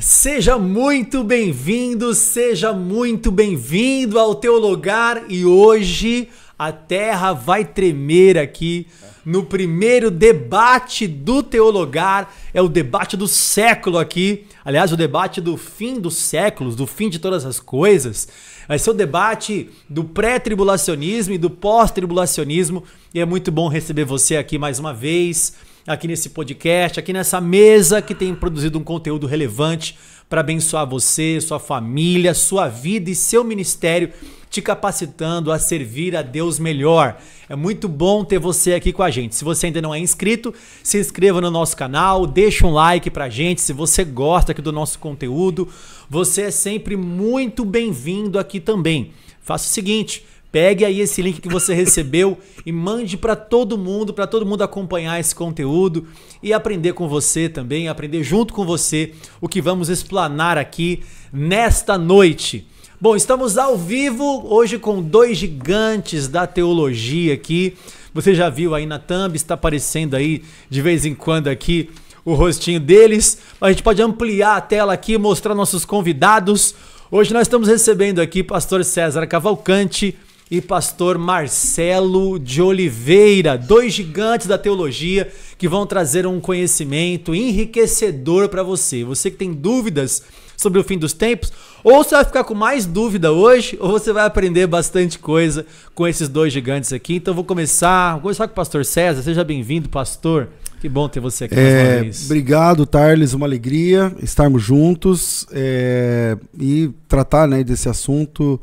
Seja muito bem-vindo, seja muito bem-vindo ao teu lugar e hoje a terra vai tremer aqui no primeiro debate do teu lugar, é o debate do século aqui. Aliás, o debate do fim dos séculos, do fim de todas as coisas. Vai ser o debate do pré-tribulacionismo e do pós-tribulacionismo. E é muito bom receber você aqui mais uma vez aqui nesse podcast, aqui nessa mesa que tem produzido um conteúdo relevante para abençoar você, sua família, sua vida e seu ministério, te capacitando a servir a Deus melhor. É muito bom ter você aqui com a gente. Se você ainda não é inscrito, se inscreva no nosso canal, deixa um like pra gente. Se você gosta aqui do nosso conteúdo, você é sempre muito bem-vindo aqui também. Faça o seguinte, Pegue aí esse link que você recebeu e mande para todo mundo, para todo mundo acompanhar esse conteúdo e aprender com você também, aprender junto com você o que vamos explanar aqui nesta noite. Bom, estamos ao vivo hoje com dois gigantes da teologia aqui. Você já viu aí na thumb, está aparecendo aí de vez em quando aqui o rostinho deles. A gente pode ampliar a tela aqui, mostrar nossos convidados. Hoje nós estamos recebendo aqui pastor César Cavalcante, e pastor Marcelo de Oliveira, dois gigantes da teologia que vão trazer um conhecimento enriquecedor para você. Você que tem dúvidas sobre o fim dos tempos, ou você vai ficar com mais dúvida hoje, ou você vai aprender bastante coisa com esses dois gigantes aqui. Então vou começar, vou começar com o pastor César. Seja bem-vindo, pastor. Que bom ter você aqui mais uma é, vez. Obrigado, Tarles. Uma alegria estarmos juntos é, e tratar né, desse assunto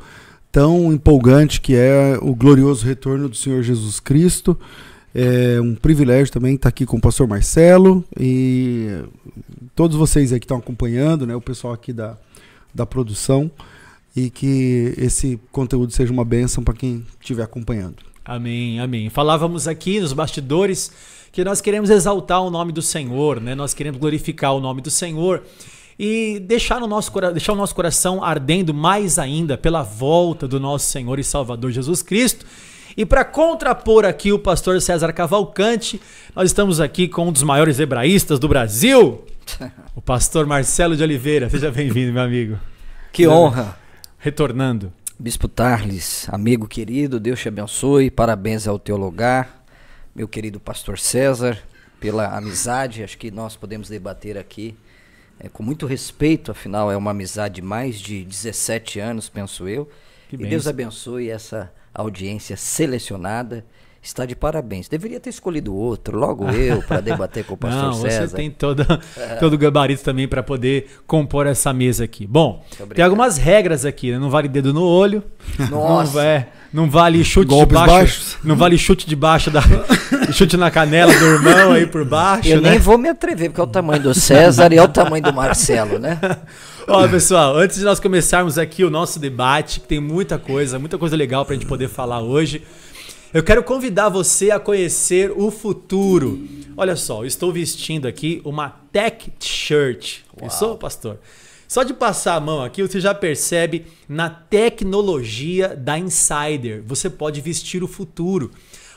tão empolgante que é o glorioso retorno do Senhor Jesus Cristo. É um privilégio também estar aqui com o pastor Marcelo e todos vocês aí que estão acompanhando, né, o pessoal aqui da, da produção, e que esse conteúdo seja uma bênção para quem estiver acompanhando. Amém, amém. Falávamos aqui nos bastidores que nós queremos exaltar o nome do Senhor, né? Nós queremos glorificar o nome do Senhor e deixar, no nosso, deixar o nosso coração ardendo mais ainda pela volta do nosso Senhor e Salvador Jesus Cristo. E para contrapor aqui o pastor César Cavalcante, nós estamos aqui com um dos maiores hebraístas do Brasil, o pastor Marcelo de Oliveira. Seja bem-vindo, meu amigo. Que honra. Retornando. Bispo Tarles, amigo querido, Deus te abençoe, parabéns ao teu lugar, meu querido pastor César, pela amizade, acho que nós podemos debater aqui é, com muito respeito, afinal é uma amizade de mais de 17 anos, penso eu. Que e bem. Deus abençoe essa audiência selecionada está de parabéns. Deveria ter escolhido outro, logo eu, para debater com o pastor Não, César. Você tem todo todo o gabarito também para poder compor essa mesa aqui. Bom, tem algumas regras aqui, né? Não vale dedo no olho. Nossa. Não, é, não vale chute Golpes de baixo. Baixos. Não vale chute de baixo da. chute na canela do irmão aí por baixo. Eu né? nem vou me atrever, porque é o tamanho do César e é o tamanho do Marcelo, né? Ó, pessoal, antes de nós começarmos aqui o nosso debate, que tem muita coisa, muita coisa legal para a gente poder falar hoje. Eu quero convidar você a conhecer o futuro. Olha só, eu estou vestindo aqui uma tech shirt. Pensou, Uau. pastor? Só de passar a mão aqui, você já percebe na tecnologia da Insider. Você pode vestir o futuro.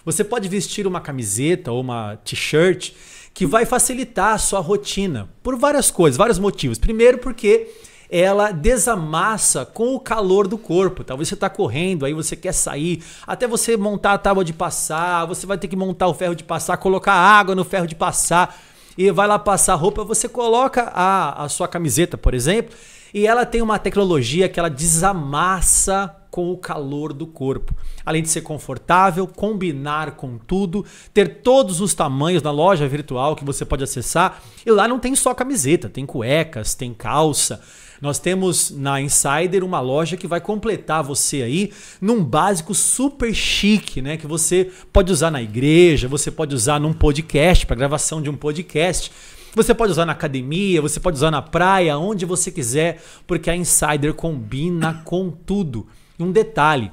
Você pode vestir uma camiseta ou uma t-shirt que vai facilitar a sua rotina por várias coisas, vários motivos. Primeiro, porque ela desamassa com o calor do corpo. Talvez você está correndo, aí você quer sair, até você montar a tábua de passar, você vai ter que montar o ferro de passar, colocar água no ferro de passar e vai lá passar roupa, você coloca a, a sua camiseta, por exemplo, e ela tem uma tecnologia que ela desamassa com o calor do corpo. Além de ser confortável, combinar com tudo, ter todos os tamanhos na loja virtual que você pode acessar. E lá não tem só camiseta, tem cuecas, tem calça, nós temos na Insider uma loja que vai completar você aí num básico super chique, né? Que você pode usar na igreja, você pode usar num podcast, para gravação de um podcast. Você pode usar na academia, você pode usar na praia, onde você quiser, porque a Insider combina com tudo. E um detalhe: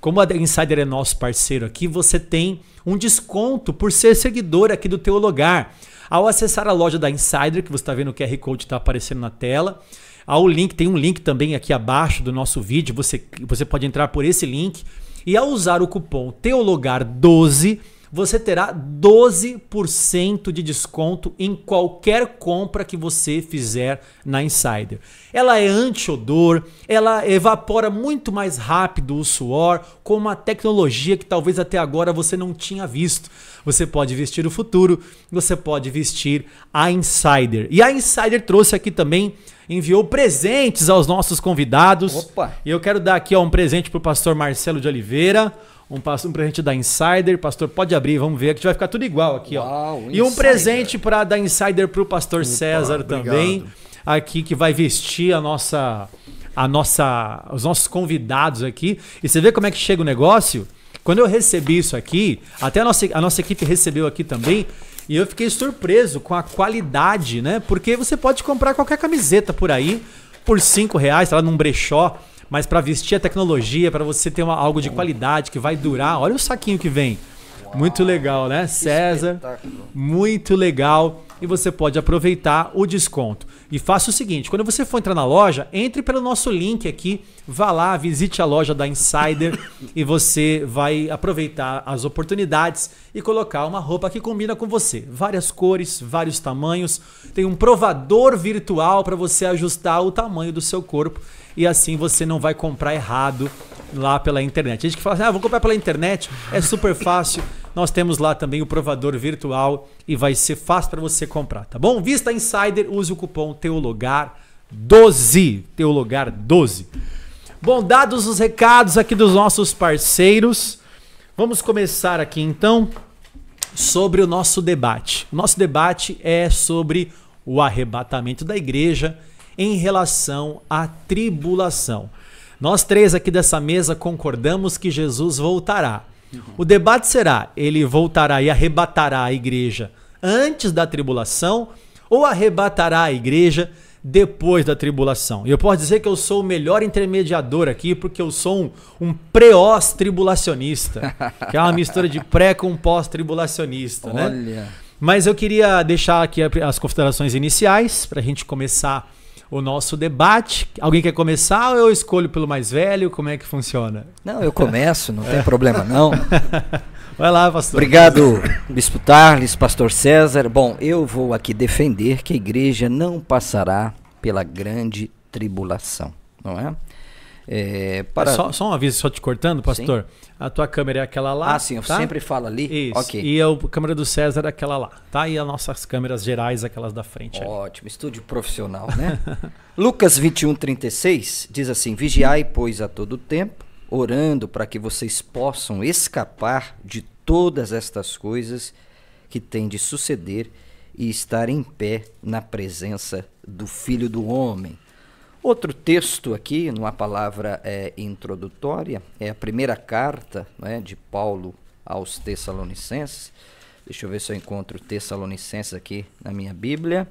como a Insider é nosso parceiro aqui, você tem um desconto por ser seguidor aqui do teu lugar. Ao acessar a loja da Insider, que você está vendo o QR Code está aparecendo na tela, Há o link, tem um link também aqui abaixo do nosso vídeo. Você, você pode entrar por esse link. E ao usar o cupom Teologar12, você terá 12% de desconto em qualquer compra que você fizer na Insider. Ela é anti-odor, ela evapora muito mais rápido o suor, com uma tecnologia que talvez até agora você não tinha visto. Você pode vestir o futuro, você pode vestir a Insider. E a Insider trouxe aqui também enviou presentes aos nossos convidados. Opa. E eu quero dar aqui ó, um presente para o pastor Marcelo de Oliveira. Um, um presente da Insider. Pastor, pode abrir, vamos ver, que vai ficar tudo igual aqui. Uau, ó. E um presente para da Insider para o pastor Opa, César obrigado. também, aqui que vai vestir a nossa, a nossa, os nossos convidados aqui. E você vê como é que chega o negócio? Quando eu recebi isso aqui, até a nossa, a nossa equipe recebeu aqui também, e eu fiquei surpreso com a qualidade, né? Porque você pode comprar qualquer camiseta por aí por 5 reais, tá lá num brechó. Mas para vestir a tecnologia, para você ter uma, algo de qualidade que vai durar, olha o saquinho que vem muito legal, né? César, muito legal. E você pode aproveitar o desconto. E faça o seguinte: quando você for entrar na loja, entre pelo nosso link aqui, vá lá, visite a loja da Insider e você vai aproveitar as oportunidades e colocar uma roupa que combina com você. Várias cores, vários tamanhos. Tem um provador virtual para você ajustar o tamanho do seu corpo e assim você não vai comprar errado lá pela internet. A gente que fala assim, ah, vou comprar pela internet, é super fácil. Nós temos lá também o provador virtual e vai ser fácil para você comprar, tá bom? Vista Insider, use o cupom Teologar12. Teologar12. Bom, dados os recados aqui dos nossos parceiros. Vamos começar aqui então sobre o nosso debate. O nosso debate é sobre o arrebatamento da igreja em relação à tribulação. Nós três aqui dessa mesa concordamos que Jesus voltará. Uhum. O debate será: ele voltará e arrebatará a igreja antes da tribulação ou arrebatará a igreja depois da tribulação? E eu posso dizer que eu sou o melhor intermediador aqui porque eu sou um, um pré-tribulacionista, que é uma mistura de pré com pós-tribulacionista, né? Mas eu queria deixar aqui as considerações iniciais para a gente começar o nosso debate. Alguém quer começar ou eu escolho pelo mais velho? Como é que funciona? Não, eu começo, não tem problema não. Vai lá, pastor. Obrigado, Bispo Tarles, pastor César. Bom, eu vou aqui defender que a igreja não passará pela grande tribulação, não é? É, para... só, só um aviso, só te cortando, pastor. Sim. A tua câmera é aquela lá. Ah, sim, eu tá? sempre falo ali. Isso. Okay. E a câmera do César é aquela lá, tá? E as nossas câmeras gerais, aquelas da frente. Ótimo, estúdio profissional, né? Lucas 21, 36 diz assim: Vigiai, pois, a todo tempo, orando para que vocês possam escapar de todas estas coisas que têm de suceder e estar em pé na presença do Filho do Homem. Outro texto aqui, numa palavra é, introdutória, é a primeira carta né, de Paulo aos Tessalonicenses. Deixa eu ver se eu encontro Tessalonicenses aqui na minha Bíblia.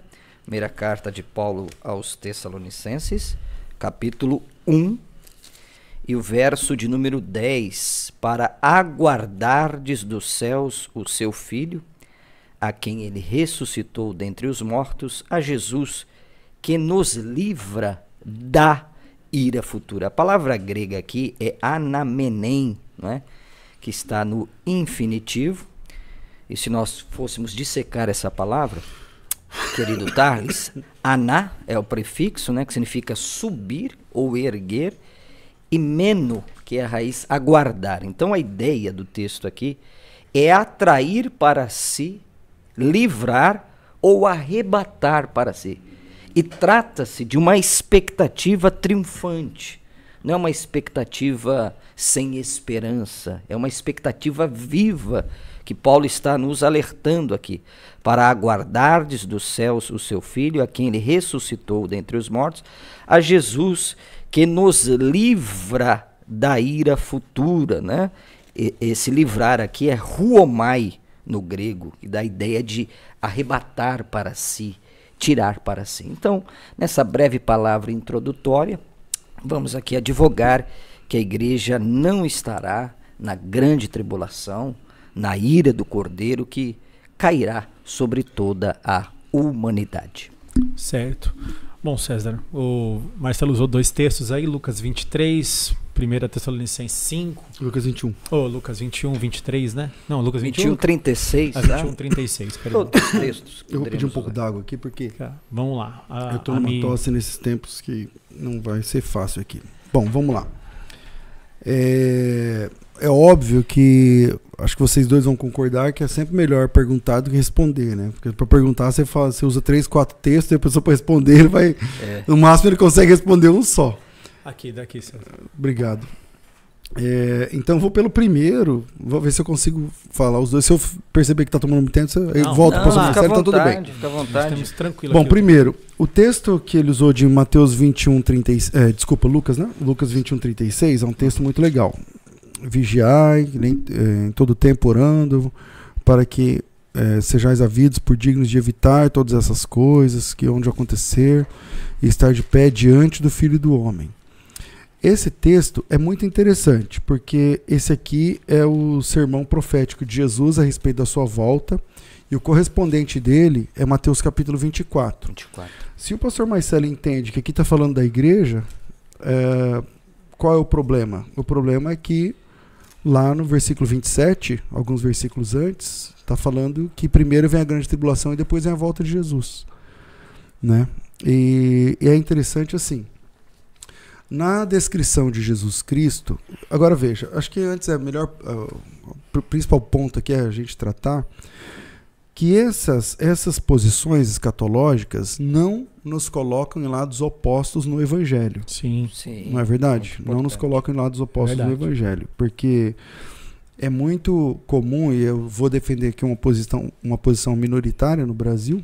Primeira carta de Paulo aos Tessalonicenses, capítulo 1, e o verso de número 10: Para aguardardes dos céus o seu filho, a quem ele ressuscitou dentre os mortos, a Jesus, que nos livra da ira futura. A palavra grega aqui é anamenem, é, que está no infinitivo. E se nós fôssemos dissecar essa palavra, querido Tarles, aná é o prefixo, né, que significa subir ou erguer, e meno, que é a raiz aguardar. Então a ideia do texto aqui é atrair para si, livrar ou arrebatar para si. E trata-se de uma expectativa triunfante. Não é uma expectativa sem esperança, é uma expectativa viva que Paulo está nos alertando aqui, para aguardardes dos céus o seu filho, a quem ele ressuscitou dentre os mortos, a Jesus que nos livra da ira futura, né? E, esse livrar aqui é ruomai no grego, e da ideia de arrebatar para si, tirar para si. Então, nessa breve palavra introdutória, vamos aqui advogar que a igreja não estará na grande tribulação, na ira do cordeiro que cairá sobre toda a humanidade. Certo. Bom, César, o Marcelo usou dois textos aí, Lucas 23, 1 Tessalonicenses 5. Lucas 21. oh, Lucas 21, 23, né? Não, Lucas 21. 21, 36. Ah, 21, tá? 36, perdão. textos Eu vou pedir um pouco d'água aqui, porque. Tá, vamos lá. A, eu tô numa minha... tosse nesses tempos que não vai ser fácil aqui. Bom, vamos lá. É, é óbvio que. Acho que vocês dois vão concordar que é sempre melhor perguntar do que responder, né? Porque para perguntar, você, fala, você usa três, quatro textos, e a pessoa para responder, ele vai. É. No máximo, ele consegue responder um só. Aqui, daqui, senhor. Obrigado. É, então vou pelo primeiro, vou ver se eu consigo falar os dois. Se eu perceber que está tomando muito tempo, eu não, volto para o ministério, está tudo bem. Fica à vontade. Estamos tranquilos Bom, aqui. primeiro, o texto que ele usou de Mateus 21, 36, é, desculpa, Lucas, né? Lucas 21, 36 é um texto muito legal. Vigiai, nem, é, em todo tempo orando, para que é, sejais havidos por dignos de evitar todas essas coisas que onde acontecer e estar de pé diante do Filho do Homem. Esse texto é muito interessante, porque esse aqui é o sermão profético de Jesus a respeito da sua volta, e o correspondente dele é Mateus capítulo 24. 24. Se o pastor Marcelo entende que aqui está falando da igreja, é, qual é o problema? O problema é que lá no versículo 27, alguns versículos antes, está falando que primeiro vem a grande tribulação e depois vem a volta de Jesus. Né? e, e é interessante assim na descrição de Jesus Cristo, agora veja, acho que antes é melhor, uh, o principal ponto aqui é a gente tratar que essas, essas posições escatológicas não nos colocam em lados opostos no Evangelho. Sim, sim. Não é verdade? não nos colocam em lados é opostos no Evangelho. Porque é muito comum, e eu vou defender aqui uma posição, uma posição minoritária no Brasil,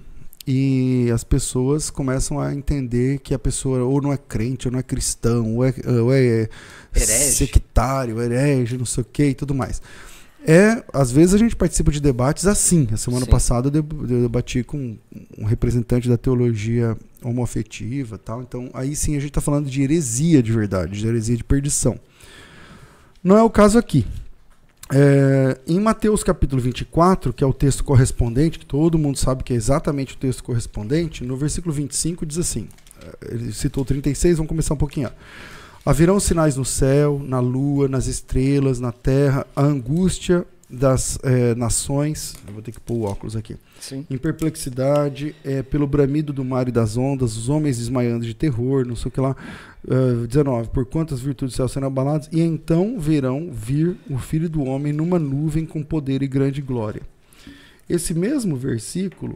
e as pessoas começam a entender que a pessoa ou não é crente, ou não é cristão, ou é, ou é herege. sectário, herege, não sei o que e tudo mais. É, às vezes a gente participa de debates assim. A semana Sim. passada eu, debati com um representante da teologia homoafetiva tal. Então, aí sim a gente está falando de heresia de verdade, de heresia de perdição. Não é o caso aqui. É, em Mateus capítulo 24, que é o texto correspondente, que todo mundo sabe que é exatamente o texto correspondente, no versículo 25 diz assim: é, ele citou 36, vamos começar um pouquinho. Haverão sinais no céu, na lua, nas estrelas, na terra, a angústia das é, nações. Eu vou ter que pôr o óculos aqui. Sim. Em perplexidade, é, pelo bramido do mar e das ondas, os homens desmaiando de terror, não sei o que lá. Uh, eh, 19. Por quantas virtudes do céu serão abaladas? E então verão vir o filho do homem numa nuvem com poder e grande glória. Esse mesmo versículo,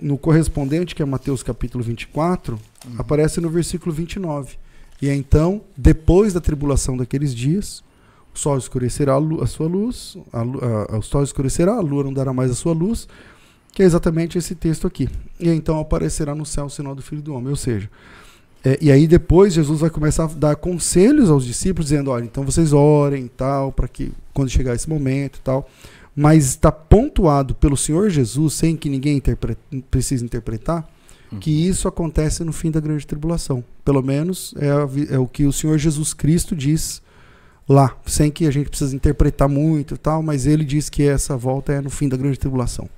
no correspondente, que é Mateus capítulo 24, uhum. aparece no versículo 29. E é então, depois da tribulação daqueles dias, o sol escurecerá a, sua luz, a, a, o sol escurecerá, a lua não dará mais a sua luz, que é exatamente esse texto aqui. E então aparecerá no céu o sinal do Filho do Homem, ou seja, é, e aí depois Jesus vai começar a dar conselhos aos discípulos, dizendo, olha, então vocês orem e tal, para que quando chegar esse momento e tal, mas está pontuado pelo Senhor Jesus, sem que ninguém precise interpretar, que uhum. isso acontece no fim da grande tribulação. Pelo menos é, a, é o que o Senhor Jesus Cristo diz lá, sem que a gente precise interpretar muito e tal, mas ele diz que essa volta é no fim da grande tribulação.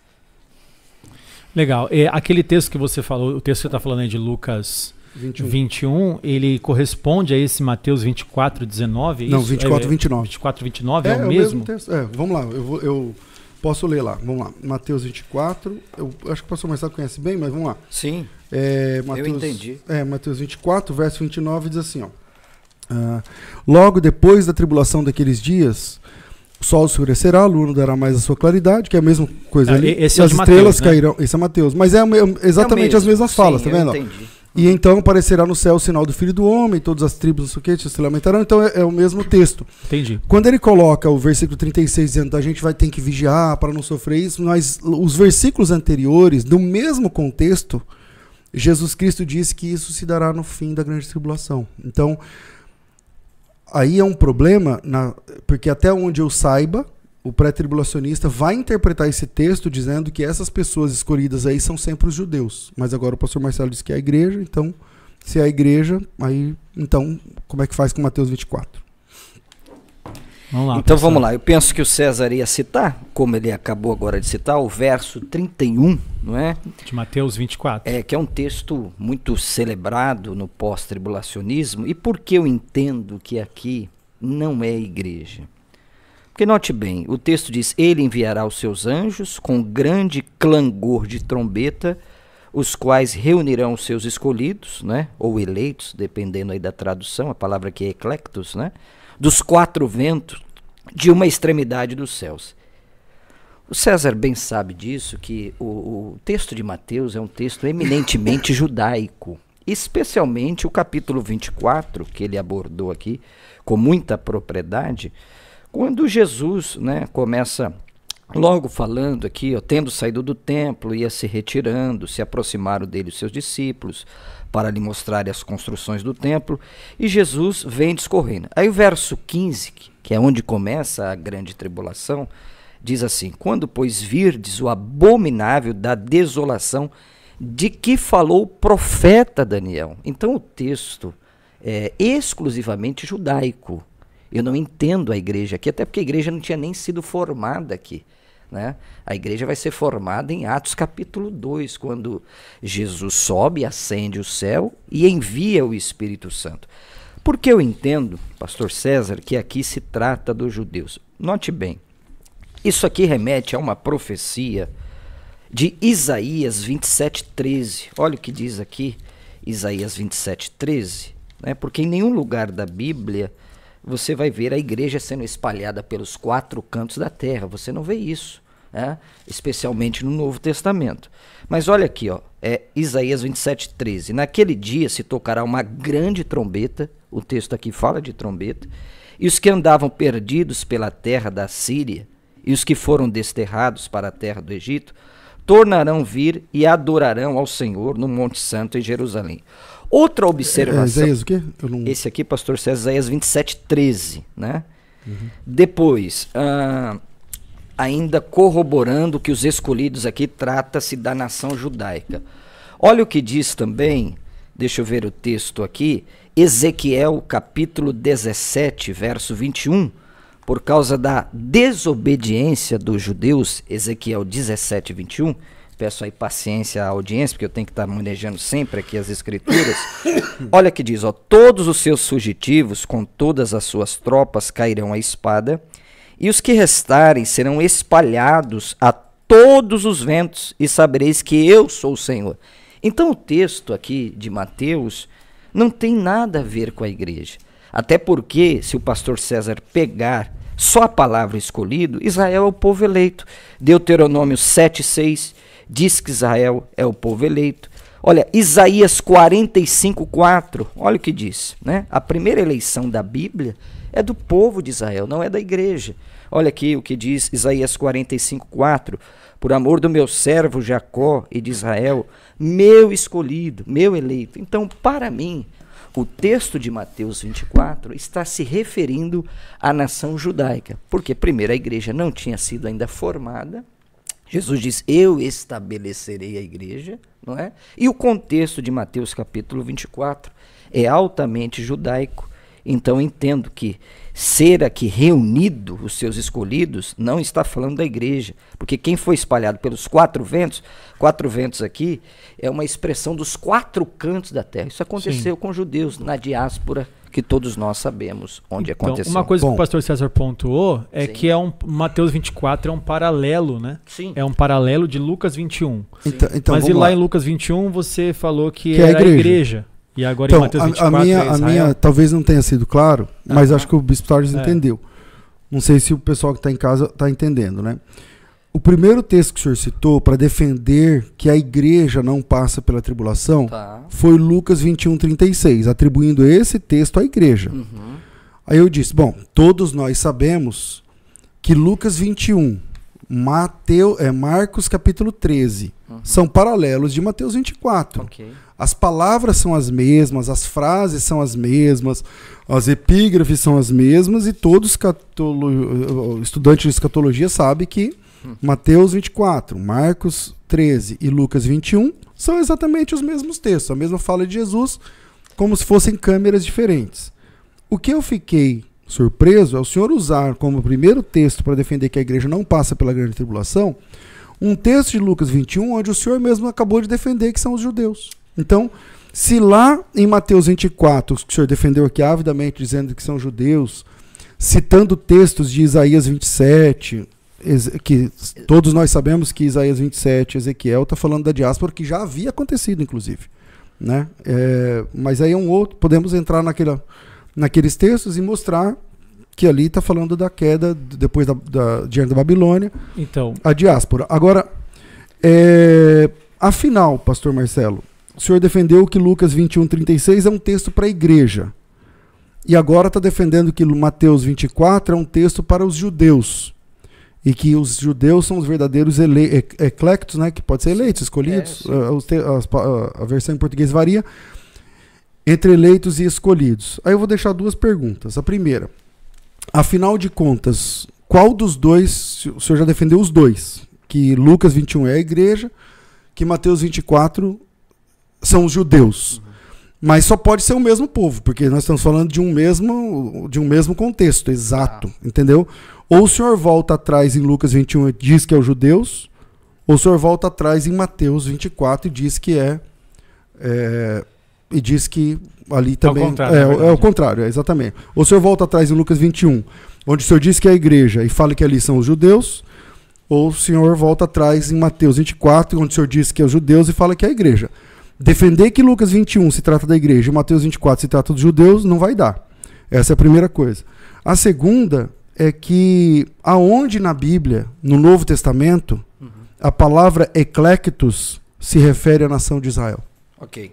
Legal. É, aquele texto que você falou, o texto que você está falando aí de Lucas 21. 21, ele corresponde a esse Mateus 24, 19? É Não, isso? 24, é, 29. 24, 29 é, é, é o mesmo? mesmo é, vamos lá, eu, vou, eu posso ler lá. Vamos lá. Mateus 24, eu acho que o pastor Marcelo conhece bem, mas vamos lá. Sim, é, Mateus, eu entendi. É, Mateus 24, verso 29 diz assim, ó. Ah, logo depois da tribulação daqueles dias, o sol se escurecerá, a lua não dará mais a sua claridade, que é a mesma coisa ah, ali. esse é as estrelas Mateus, né? cairão. Esse é Mateus. Mas é exatamente é as mesmas falas, Sim, tá vendo? E então aparecerá no céu o sinal do Filho do Homem, todas as tribos, não sei o que, se lamentarão. Então é, é, o mesmo texto. Entendi. Quando ele coloca o versículo 36 dizendo que a gente vai ter que vigiar para não sofrer isso, mas os versículos anteriores, no mesmo contexto, Jesus Cristo disse que isso se dará no fim da grande tribulação. Então, Aí é um problema, na, porque até onde eu saiba, o pré-tribulacionista vai interpretar esse texto dizendo que essas pessoas escolhidas aí são sempre os judeus. Mas agora o pastor Marcelo diz que é a igreja, então se é a igreja, aí então como é que faz com Mateus 24? Vamos lá, então vamos lá. Eu penso que o César ia citar, como ele acabou agora de citar, o verso 31, não é? De Mateus 24. É, que é um texto muito celebrado no pós-tribulacionismo. E por que eu entendo que aqui não é igreja? Porque note bem, o texto diz: Ele enviará os seus anjos com grande clangor de trombeta, os quais reunirão os seus escolhidos, né? ou eleitos, dependendo aí da tradução, a palavra que é eclectos, né? dos quatro ventos, de uma extremidade dos céus. O César bem sabe disso, que o, o texto de Mateus é um texto eminentemente judaico, especialmente o capítulo 24, que ele abordou aqui com muita propriedade, quando Jesus né, começa Logo falando aqui, ó, tendo saído do templo, ia se retirando, se aproximaram dele os seus discípulos, para lhe mostrar as construções do templo, e Jesus vem discorrendo. Aí o verso 15, que é onde começa a grande tribulação, diz assim: Quando, pois, virdes o abominável da desolação, de que falou o profeta Daniel. Então o texto é exclusivamente judaico. Eu não entendo a igreja aqui, até porque a igreja não tinha nem sido formada aqui. Né? A igreja vai ser formada em Atos capítulo 2, quando Jesus sobe, acende o céu e envia o Espírito Santo. Porque eu entendo, pastor César, que aqui se trata dos judeus. Note bem, isso aqui remete a uma profecia de Isaías 27:13. Olha o que diz aqui Isaías 27:13, né? Porque em nenhum lugar da Bíblia você vai ver a igreja sendo espalhada pelos quatro cantos da terra. Você não vê isso, né? especialmente no Novo Testamento. Mas olha aqui, ó, é Isaías 27, 13. Naquele dia se tocará uma grande trombeta, o texto aqui fala de trombeta, e os que andavam perdidos pela terra da Síria, e os que foram desterrados para a terra do Egito, tornarão vir e adorarão ao Senhor no Monte Santo em Jerusalém. Outra observação. É, Isaías, o quê? Não... Esse aqui, pastor César, Isaías 27, 13, né? Uhum. Depois, ah, ainda corroborando que os escolhidos aqui trata-se da nação judaica. Olha o que diz também, deixa eu ver o texto aqui, Ezequiel capítulo 17, verso 21, por causa da desobediência dos judeus, Ezequiel 17, 21, Peço aí paciência à audiência, porque eu tenho que estar tá manejando sempre aqui as escrituras. Olha que diz, ó, todos os seus fugitivos com todas as suas tropas cairão à espada, e os que restarem serão espalhados a todos os ventos, e sabereis que eu sou o Senhor. Então o texto aqui de Mateus não tem nada a ver com a igreja. Até porque, se o pastor César pegar só a palavra escolhido, Israel é o povo eleito. Deuteronômio 7,6 diz que Israel é o povo eleito. Olha, Isaías 45, 4, olha o que diz. Né? A primeira eleição da Bíblia é do povo de Israel, não é da igreja. Olha aqui o que diz Isaías 45, 4. Por amor do meu servo Jacó e de Israel, meu escolhido, meu eleito. Então, para mim, o texto de Mateus 24 está se referindo à nação judaica, porque, primeiro, a igreja não tinha sido ainda formada, Jesus diz: Eu estabelecerei a igreja, não é? E o contexto de Mateus capítulo 24 é altamente judaico. Então entendo que ser aqui reunido os seus escolhidos não está falando da igreja, porque quem foi espalhado pelos quatro ventos, quatro ventos aqui é uma expressão dos quatro cantos da terra. Isso aconteceu Sim. com judeus na diáspora que todos nós sabemos onde então, aconteceu. Uma coisa Bom. que o pastor César pontuou é Sim. que é um Mateus 24 é um paralelo, né? Sim. É um paralelo de Lucas 21. Então, então, Mas e lá, lá, em Lucas 21 você falou que, que é era é a igreja. igreja. E agora então, em Mateus 24 a, a minha, é a minha talvez não tenha sido claro, mas acho que o Bispo Tardes é. entendeu. Não sei se o pessoal que está em casa está entendendo, né? O primeiro texto que o senhor citou para defender que a igreja não passa pela tribulação tá. foi Lucas 21, 36, atribuindo esse texto à igreja. Uhum. Aí eu disse: bom, todos nós sabemos que Lucas 21, Mateu, é, Marcos capítulo 13, uhum. são paralelos de Mateus 24. As palavras são as mesmas, as frases são as mesmas, as epígrafes são as mesmas, e todo escatolo... Eh, eh, estudante de escatologia sabe que Mateus 24, Marcos 13 e Lucas 21 são exatamente os mesmos textos, a mesma fala de Jesus, como se fossem câmeras diferentes. O que eu fiquei surpreso é o senhor usar como primeiro texto para defender que a igreja não passa pela grande tribulação, um texto de Lucas 21, onde o senhor mesmo acabou de defender que são os judeus. Então, se lá em Mateus 24, que o senhor defendeu aqui avidamente, dizendo que são judeus, citando textos de Isaías 27, que todos nós sabemos que Isaías 27, Ezequiel, está falando da diáspora que já havia acontecido, inclusive. Né? É, mas aí é um outro, podemos entrar naquela, naqueles textos e mostrar que ali está falando da queda depois da, da, diante da Babilônia, então a diáspora. Agora, é, afinal, Pastor Marcelo, o senhor defendeu que Lucas 21:36 é um texto para a igreja e agora está defendendo que Mateus 24 é um texto para os judeus e que os judeus são os verdadeiros ele, eclectos, né, que pode ser eleitos, escolhidos, é, eh, a, a, versão em português varia, entre eleitos e escolhidos. Aí eu vou deixar duas perguntas. A primeira, afinal de contas, qual dos dois, o senhor já defendeu os dois, que Lucas 21 é a igreja, que Mateus 24 são os judeus. Mas só pode ser o mesmo povo, porque nós estamos falando de um mesmo, de um mesmo contexto, exato, ah. entendeu? Ou o senhor volta atrás em Lucas 21 e diz que é os judeus, ou o senhor volta atrás em Mateus 24 e diz que é, é e diz que ali também é, é o contrário, é, é o contrário exatamente. Ou o senhor volta atrás em Lucas 21, onde o senhor diz que é a igreja e fala que ali são os judeus, ou o senhor volta atrás em Mateus 24, onde o senhor diz que é os judeus e fala que é a igreja defender que Lucas 21 se trata da igreja e Mateus 24 se trata dos judeus não vai dar. Essa é a primeira coisa. A segunda é que aonde na Bíblia, no Novo Testamento, uhum. a palavra eclectus se refere à nação de Israel. Ok.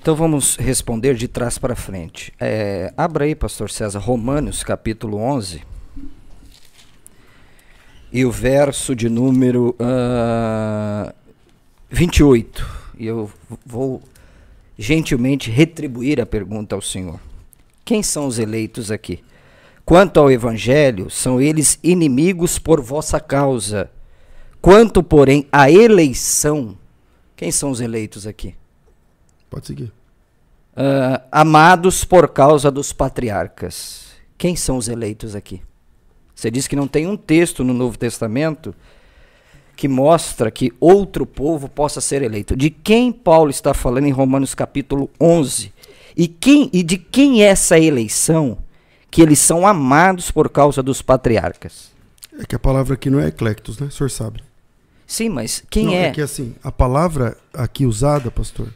Então vamos responder de trás para frente. É, abra aí, pastor César, Romanos capítulo 11 e o verso de número uh, 28. E eu vou gentilmente retribuir a pergunta ao Senhor. Quem são os eleitos aqui? Quanto ao evangelho, são eles inimigos por vossa causa. Quanto, porém, à eleição, quem são os eleitos aqui? Pode seguir. Uh, amados por causa dos patriarcas. Quem são os eleitos aqui? Você diz que não tem um texto no Novo Testamento que mostra que outro povo possa ser eleito. De quem Paulo está falando em Romanos capítulo 11? E, quem, e de quem é essa eleição que eles são amados por causa dos patriarcas? É que a palavra aqui não é eclectos, né? O senhor sabe. Sim, mas quem não, é? É que assim, a palavra aqui usada, pastor,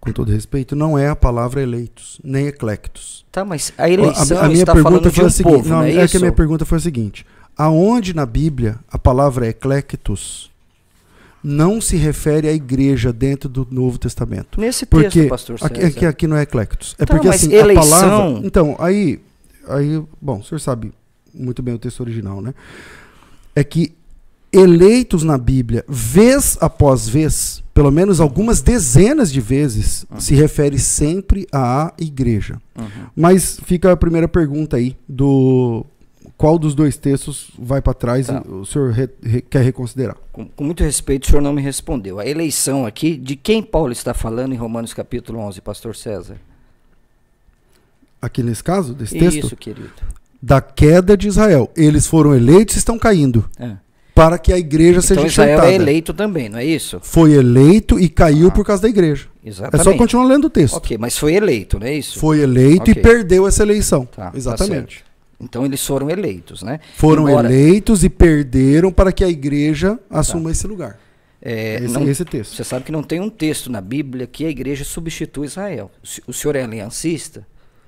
com todo respeito, não é a palavra eleitos, nem eclectos. Tá, mas a eleição a, a minha pergunta foi um a seguinte, povo, não, não é, é que a minha pergunta foi a seguinte aonde na Bíblia a palavra eclectus não se refere à igreja dentro do Novo Testamento. Nesse porque texto, pastor César. Aqui, aqui não é eclectus. É então, porque assim, eleição... a palavra... Então, aí, aí, bom, o senhor sabe muito bem o texto original, né? É que eleitos na Bíblia, vez após vez, pelo menos algumas dezenas de vezes, uhum. se refere sempre à igreja. Uhum. Mas fica a primeira pergunta aí do qual dos dois textos vai para trás tá. o senhor re, re, quer reconsiderar? Com, com, muito respeito, o senhor não me respondeu. A eleição aqui, de quem Paulo está falando em Romanos capítulo 11, pastor César? Aqui nesse caso, desse texto? Isso, querido. Da queda de Israel. Eles foram eleitos e estão caindo. É para que a igreja então, seja enxertada. Israel é eleito também, não é isso? Foi eleito e caiu ah, por causa da igreja. Exatamente. É só continuar lendo o texto. Ok, mas foi eleito, não é isso? Foi eleito okay. e perdeu essa eleição. Tá, tá exatamente. Tá então eles foram eleitos, né? Foram Embora... eleitos e perderam para que a igreja assuma tá. esse lugar. É, esse, não, esse, texto. Você sabe que não tem um texto na Bíblia que a igreja substitua Israel. O senhor é aliancista?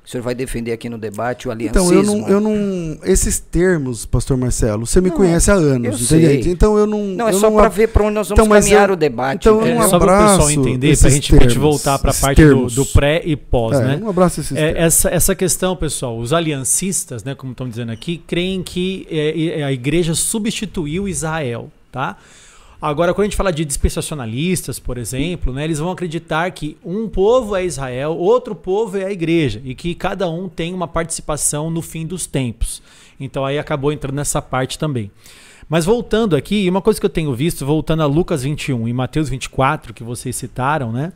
O senhor vai defender aqui no debate o aliancismo? Então, eu não. Eu não esses termos, pastor Marcelo, você me não, é. conhece há anos, entende? Então eu não. Não, é só para ver para onde nós vamos então, caminhar eu, o debate. Então, né? um é, só para o pessoal entender, para a gente voltar para a parte do, do, pré e pós, é, né? Um abraço esses é, essa, essa questão, pessoal, os aliancistas, né, como estão dizendo aqui, creem que é, é a igreja substituiu Israel, tá? Agora, quando a gente fala de dispensacionalistas, por exemplo, né, eles vão acreditar que um povo é Israel, outro povo é a igreja, e que cada um tem uma participação no fim dos tempos. Então aí acabou entrando nessa parte também. Mas voltando aqui, uma coisa que eu tenho visto, voltando a Lucas 21 e Mateus 24, que vocês citaram, né?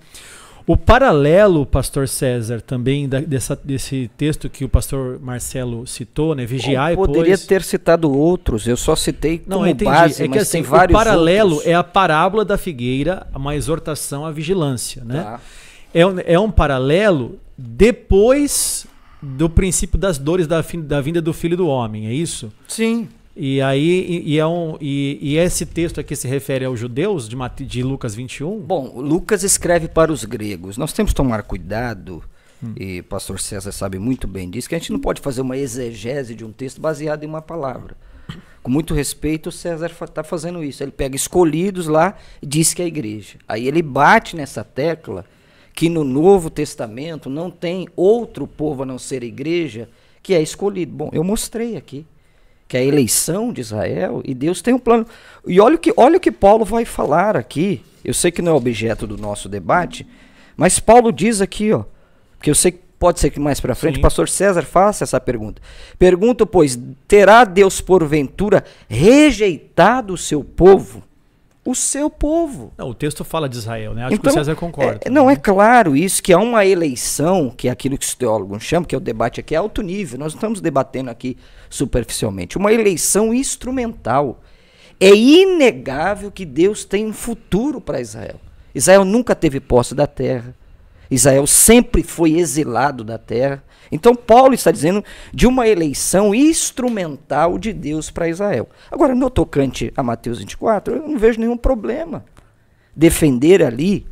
O paralelo, pastor César, também da, dessa, desse texto que o pastor Marcelo citou, né? e eu poderia pois... ter citado outros, eu só citei como Não, entendi. base, é que, assim, O paralelo outros. é a parábola da figueira, uma exortação à vigilância, né? Tá. É, é um paralelo depois do princípio das dores da, da vinda do Filho do Homem, é isso? Sim. E aí e, e é um, e, e, esse texto aqui se refere aos judeus de, de Lucas 21? Bom, Lucas escreve para os gregos. Nós temos que tomar cuidado, hum. e pastor César sabe muito bem disso, que a gente não pode fazer uma exegese de um texto baseado em uma palavra. Com muito respeito, o César está fazendo isso. Ele pega escolhidos lá e diz que é a igreja. Aí ele bate nessa tecla que no Novo Testamento não tem outro povo a não ser a igreja que é escolhido. Bom, eu mostrei aqui que é a eleição de Israel, e Deus tem um plano. E olha o que, olha o que Paulo vai falar aqui. Eu sei que não é objeto do nosso debate, mas Paulo diz aqui, ó, que eu sei que pode ser que mais para frente Sim. o pastor César faça essa pergunta. Pergunto, pois, terá Deus porventura rejeitado o seu povo? o seu povo. Não, o texto fala de Israel, né? Acho então, que o então, César concorda. É, não, é né? é claro isso, que há uma eleição, que é aquilo que os teólogos chamam, que é o debate aqui, é alto nível. Nós não estamos debatendo aqui superficialmente. Uma eleição instrumental. É inegável que Deus tem um futuro para Israel. Israel nunca teve posse da terra. Israel sempre foi exilado da terra. Então, Paulo está dizendo de uma eleição instrumental de Deus para Israel. Agora, no tocante a Mateus 24, eu não vejo nenhum problema defender ali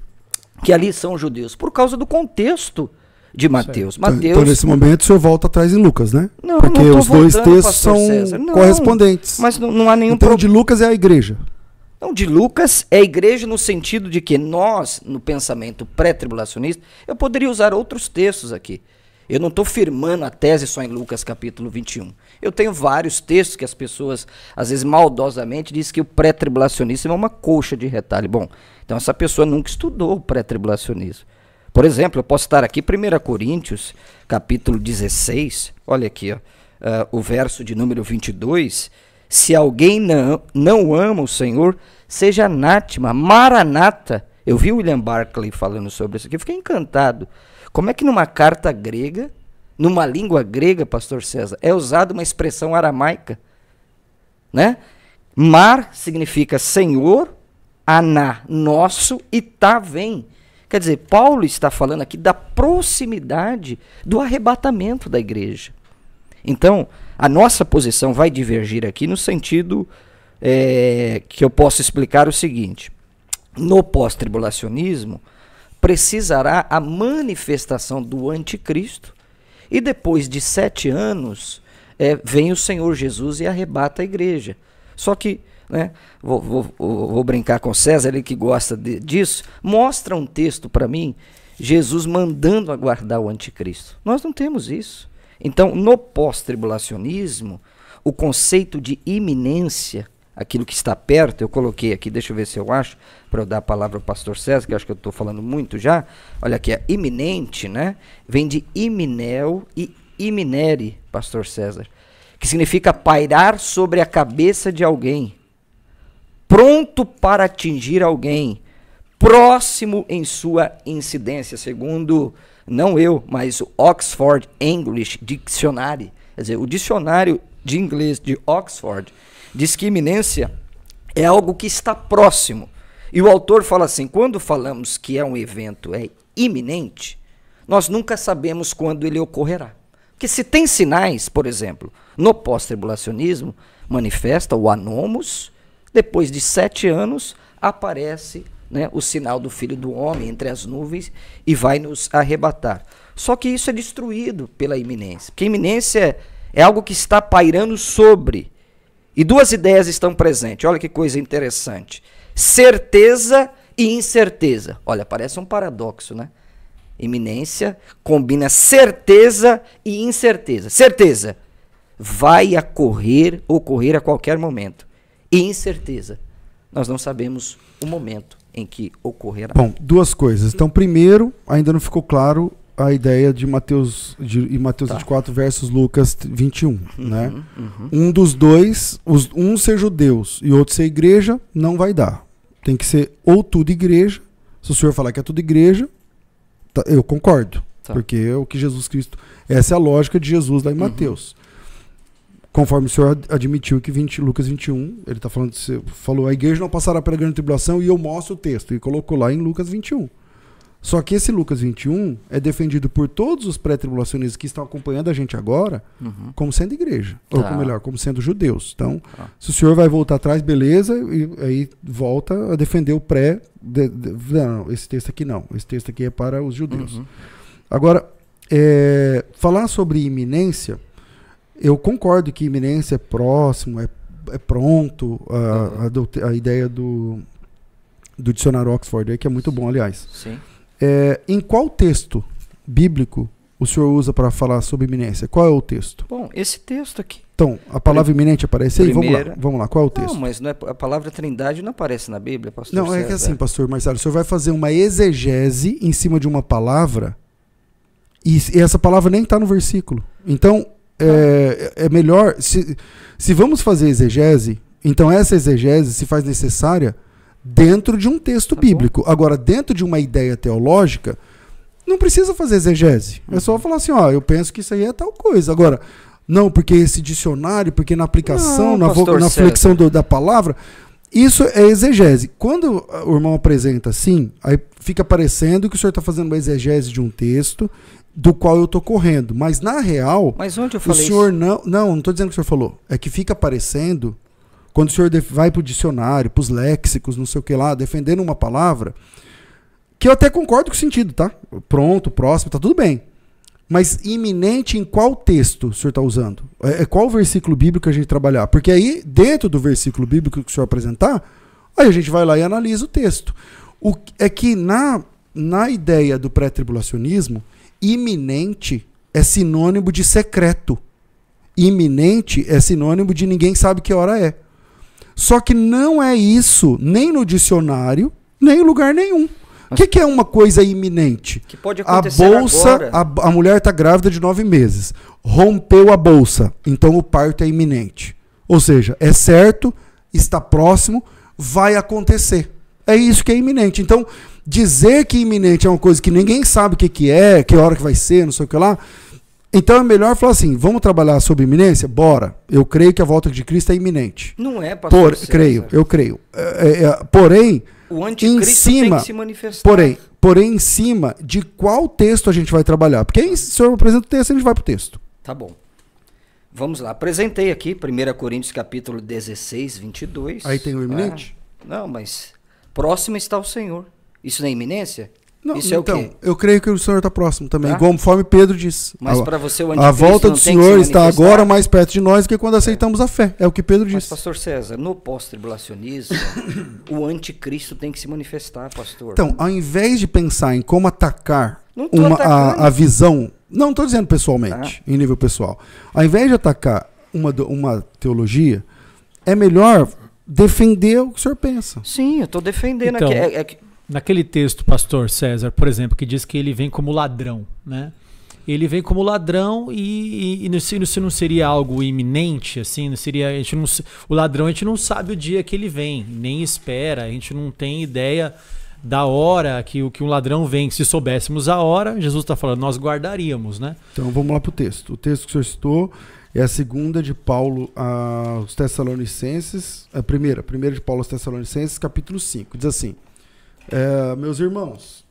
que ali são judeus, por causa do contexto de Mateus. Mateus então, então nesse momento, o senhor volta atrás em Lucas, né? Não, Porque não os dois textos são não, correspondentes. Mas não, não há nenhum problema. Então, pro... de Lucas é a igreja. Então, de Lucas é igreja no sentido de que nós, no pensamento pré-tribulacionista, eu poderia usar outros textos aqui. Eu não estou firmando a tese só em Lucas capítulo 21. Eu tenho vários textos que as pessoas, às vezes maldosamente, dizem que o pré-tribulacionismo é uma coxa de retalho. Bom, então essa pessoa nunca estudou o pré-tribulacionismo. Por exemplo, eu posso estar aqui, 1 Coríntios, capítulo 16, olha aqui, ó, uh, o verso de número 22. Se alguém não, não ama o Senhor, seja anátema, maranata. Eu vi o William Barclay falando sobre isso aqui, fiquei encantado. Como é que numa carta grega, numa língua grega, pastor César, é usada uma expressão aramaica, né? Mar significa Senhor, Aná, nosso, e tá vem. Quer dizer, Paulo está falando aqui da proximidade do arrebatamento da igreja. Então, a nossa posição vai divergir aqui no sentido é, que eu posso explicar o seguinte: no pós-tribulacionismo, precisará a manifestação do anticristo, e depois de sete anos, é, vem o Senhor Jesus e arrebata a igreja. Só que, né, vou, vou, vou brincar com César, ele que gosta de, disso, mostra um texto para mim, Jesus mandando aguardar o anticristo. Nós não temos isso. Então, no pós-tribulacionismo, o conceito de iminência aquilo que está perto, eu coloquei aqui, deixa eu ver se eu acho, para eu dar a palavra ao pastor César, que acho que eu estou falando muito já. Olha aqui, é iminente, né? Vem de iminel e iminere, pastor César, que significa pairar sobre a cabeça de alguém, pronto para atingir alguém, próximo em sua incidência, segundo, não eu, mas o Oxford English Dictionary. Quer dizer, o dicionário de inglês de Oxford Diz que iminência é algo que está próximo. E o autor fala assim: quando falamos que é um evento é iminente, nós nunca sabemos quando ele ocorrerá. Porque se tem sinais, por exemplo, no pós-tribulacionismo, manifesta o anomos, depois de sete anos aparece né, o sinal do Filho do Homem entre as nuvens e vai nos arrebatar. Só que isso é destruído pela iminência, porque iminência é algo que está pairando sobre. E duas ideias estão presentes. Olha que coisa interessante. Certeza e incerteza. Olha, parece um paradoxo, né? Iminência combina certeza e incerteza. Certeza vai ocorrer, ocorrer a qualquer momento. E incerteza, nós não sabemos o momento em que ocorrerá. Bom, duas coisas. Então, primeiro, ainda não ficou claro a ideia de Mateus de, Mateus tá. 24 versus Lucas 21, uhum, né? Uhum. Um dos dois, os, um ser judeus e outro ser igreja, não vai dar. Tem que ser ou tudo igreja. Se o senhor falar que é tudo igreja, tá, eu concordo, tá. porque é o que Jesus Cristo, essa é a lógica de Jesus lá em uhum. Mateus. Conforme o senhor admitiu que 20, Lucas 21, ele está falando, você falou, a igreja não passará pela grande tribulação e eu mostro o texto e colocou lá em Lucas 21. Só que esse Lucas 21 é defendido por todos os pré-tribulacionistas que estão acompanhando a gente agora, uhum. como sendo igreja. Tá. Ou como melhor, como sendo judeus. Então, tá. se o senhor vai voltar atrás, beleza, e aí volta a defender o pré. De, de, não, esse texto aqui não. Esse texto aqui é para os judeus. Uhum. Agora, é, falar sobre iminência, eu concordo que iminência é próximo, é, é pronto, a, uhum. a, a, a, ideia do, do dicionário Oxford aí, que é muito bom, aliás. Sim. É, em qual texto bíblico o senhor usa para falar sobre iminência? Qual é o texto? Bom, esse texto aqui. Então, a palavra iminente aparece aí? Primeira... Vamos lá, vamos lá, qual é o texto? Não, mas não é, a palavra trindade não aparece na Bíblia, pastor Não, César. é que assim, pastor Marcelo, o senhor vai fazer uma exegese em cima de uma palavra e, e essa palavra nem está no versículo. Então, é, é melhor, se, se vamos fazer exegese, então essa exegese se faz necessária dentro de um texto tá bíblico. Bom. Agora, dentro de uma ideia teológica, não precisa fazer exegese. É só uhum. falar assim, ó, eu penso que isso aí é tal coisa. Agora, não, porque esse dicionário, porque na aplicação, não, na, vo, na flexão do, da palavra, isso é exegese. Quando o irmão apresenta assim, aí fica parecendo que o senhor está fazendo uma exegese de um texto do qual eu estou correndo. Mas na real. Mas onde eu falei? O senhor isso? não. Não, não estou dizendo que o senhor falou. É que fica parecendo quando o senhor vai para o dicionário, para os léxicos, não sei o que lá, defendendo uma palavra, que eu até concordo com o sentido, tá? Pronto, próximo, tá tudo bem. Mas iminente em qual texto o senhor está usando? É, é, qual versículo bíblico a gente trabalhar? Porque aí, dentro do versículo bíblico que o senhor apresentar, aí a gente vai lá e analisa o texto. O, é que na, na ideia do pré-tribulacionismo, iminente é sinônimo de secreto. Iminente é sinônimo de ninguém sabe que hora é. Só que não é isso nem no dicionário, nem em lugar nenhum. O que, que, é uma coisa iminente? Que pode acontecer a bolsa, a, a, mulher está grávida de nove meses, rompeu a bolsa, então o parto é iminente. Ou seja, é certo, está próximo, vai acontecer. É isso que é iminente. Então, dizer que iminente é uma coisa que ninguém sabe o que, que é, que hora que vai ser, não sei o que lá, então é melhor falar assim: vamos trabalhar sobre iminência? Bora. Eu creio que a volta de Cristo é iminente. Não é, pastor. Por, César. creio, eu creio. É, é, é porém, o anticristo em cima, tem que se manifestar. Porém, porém, em cima de qual texto a gente vai trabalhar? Porque aí, se senhor apresenta o texto, a gente vai para o texto. Tá bom. Vamos lá. Apresentei aqui 1 Coríntios capítulo 16, 22. Aí tem o iminente? Ah, não, mas próximo está o Senhor. Isso não é iminência? Não, Isso é então, o quê? eu creio que o Senhor está próximo também, tá? conforme Pedro disse. Mas para você o A volta do Senhor está agora mais perto de nós do que quando aceitamos é. a fé. É o que Pedro disse. Mas, pastor César, no pós-tribulacionismo, o anticristo tem que se manifestar, pastor. Então, ao invés de pensar em como atacar uma, a, a, visão, não estou dizendo pessoalmente, tá. em nível pessoal, ao invés de atacar uma, uma teologia, é melhor defender o que o senhor pensa. Sim, eu estou defendendo então, aqui. É, é, naquele texto, pastor César, por exemplo, que diz que ele vem como ladrão, né? Ele vem como ladrão e, e, e isso não seria algo iminente, assim, não seria. A gente não, o ladrão a gente não sabe o dia que ele vem, nem espera, a gente não tem ideia da hora que o que um ladrão vem. Se soubéssemos a hora, Jesus está falando, nós guardaríamos, né? Então vamos lá para o texto. O texto que o senhor citou é a segunda de Paulo aos Tessalonicenses, a primeira, a primeira de Paulo aos Tessalonicenses, capítulo 5. Diz assim: é, meus irmãos,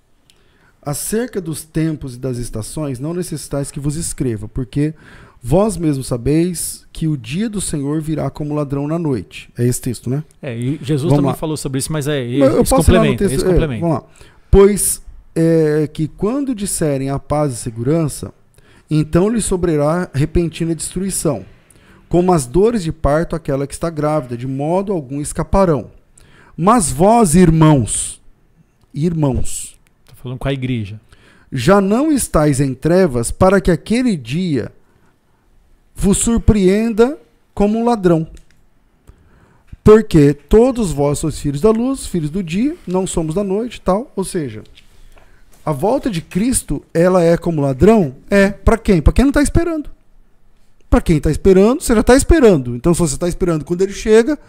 acerca dos tempos e das estações, não necessitais que vos escreva, porque vós mesmos sabeis que o dia do Senhor virá como ladrão na noite. É esse texto, né? É, e Jesus vamos também lá. falou sobre isso, mas é mas eu esse posso complemento. Texto, esse é, vamos lá. Pois é, que quando disserem a paz e segurança, então lhe sobrará repentina destruição, como as dores de parto aquela que está grávida, de modo algum escaparão. Mas vós, irmãos, irmãos. Estou falando com a igreja. Já não estáis em trevas para que aquele dia vos surpreenda como um ladrão. Porque todos vós sois filhos da luz, filhos do dia, não somos da noite, tal. Ou seja, a volta de Cristo, ela é como ladrão? É. Para quem? Para quem não está esperando. Para quem está esperando, você já está esperando. Então, se você está esperando quando ele chega,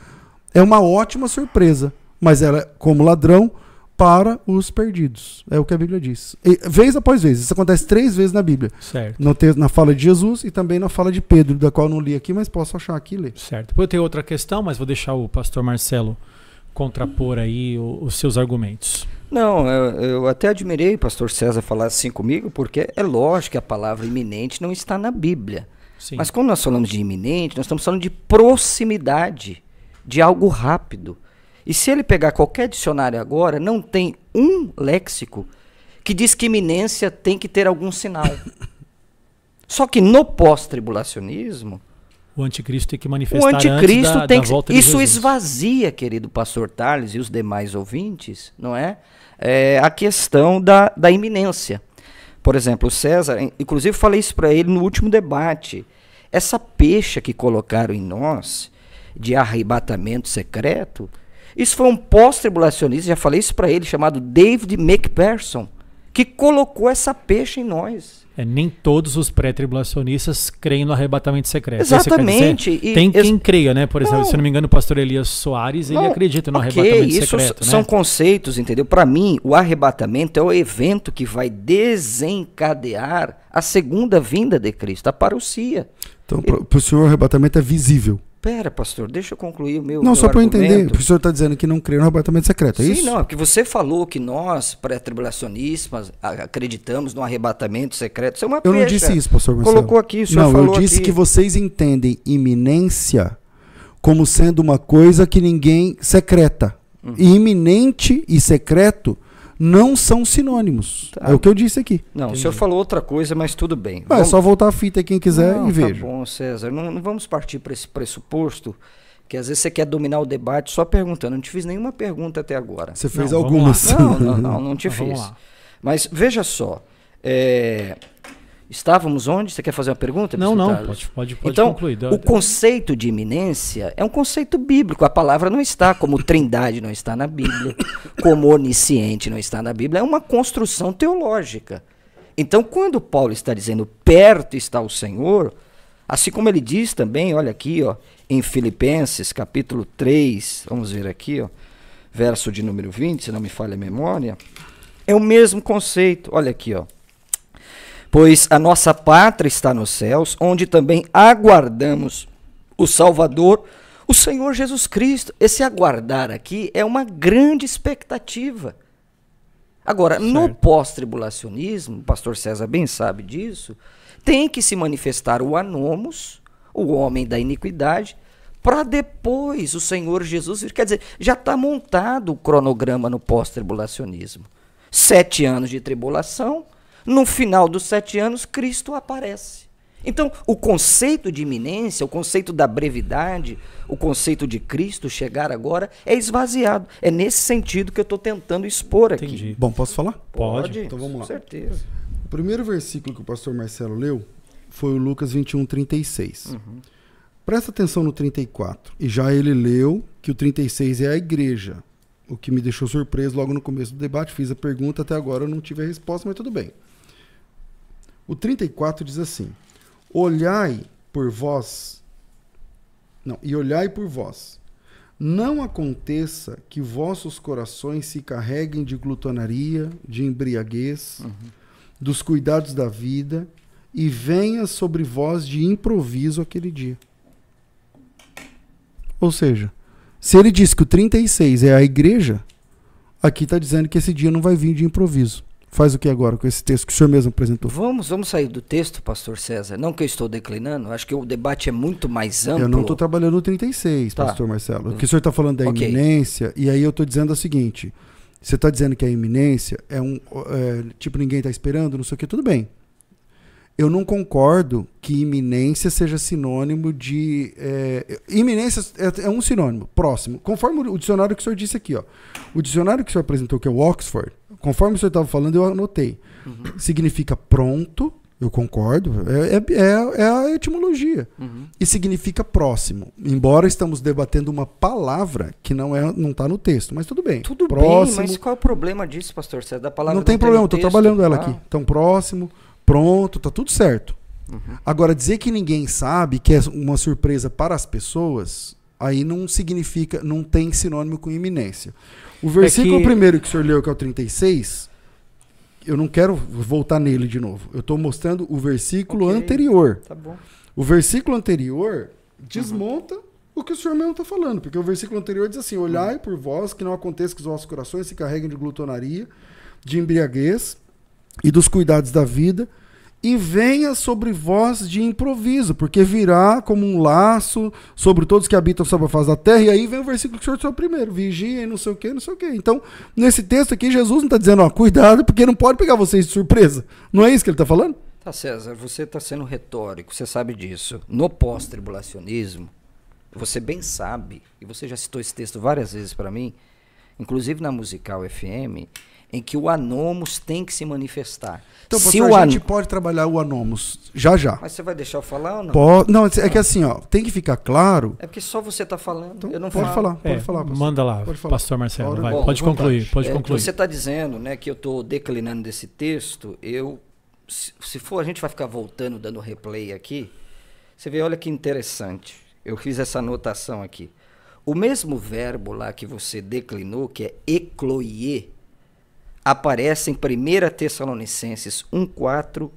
é uma ótima surpresa. Mas ela, é como ladrão, para os perdidos. É o que a Bíblia diz. E, vez após vez. Isso acontece três vezes na Bíblia. Certo. No texto, na fala de Jesus e também na fala de Pedro, da qual não li aqui, mas posso achar aqui e ler. Certo. Depois eu tenho outra questão, mas vou deixar o pastor Marcelo contrapor aí os seus argumentos. Não, eu, eu até admirei o pastor César falar assim comigo, porque é lógico que a palavra iminente não está na Bíblia. Sim. Mas quando nós falamos de iminente, nós estamos falando de proximidade, de algo rápido. E se ele pegar qualquer dicionário agora, não tem um léxico que diz que iminência tem que ter algum sinal. Só que no pós-tribulacionismo. O anticristo tem que manifestar o anticristo antes da, tem da volta de Isso Jesus. esvazia, querido pastor Tarles e os demais ouvintes, não é? é a questão da, da iminência. Por exemplo, o César, inclusive falei isso para ele no último debate. Essa peixa que colocaram em nós de arrebatamento secreto, isso foi um pós-tribulacionista, já falei isso para ele, chamado David McPherson, que colocou essa peixe em nós. É, nem todos os pré-tribulacionistas creem no arrebatamento secreto. É Exatamente. Dizer, tem quem creia, né? Por exemplo, não, se não me engano, o pastor Elias Soares, ele não, acredita no okay, arrebatamento isso secreto. Né? São conceitos, entendeu? Para mim, o arrebatamento é o evento que vai desencadear a segunda vinda de Cristo, a parousia. Então, para o senhor, o arrebatamento é visível. Pera, pastor, deixa eu concluir o meu. Não, meu só para eu entender. O senhor está dizendo que não crê no arrebatamento secreto, é Sim, isso? Sim, não. É porque você falou que nós, pré-tribulacionistas, acreditamos no arrebatamento secreto. Isso é uma Eu não disse é. isso, pastor Marcelo. Colocou aqui, o senhor Não, eu disse aqui. que vocês entendem iminência como sendo uma coisa que ninguém secreta. Uhum. E iminente e secreto não são sinônimos. Tá. É o que eu disse aqui. Não, Entendi. o senhor falou outra coisa, mas tudo bem. Mas é vamos... É só voltar a fita quem quiser não, e tá veja. Tá bom, César. Não, não vamos partir para esse pressuposto que às vezes você quer dominar o debate só perguntando. não te fiz nenhuma pergunta até agora. Você fez não, algumas. Não, não, não, não te fiz. Mas veja só. É, Estávamos onde? Você quer fazer uma pergunta? Não, não, pode, pode, pode então, concluir. o conceito de iminência é um conceito bíblico. A palavra não está, como trindade não está na Bíblia, como onisciente não está na Bíblia, é uma construção teológica. Então, quando Paulo está dizendo perto está o Senhor, assim como ele diz também, olha aqui, ó, em Filipenses, capítulo 3, vamos ver aqui, ó, verso de número 20, se não me falha a memória, é o mesmo conceito. Olha aqui, ó pois a nossa pátria está nos céus, onde também aguardamos o Salvador, o Senhor Jesus Cristo. Esse aguardar aqui é uma grande expectativa. Agora, certo. no pós-tribulacionismo, o pastor César bem sabe disso, tem que se manifestar o anomos, o homem da iniquidade, para depois o Senhor Jesus vir. Quer dizer, já está montado o cronograma no pós-tribulacionismo. Sete anos de tribulação, no final dos sete anos, Cristo aparece. Então, o conceito de iminência, o conceito da brevidade, o conceito de Cristo chegar agora é esvaziado. É nesse sentido que eu estou tentando expor aqui. Entendi. Bom, posso falar? Pode. Pode. Então vamos lá. Com certeza. O primeiro versículo que o pastor Marcelo leu foi o Lucas 21, 36. Uhum. Presta atenção no 34. E já ele leu que o 36 é a igreja. O que me deixou surpreso logo no começo do debate. Fiz a pergunta, até agora eu não tive a resposta, mas tudo bem. O 34 diz assim: Olhai por vós. Não, e olhai por vós. Não aconteça que vossos corações se carreguem de glutonaria, de embriaguez, uhum. dos cuidados da vida, e venha sobre vós de improviso aquele dia. Ou seja, se ele diz que o 36 é a igreja, aqui está dizendo que esse dia não vai vir de improviso faz o que agora com esse texto que o senhor mesmo apresentou? Vamos, vamos sair do texto, pastor César. Não que eu estou declinando, acho que o debate é muito mais amplo. Eu não estou trabalhando no 36, tá. pastor Marcelo. Uhum. que o senhor está falando da é okay. iminência, e aí eu estou dizendo o seguinte: você está dizendo que a iminência é um. É, tipo, ninguém está esperando, não sei o que, tudo bem. Eu não concordo que iminência seja sinônimo de. É, iminência é, é um sinônimo, próximo. Conforme o dicionário que o senhor disse aqui, ó. O dicionário que o senhor apresentou, que é o Oxford, Conforme o senhor estava falando, eu anotei. Uhum. Significa pronto, eu concordo, é, é, é, é a etimologia. Uhum. E significa próximo. Embora estamos debatendo uma palavra que não é não está no texto, mas tudo bem. Tudo próximo, bem, mas qual é o problema disso, pastor? Você é da palavra Não tem problema, estou trabalhando ela ah. aqui. Então, próximo, pronto, tá tudo certo. Uhum. Agora, dizer que ninguém sabe, que é uma surpresa para as pessoas, aí não significa, não tem sinônimo com iminência. O é versículo é que... primeiro que o senhor leu, que é o 36, eu não quero voltar nele de novo. Eu estou mostrando o versículo okay. anterior. Tá bom. O versículo anterior desmonta uhum. o que o senhor mesmo está falando, porque o versículo anterior diz assim: Olhai uhum. por vós, que não aconteça que os vossos corações se carreguem de glutonaria, de embriaguez e dos cuidados da vida e venha sobre vós de improviso, porque virá como um laço sobre todos que habitam sobre a face da terra. E aí vem o versículo que o senhor trouxe primeiro: e não sei o que, não sei o que. Então, nesse texto aqui, Jesus não está dizendo, ó, cuidado, porque não pode pegar vocês de surpresa. Não é isso que ele está falando? Tá, César, você está sendo retórico, você sabe disso. No pós-tribulacionismo, você bem sabe, e você já citou esse texto várias vezes para mim, inclusive na musical FM, em que o anomos tem que se manifestar. Então, se o a gente an... pode trabalhar o anomos já já. Mas você vai deixar eu falar ou não? Pode, não, é que assim, ó, tem que ficar claro. É porque só você está falando, então, eu não pode falo. falar, pode é, falar. Pastor. Manda lá, falar. pastor Marcelo, vai, Bom, pode concluir, vontade. pode é, concluir. Você está dizendo, né, que eu estou declinando desse texto, eu se for a gente vai ficar voltando dando replay aqui, você vê, olha que interessante. Eu fiz essa anotação aqui. O mesmo verbo lá que você declinou, que é ecloier aparecem 1 Tessalonicenses 1,4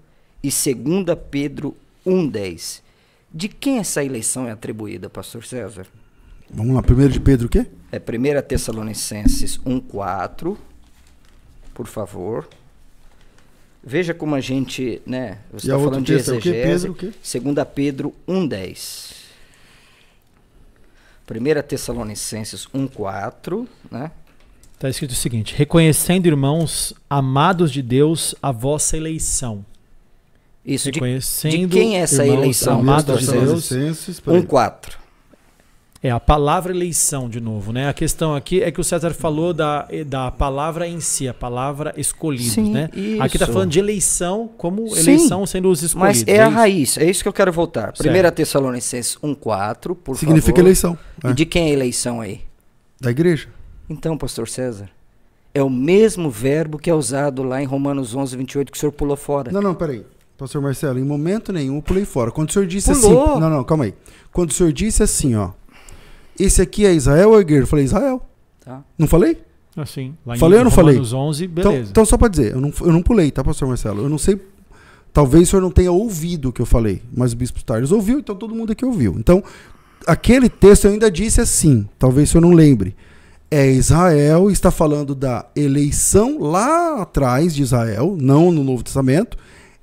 e 2 Pedro 1,10. De quem essa eleição é atribuída, pastor César? Vamos lá, 1 de Pedro o quê? É 1 Tessalonicenses 1,4, por favor. Veja como a gente, né? Você está falando de é exegese, Pedro, o quê? 2 Pedro 1,10. 1 Tessalonicenses 1,4, né? Está escrito o seguinte: reconhecendo, irmãos, amados de Deus, a vossa eleição. Isso, de, de, quem é essa eleição? Amados de Deus. 1,4. É, a palavra eleição, de novo, né? A questão aqui é que o César falou da, da palavra em si, a palavra escolhidos, Sim, né? Tá isso. Aqui está falando de eleição, como eleição Sim, sendo os escolhidos. Mas é, é a é isso? raiz, é isso que eu quero voltar. 1 Tessalonicenses 1,4, por Significa favor. eleição. É. E né? de quem é eleição aí? Da igreja. Então, pastor César, é o mesmo verbo que é usado lá em Romanos 11, 28, que o senhor pulou fora. Não, não, peraí. Pastor Marcelo, em momento nenhum eu pulei fora. Quando o senhor disse assim, Pulou. assim. Não, não, calma aí. Quando o senhor disse assim, ó. Esse aqui é Israel ou é guerreiro? Eu falei, Israel. Tá. Não falei? Assim. Lá em Falei ou não falei? Romanos 11, então, beleza. então só para dizer, eu não, eu não pulei, tá, pastor Marcelo? Eu não sei. Talvez o senhor não tenha ouvido o que eu falei, mas o bispo Tardes ouviu, então todo mundo aqui ouviu. Então, aquele texto eu ainda disse assim, talvez o senhor não lembre é Israel, está falando da eleição lá atrás de Israel, não no Novo Testamento,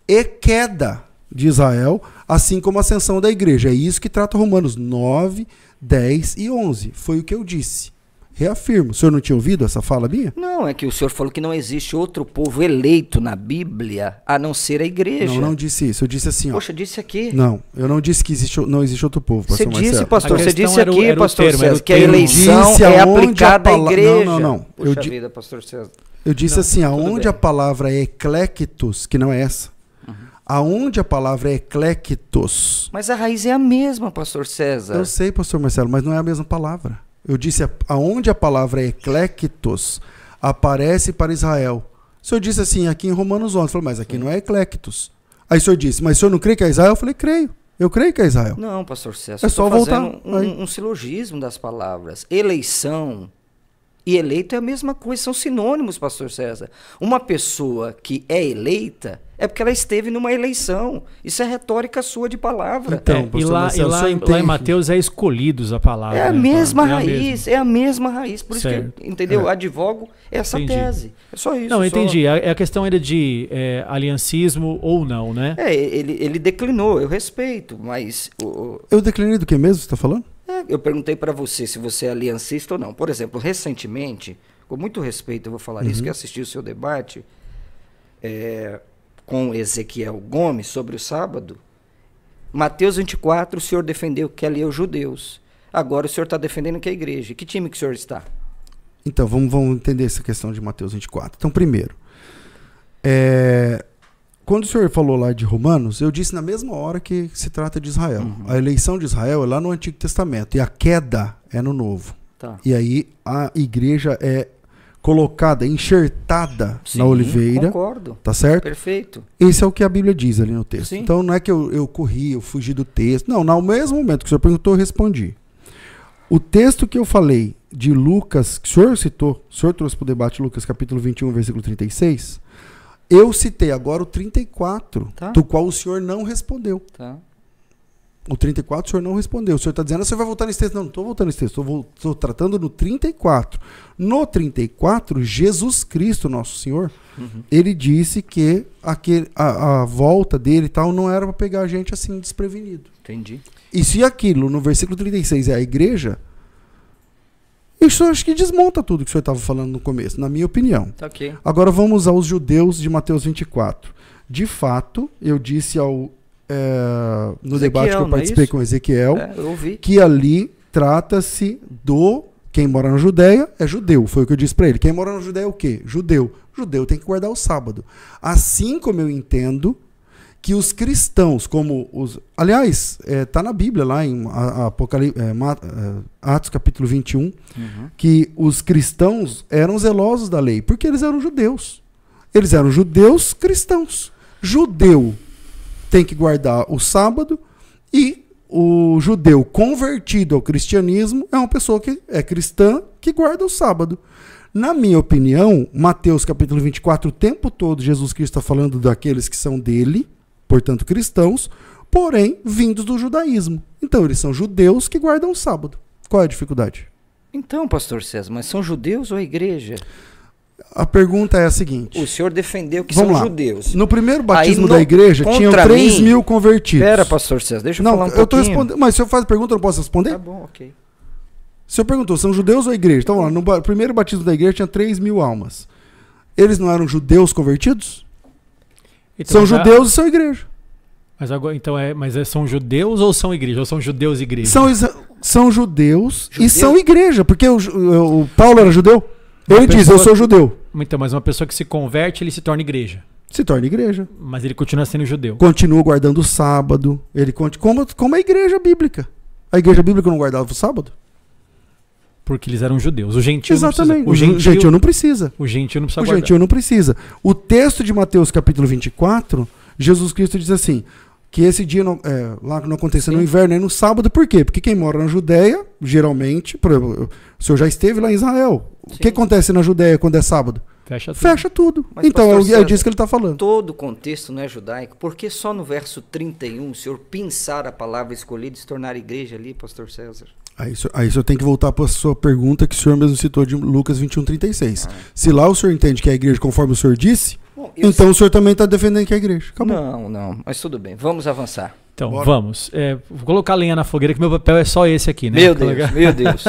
e queda de Israel, assim como a ascensão da igreja. É isso que trata Romanos 9, 10 e 11. Foi o que eu disse. Reafirmo. O senhor não tinha ouvido essa fala minha? Não, é que o senhor falou que não existe outro povo eleito na Bíblia a não ser a igreja. Não, eu não disse isso. Eu disse assim, ó. Poxa, disse aqui. Não, eu não disse que existe, não existe outro povo, pastor Você Marcelo. disse, pastor. Você disse aqui, pastor termo, César, que a eleição é aplicada à igreja. Não, não, não. Puxa eu vida, pastor César. Eu disse não, assim, aonde bem. a palavra é eclectus, que não é essa, uhum. aonde a palavra é eclectos. Mas a raiz é a mesma, pastor César. Eu sei, pastor Marcelo, mas não é a mesma palavra. Eu disse aonde a palavra eclectos aparece para Israel. O senhor disse assim aqui em Romanos 11. Eu falei, mas aqui não é eclectos. Aí o senhor disse, mas o senhor não crê que é Israel? Eu falei, creio. Eu creio que é Israel. Não, pastor César. É só voltar. Um, um silogismo das palavras. Eleição, e eleito é a mesma coisa, são sinônimos, pastor César. Uma pessoa que é eleita é porque ela esteve numa eleição. Isso é retórica sua de palavra. Então, é, pastor, e lá, e lá, em, lá em Mateus é escolhidos a palavra. É a né, mesma é raiz, a mesma. é a mesma raiz. Por certo. isso que, entendeu? É. Advogo essa entendi. tese. É só isso. Não, só... entendi. É, é a questão era de é, aliancismo ou não, né? É, ele, ele declinou, eu respeito, mas. O... Eu declinei do que mesmo, você está falando? eu perguntei para você se você é aliancista ou não. Por exemplo, recentemente, com muito respeito, eu vou falar uhum. isso, que assisti o seu debate é, com Ezequiel Gomes sobre o sábado. Mateus 24, o senhor defendeu que ali é os judeus. Agora o senhor está defendendo que é a igreja. Que time que o senhor está? Então, vamos, vamos entender essa questão de Mateus 24. Então, primeiro, é, quando o senhor falou lá de Romanos, eu disse na mesma hora que se trata de Israel. Uhum. A eleição de Israel é lá no Antigo Testamento e a queda é no Novo. Tá. E aí a igreja é colocada, enxertada Sim, na oliveira. Concordo. Tá certo? Perfeito. Esse é o que a Bíblia diz ali no texto. Sim. Então não é que eu, eu corri, eu fugi do texto. Não, no mesmo momento que o senhor perguntou, eu respondi. O texto que eu falei de Lucas, que o senhor citou, o senhor trouxe para o debate Lucas capítulo 21, versículo 36, eu citei agora o 34, tá. do qual o senhor não respondeu. Tá. O 34 o senhor não respondeu. O senhor está dizendo, ah, o senhor vai voltar nesse texto. Não, não estou voltando nesse texto, estou tratando no 34. No 34, Jesus Cristo, nosso Senhor, uhum. ele disse que aquele, a, a, volta dele e tal não era para pegar a gente assim desprevenido. Entendi. E se aquilo no versículo 36 é a igreja, isso acho que desmonta tudo que o senhor estava falando no começo, na minha opinião. Tá okay. Agora vamos aos judeus de Mateus 24. De fato, eu disse ao, é, no Ezequiel, debate que eu é participei é com Ezequiel é, que ali trata-se do quem mora na Judéia é judeu. Foi o que eu disse para ele. Quem mora na Judéia é o quê? Judeu. Judeu tem que guardar o sábado. Assim como eu entendo que os cristãos, como os. Aliás, está é, tá na Bíblia, lá em Apocalip... É, é, Atos capítulo 21, uhum. que os cristãos eram zelosos da lei, porque eles eram judeus. Eles eram judeus cristãos. Judeu tem que guardar o sábado e o judeu convertido ao cristianismo é uma pessoa que é cristã que guarda o sábado. Na minha opinião, Mateus capítulo 24, o tempo todo Jesus Cristo está falando daqueles que são dele, portanto cristãos, porém vindos do judaísmo. Então eles são judeus que guardam o sábado. Qual é a dificuldade? Então, pastor César, mas são judeus ou a igreja? A pergunta é a seguinte. O senhor defendeu que Vamos são lá. judeus. No primeiro batismo no, da igreja, tinham 3 mim, mil convertidos. Pera, pastor César, deixa eu não, falar um eu pouquinho. Tô respondendo, mas se eu faço pergunta, eu não posso responder? Tá bom, ok. O senhor perguntou, são judeus ou a igreja? Então, lá, no primeiro batismo da igreja tinha 3 mil almas. Eles não eram judeus convertidos? Então, são já... judeus e são igreja. Mas agora, então é, mas é são judeus ou são igreja? Ou são judeus e igreja? São, são judeus Judeu? e são igreja, porque o, o, Paulo era judeu. Uma ele pessoa... diz, eu sou judeu. Então, mas uma pessoa que se converte, ele se torna igreja. Se torna igreja. Mas ele continua sendo judeu. Continua guardando o sábado. Ele conte como, como é a igreja bíblica. A igreja bíblica não guardava o sábado? Porque eles eram judeus. O gentil Exatamente. não precisa. O o gentil não precisa. O gentil não precisa. O gentil não precisa. O texto de Mateus capítulo 24, Jesus Cristo diz assim: que esse dia não, é, lá não aconteceu no inverno, é no sábado, por quê? Porque quem mora na Judéia, geralmente, por exemplo, o senhor já esteve lá em Israel. Sim. O que acontece na Judéia quando é sábado? Fecha tudo. Fecha tudo. Mas, então pastor, é, é disso que ele está falando. Todo o contexto não é judaico. Por que só no verso 31 o senhor pensar a palavra escolhida e se tornar igreja ali, pastor César? Aí, o senhor tem que voltar para a sua pergunta que o senhor mesmo citou de Lucas 21, 36. Ah. Se lá o senhor entende que é a igreja conforme o senhor disse, Bom, então sei... o senhor também está defendendo que é a igreja. Acabou. Não, não, mas tudo bem, vamos avançar. Então, Bora. vamos. É, vou colocar lenha na fogueira, que meu papel é só esse aqui, né? Meu Deus, meu Deus.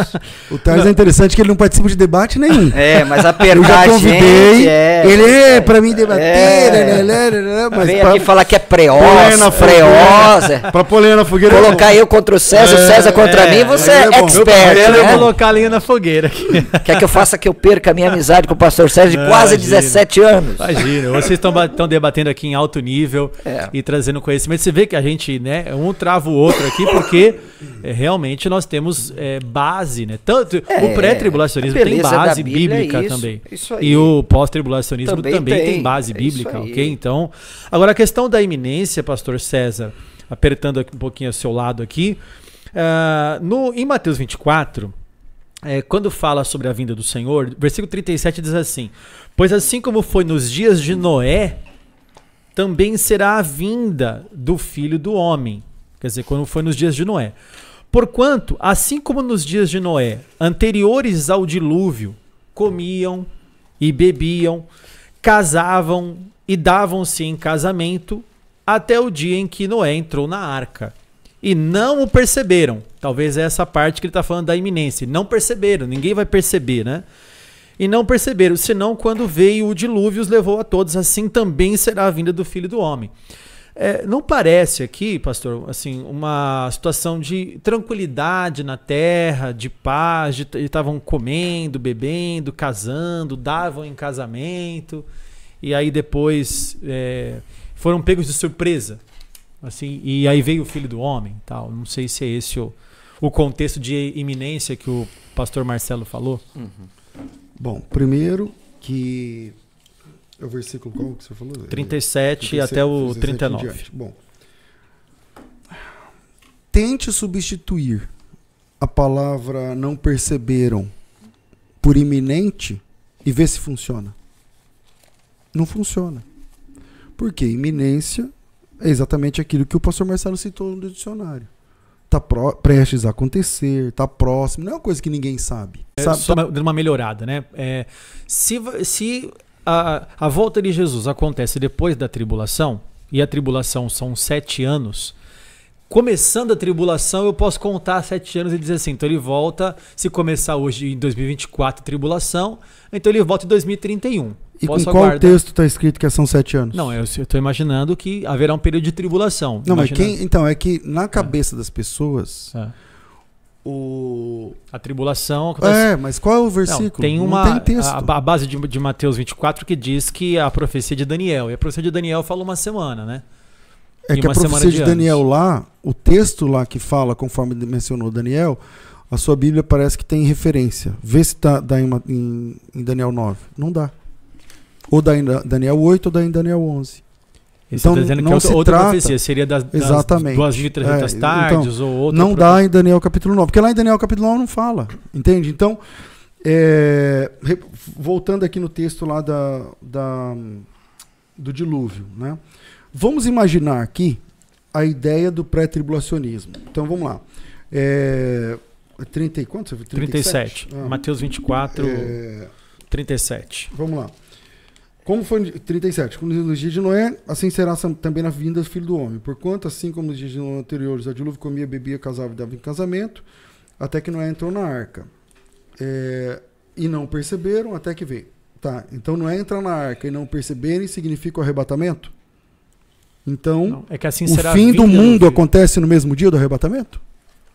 o Thales é interessante que ele não participa de debate nenhum. É, mas apertar Eu já convidei, gente, é, ele é, é. pra mim debater, é. Lê, né, né, né, mas Vem pra... aqui falar que é preosa, Preosa. Pra pôr lenha na fogueira. É. É colocar eu contra o César, o César contra mim, você é, é expert, né? Eu colocar lenha na fogueira aqui. Quer que eu faça que eu perca a minha amizade com o pastor César de ah, quase imagina, 17 anos? Imagina, vocês estão debatendo aqui em alto nível e trazendo conhecimento. Você vê que a gente né, um trava o outro aqui, porque é, realmente nós temos é, base, né? Tanto é, o pré-tribulacionismo tem base é bíblica isso, também. Isso e o pós-tribulacionismo também, também tem. tem. base é bíblica, ok? Então, agora a questão da iminência, pastor César, apertando um pouquinho ao seu lado aqui, uh, no, em Mateus 24, é, quando fala sobre a vinda do Senhor, versículo 37 diz assim: Pois assim como foi nos dias de Noé, também será a vinda do filho do homem. Quer dizer, quando foi nos dias de Noé. Porquanto, assim como nos dias de Noé, anteriores ao dilúvio, comiam e bebiam, casavam e davam-se em casamento, até o dia em que Noé entrou na arca. E não o perceberam. Talvez é essa parte que ele está falando da iminência. Não perceberam, ninguém vai perceber, né? e não perceberam, senão quando veio o dilúvio os levou a todos, assim também será a vinda do Filho do Homem. É, não parece aqui, pastor, assim, uma situação de tranquilidade na terra, de paz, de, estavam comendo, bebendo, casando, davam em casamento, e aí depois é, foram pegos de surpresa, assim, e aí veio o filho do homem, tal. Não sei se é esse o, o contexto de iminência que o pastor Marcelo falou. Uhum. Bom, primeiro que. É o versículo qual que você falou? 37 é, até o 39. Bom. Tente substituir a palavra não perceberam por iminente e ver se funciona. Não funciona. Porque iminência é exatamente aquilo que o pastor Marcelo citou no dicionário tá pro, prestes a acontecer, tá próximo, não é uma coisa que ninguém sabe. É, sabe? É só tá dando uma melhorada, né? É, se se a, a volta de Jesus acontece depois da tribulação, e a tribulação são sete anos, começando a tribulação, eu posso contar sete anos e dizer assim: então ele volta, se começar hoje em 2024 tribulação, então ele volta em 2031. E com qual aguardar. texto está escrito que são sete anos? Não, eu estou imaginando que haverá um período de tribulação. Não, mas quem, então, é que na é. cabeça é. das pessoas, é. o... a tribulação... É, mas qual é o versículo? Não, tem uma, Não tem texto. A, a, base de, de Mateus 24 que diz que a profecia de Daniel, e a profecia de Daniel fala uma semana, né? É e que a profecia de, de Daniel lá, o texto lá que fala, conforme mencionou Daniel, a sua Bíblia parece que tem referência. Vê se tá, dá em, em, em Daniel 9. Não dá ou da Daniel 8 ou da Daniel 11. então, tá dizendo não que é outra, trata... profecia seria das, Exatamente. duas vírgulas é, tardes então, ou outra. Não dá em Daniel capítulo 9, porque lá em Daniel capítulo 9 não fala, entende? Então, é, voltando aqui no texto lá da, da, do dilúvio, né? Vamos imaginar aqui a ideia do pré-tribulacionismo. Então vamos lá. É, 30 é e quanto? 37. 37. Ah, Mateus 24, é, 37. Vamos lá. Como foi 37, como no dia de Noé, assim será também na vinda do filho do homem. Porquanto, assim como nos dias de Noé anteriores, a dilúvio comia, bebia, casava e dava em casamento, até que Noé entrou na arca. É, e não perceberam até que veio. Tá, então Noé entrar na arca e não perceberem significa o arrebatamento? Então, não, é que assim o será fim do mundo acontece no mesmo dia do arrebatamento?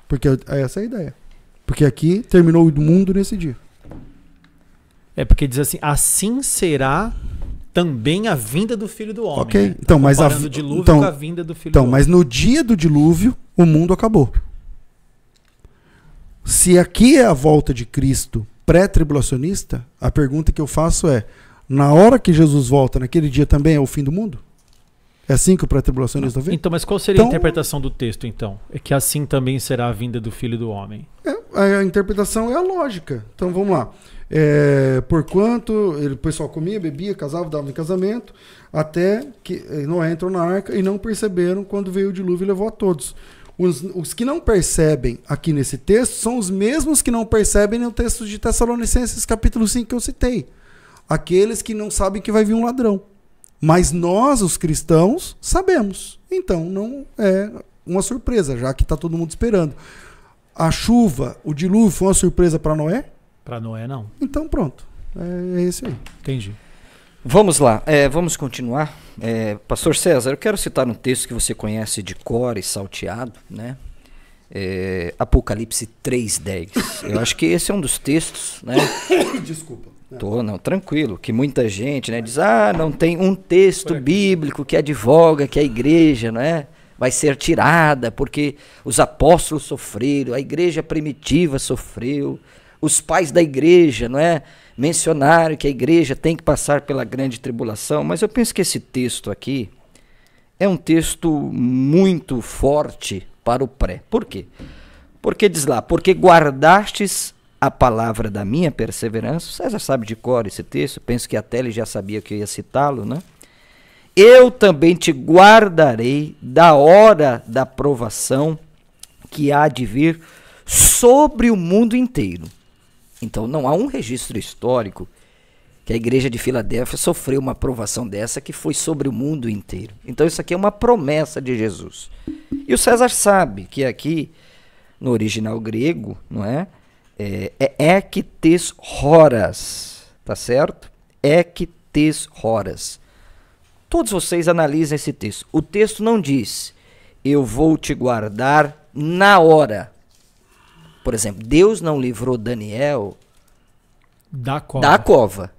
Porque é, é essa é a ideia. Porque aqui terminou o mundo nesse dia. É porque diz assim, assim será também a vinda do filho do homem. Ok. Né? Então, mas a, então, a vinda do filho então, do mas no dia do dilúvio o mundo acabou. Se aqui é a volta de Cristo pré-tribulacionista, a pergunta que eu faço é: na hora que Jesus volta, naquele dia também é o fim do mundo? É assim que o pré-tribulacionista vê? Então, mas qual seria então, a interpretação do texto, então? É que assim também será a vinda do Filho do Homem. É, a interpretação é a lógica. Então, vamos lá. É, porquanto ele, o pessoal comia, bebia, casava, dava em casamento, até que eh, Noé entrou na arca e não perceberam quando veio o dilúvio e levou a todos. Os, os, que não percebem aqui nesse texto são os mesmos que não percebem no texto de Tessalonicenses, capítulo 5, que eu citei. Aqueles que não sabem que vai vir um ladrão. Mas nós, os cristãos, sabemos. Então não é uma surpresa, já que está todo mundo esperando. A chuva, o dilúvio foi uma surpresa para Noé? Para Noé, não. Então pronto. É, é isso aí. Entendi. Vamos lá, é, vamos continuar. É, Pastor César, eu quero citar um texto que você conhece de cor e salteado, né? É, Apocalipse 3.10. Eu acho que esse é um dos textos, né? Desculpa. É. Tô, não, tranquilo, que muita gente, né, diz, ah, não tem um texto bíblico que advoga que a igreja, né, vai ser tirada porque os apóstolos sofreram, a igreja primitiva sofreu, os pais da igreja, não é? Mencionaram que a igreja tem que passar pela grande tribulação, mas eu penso que esse texto aqui é um texto muito forte para o pré. Por quê? Porque diz lá, porque guardastes a palavra da minha perseverança. Você já sabe de cor esse texto, penso que até ele já sabia que eu ia citá-lo, né? Eu também te guardarei da hora da provação que há de vir sobre o mundo inteiro, então não há um registro histórico que a igreja de Filadélfia sofreu uma aprovação dessa que foi sobre o mundo inteiro. Então isso aqui é uma promessa de Jesus. E o César sabe que aqui no original grego, não é? É, é ectes horas, tá certo? Ectes horas. Todos vocês analisem esse texto. O texto não diz: "Eu vou te guardar na hora". Por exemplo, Deus não livrou Daniel da cova. da cova.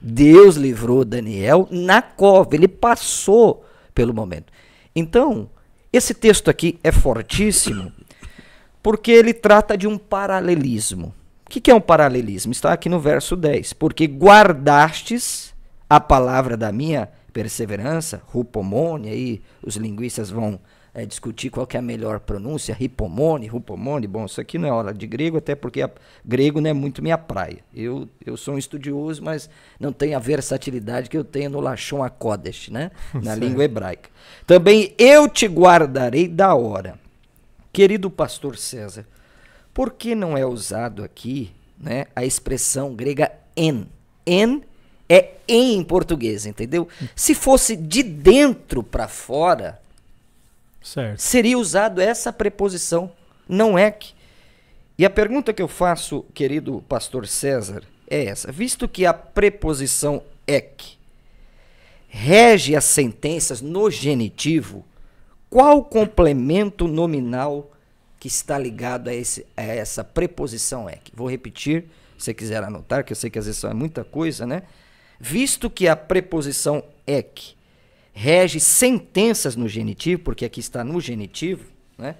Deus livrou Daniel na cova. Ele passou pelo momento. Então, esse texto aqui é fortíssimo porque ele trata de um paralelismo. O que, que é um paralelismo? Está aqui no verso 10. Porque guardastes a palavra da minha perseverança, rupomone, aí os linguistas vão é, discutir qual é a melhor pronúncia, ripomone, rupomone, bom, isso aqui não é hora de grego, até porque a, grego não é muito minha praia. Eu, eu sou um estudioso, mas não tenho a versatilidade que eu tenho no Lachon Akodesh, né? na Sim. língua hebraica. Também eu te guardarei da hora. Querido pastor César, por que não é usado aqui né, a expressão grega en? En é em português, entendeu? Hum. Se fosse de dentro para fora, Certo. Seria usado essa preposição, não é que. E a pergunta que eu faço, querido pastor César, é essa: visto que a preposição é que rege as sentenças no genitivo, qual o complemento nominal que está ligado a, esse, a essa preposição é que? Vou repetir, se você quiser anotar, que eu sei que às vezes é muita coisa, né? Visto que a preposição é que rege sentenças no genitivo, porque aqui está no genitivo, né?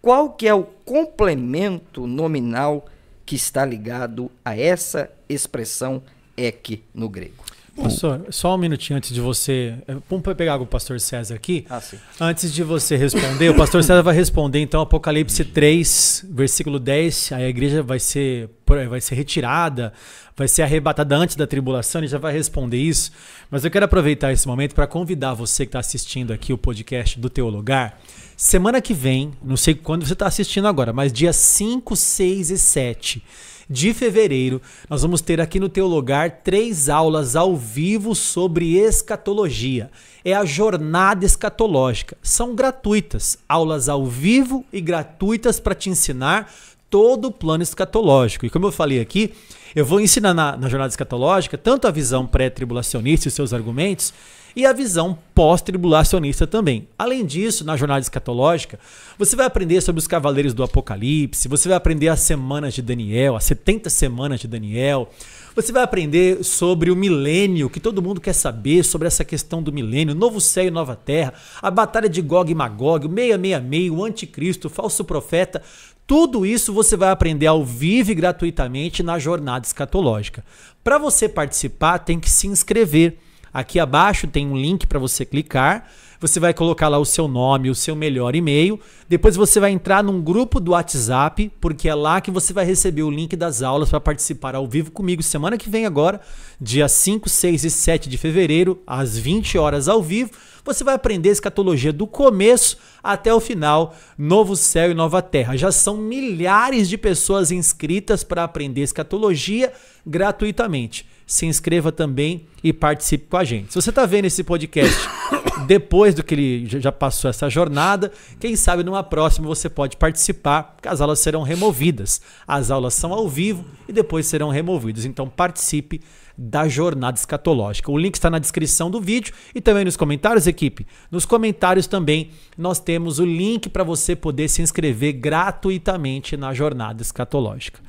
qual que é o complemento nominal que está ligado a essa expressão ek no grego? Pastor, só um minutinho antes de você. Eh, vamos pegar o pastor César aqui. Ah, sim. Antes de você responder, o pastor César vai responder, então, Apocalipse 3, versículo 10. Aí a igreja vai ser, vai ser retirada, vai ser arrebatada antes da tribulação, ele já vai responder isso. Mas eu quero aproveitar esse momento para convidar você que está assistindo aqui o podcast do Teu Lugar. Semana que vem, não sei quando você está assistindo agora, mas dia 5, 6 e 7 de fevereiro, nós vamos ter aqui no Teu Lugar três aulas ao vivo sobre escatologia. É a jornada escatológica. São gratuitas, aulas ao vivo e gratuitas para te ensinar todo o plano escatológico. E como eu falei aqui, eu vou ensinar na, na jornada escatológica tanto a visão pré-tribulacionista e seus argumentos e a visão pós-tribulacionista também. Além disso, na jornada escatológica, você vai aprender sobre os cavaleiros do Apocalipse, você vai aprender as semanas de Daniel, as 70 semanas de Daniel. Você vai aprender sobre o milênio, que todo mundo quer saber, sobre essa questão do milênio, novo céu e nova terra, a batalha de Gog e Magog, o 666, o anticristo, o falso profeta, tudo isso você vai aprender ao vivo e gratuitamente na jornada escatológica. Para você participar, tem que se inscrever. Aqui abaixo tem um link para você clicar. Você vai colocar lá o seu nome, o seu melhor e-mail. Depois você vai entrar num grupo do WhatsApp, porque é lá que você vai receber o link das aulas para participar ao vivo comigo semana que vem agora, dia 5, 6 e 7 de fevereiro, às 20 horas ao vivo. Você vai aprender escatologia do começo até o final, novo céu e nova terra. Já são milhares de pessoas inscritas para aprender escatologia gratuitamente se inscreva também e participe com a gente. Se você está vendo esse podcast depois do que ele já passou essa jornada, quem sabe numa próxima você pode participar, porque as aulas serão removidas. As aulas são ao vivo e depois serão removidas. Então participe da jornada escatológica. O link está na descrição do vídeo e também nos comentários, equipe. Nos comentários também nós temos o link para você poder se inscrever gratuitamente na jornada escatológica.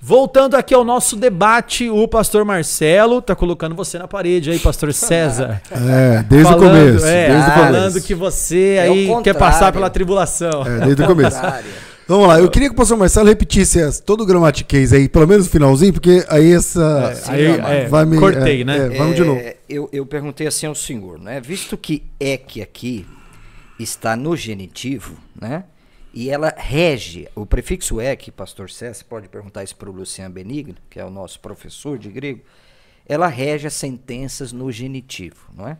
Voltando aqui ao nosso debate, o pastor Marcelo tá colocando você na parede aí, pastor César. É, desde falando, o começo. É, desde ah, o começo. Falando que você é aí quer passar pela tribulação. É, desde o começo. Vamos lá, eu queria que o pastor Marcelo repetisse todo o gramatiquês aí, pelo menos o finalzinho, porque aí essa. É, sim, aí, é, vai me, é, cortei, né? É, vamos de é, novo. Eu, eu perguntei assim ao senhor, né? Visto que é que aqui está no genitivo, né? e ela rege. O prefixo ek, pastor César, pode perguntar isso para o Luciano Benigno, que é o nosso professor de grego, ela rege as sentenças no genitivo, não é?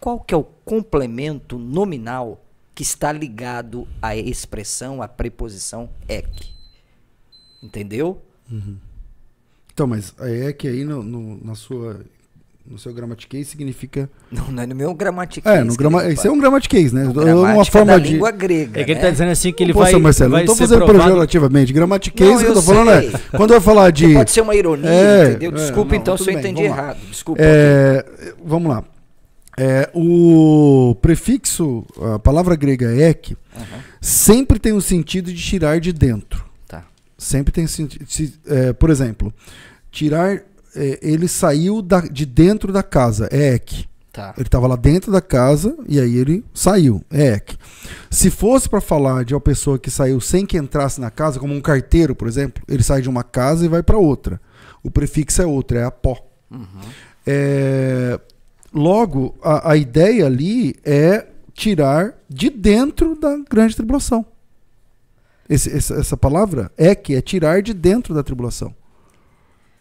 Qual que é o complemento nominal que está ligado à expressão, à preposição ek? Entendeu? Uhum. Então, mas a ek aí no, no, na sua no seu gramatiquês significa. Não, não é no meu gramatiquês. É, no grama... Esse é um gramatiquês, né? É uma forma da de. língua grega. É que ele tá né? tá dizendo assim que ele faz vai. Poxa, Marcelo, vai não tô fazendo provado... pejorativamente. Gramatiquês, o que eu tô sei. falando é. Quando eu falar de. pode ser uma ironia, é, entendeu? É, desculpa é, não, então se eu entendi vamos errado. Desculpa. É, vamos lá. É, o prefixo, a palavra grega é ek, uhum. sempre tem o um sentido de tirar de dentro. Tá. Sempre tem sentido. Se, é, por exemplo, tirar é, ele saiu da, de dentro da casa, é EC. Tá. Ele estava lá dentro da casa e aí ele saiu, é EC. Se fosse para falar de uma pessoa que saiu sem que entrasse na casa, como um carteiro, por exemplo, ele sai de uma casa e vai para outra. O prefixo é outro, é apó. Uhum. É, logo, a, a ideia ali é tirar de dentro da grande tribulação. Esse, essa, essa, palavra é que é tirar de dentro da tribulação.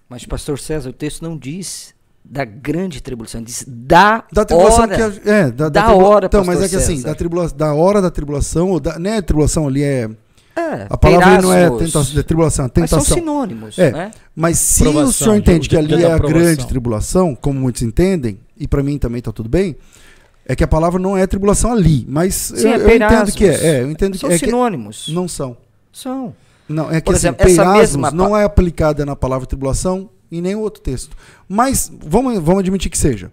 Mas, pastor César, o texto não diz da grande tribulação, diz da, da tribulação hora. Que, é, da, da, da tribula... hora, Então, mas é que assim, César. assim, da, tribula... da hora da tribulação, ou da... né, tribulação ali é... É, a palavra não é tentação, é tribulação, é tentação. Mas são sinônimos, é, né? Mas se provação, o senhor entende que ali é a grande tribulação, como muitos entendem, e para mim também está tudo bem, é que a palavra não é tribulação ali, mas Sim, é eu, é eu entendo que é. é eu entendo são que, é sinônimos. Que não são. São. Não, é que Por assim, essa mesma não é aplicada na palavra tribulação em nenhum outro texto. Mas vamos, vamos admitir que seja.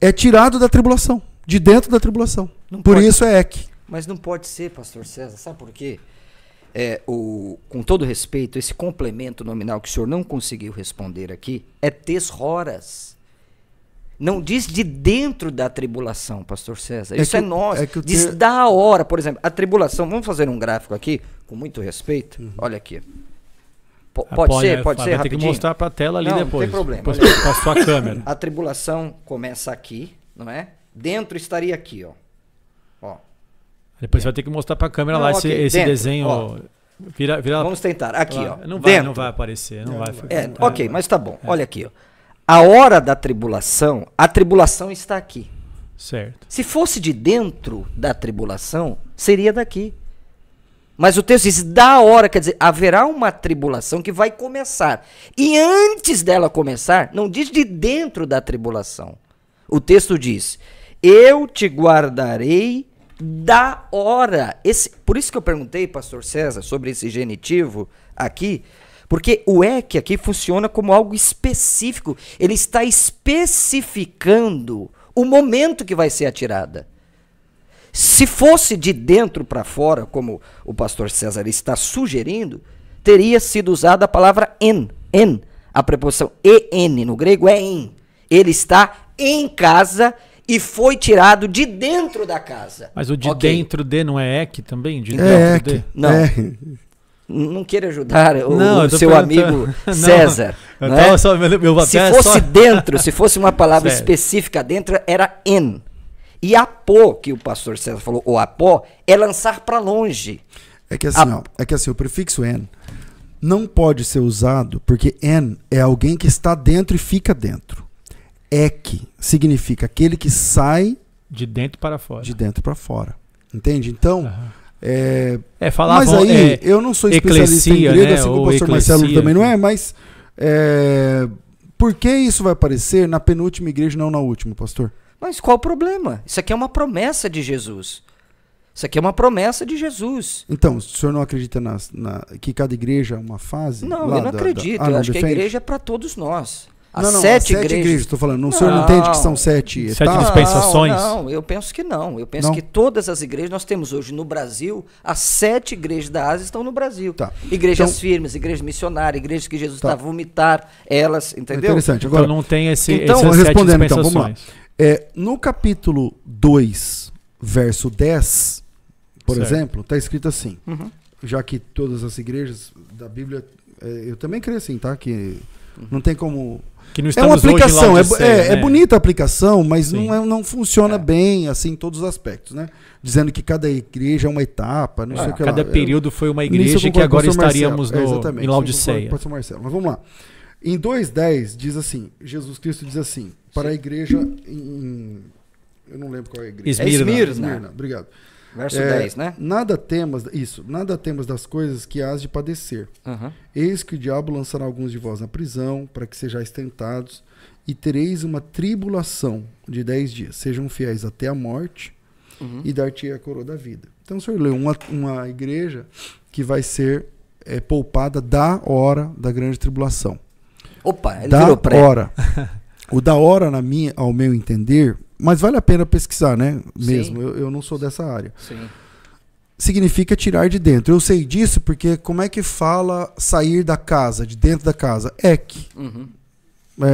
É tirado da tribulação, de dentro da tribulação. Não por pode. isso é EC. Mas não pode ser, pastor César, sabe por quê? É, o, com todo respeito, esse complemento nominal que o senhor não conseguiu responder aqui é tesroras. Não diz de dentro da tribulação, pastor César. É Isso que, é nosso. É que diz te... da hora, por exemplo, a tribulação, vamos fazer um gráfico aqui, com muito respeito. Uhum. Olha aqui. P pode, pode, ser, pode ser rapidinho. Tem que mostrar para a tela ali não, depois. Não tem problema. Depois a sua câmera. A tribulação começa aqui, não é? Dentro estaria aqui, ó. ó. Depois é. você vai ter que mostrar para a câmera não, lá okay. esse, esse desenho. Ó. Vira, vira... Vamos tentar. Aqui, ó. ó. Não vai, Dentro. não vai aparecer. Não, é, não vai, É, ok, mas tá bom. É. Olha aqui, ó a hora da tribulação, a tribulação está aqui. Certo. Se fosse de dentro da tribulação, seria daqui. Mas o texto diz: da hora, quer dizer, haverá uma tribulação que vai começar. E antes dela começar, não diz de dentro da tribulação. O texto diz: eu te guardarei da hora. Esse, por isso que eu perguntei, pastor César, sobre esse genitivo aqui, porque o EC aqui funciona como algo específico. Ele está especificando o momento que vai ser atirada. Se fosse de dentro para fora, como o pastor César está sugerindo, teria sido usada a palavra en, en. A preposição en no grego é em. Ele está em casa e foi tirado de dentro da casa. Mas o de okay. dentro de não é ek também? De é dentro ek. de? Não. É. é não queira ajudar o, não, o seu amigo César. Não, é? só, meu, meu se fosse só... dentro, se fosse uma palavra Sério. específica dentro, era en. E apó, que o pastor César falou, ou apó, é lançar para longe. É que assim, A... ó, é que assim, o prefixo en não pode ser usado porque en é alguém que está dentro e fica dentro. Ek significa aquele que sai de dentro para fora. De dentro para fora. Entende? Então, uhum. É, é falavam, Mas aí, é, eu não sou especialista eclesia, em grego, né? assim como o pastor eclesia, Marcelo também não é, mas. É, por que isso vai aparecer na penúltima igreja e não na última, pastor? Mas qual o problema? Isso aqui é uma promessa de Jesus. Isso aqui é uma promessa de Jesus. Então, o senhor não acredita na, na, que cada igreja é uma fase? Não, eu não da, acredito. Da, ah, eu acho defende? que a igreja é para todos nós. As não, não, sete, sete igrejas. igrejas, estou falando. Não, o senhor não entende que são sete, sete etapas? dispensações? Não, não, eu penso que não. Eu penso não. que todas as igrejas, nós temos hoje no Brasil, as sete igrejas da Ásia estão no Brasil. Tá. Igrejas então, firmes, igrejas missionárias, igrejas que Jesus tá. está a vomitar, elas, é entendeu? Interessante. Agora, então não tem esse Então, respondendo, então, vamos lá. É, no capítulo 2, verso 10, por certo. exemplo, está escrito assim, uhum. já que todas as igrejas da Bíblia, é, eu também creio assim, tá? Que não tem como. é uma aplicação, é, ser, é, né? é, bonita a aplicação, mas não, é, não funciona é. bem assim em todos os aspectos, né? Dizendo que cada igreja é uma etapa, não ah, sei o que Cada lá. período foi uma igreja que agora estaríamos Marcelo. É, no, em Laodiceia. Concordo, Marcelo. Mas vamos lá. Em 2,10 diz assim: Jesus Cristo diz assim, para a igreja em. Eu não lembro qual é a igreja. Esmirna. É Esmirna. Esmirna. Obrigado. Verso é, 10, né? Nada temas, isso, nada temas das coisas que hás de padecer. Uhum. Eis que o diabo lançará alguns de vós na prisão, para que sejais tentados, e tereis uma tribulação de dez dias. Sejam fiéis até a morte, uhum. e dar-te a coroa da vida. Então o senhor leu uma, uma igreja que vai ser é, poupada da hora da grande tribulação. Opa, ele da virou pré. hora. O da hora, na minha, ao meu entender, mas vale a pena pesquisar, né? Mesmo, eu, eu, não sou dessa área. Sim. Significa tirar de dentro. Eu sei disso porque como é que fala sair da casa, de dentro da casa? Ek. Uhum. É,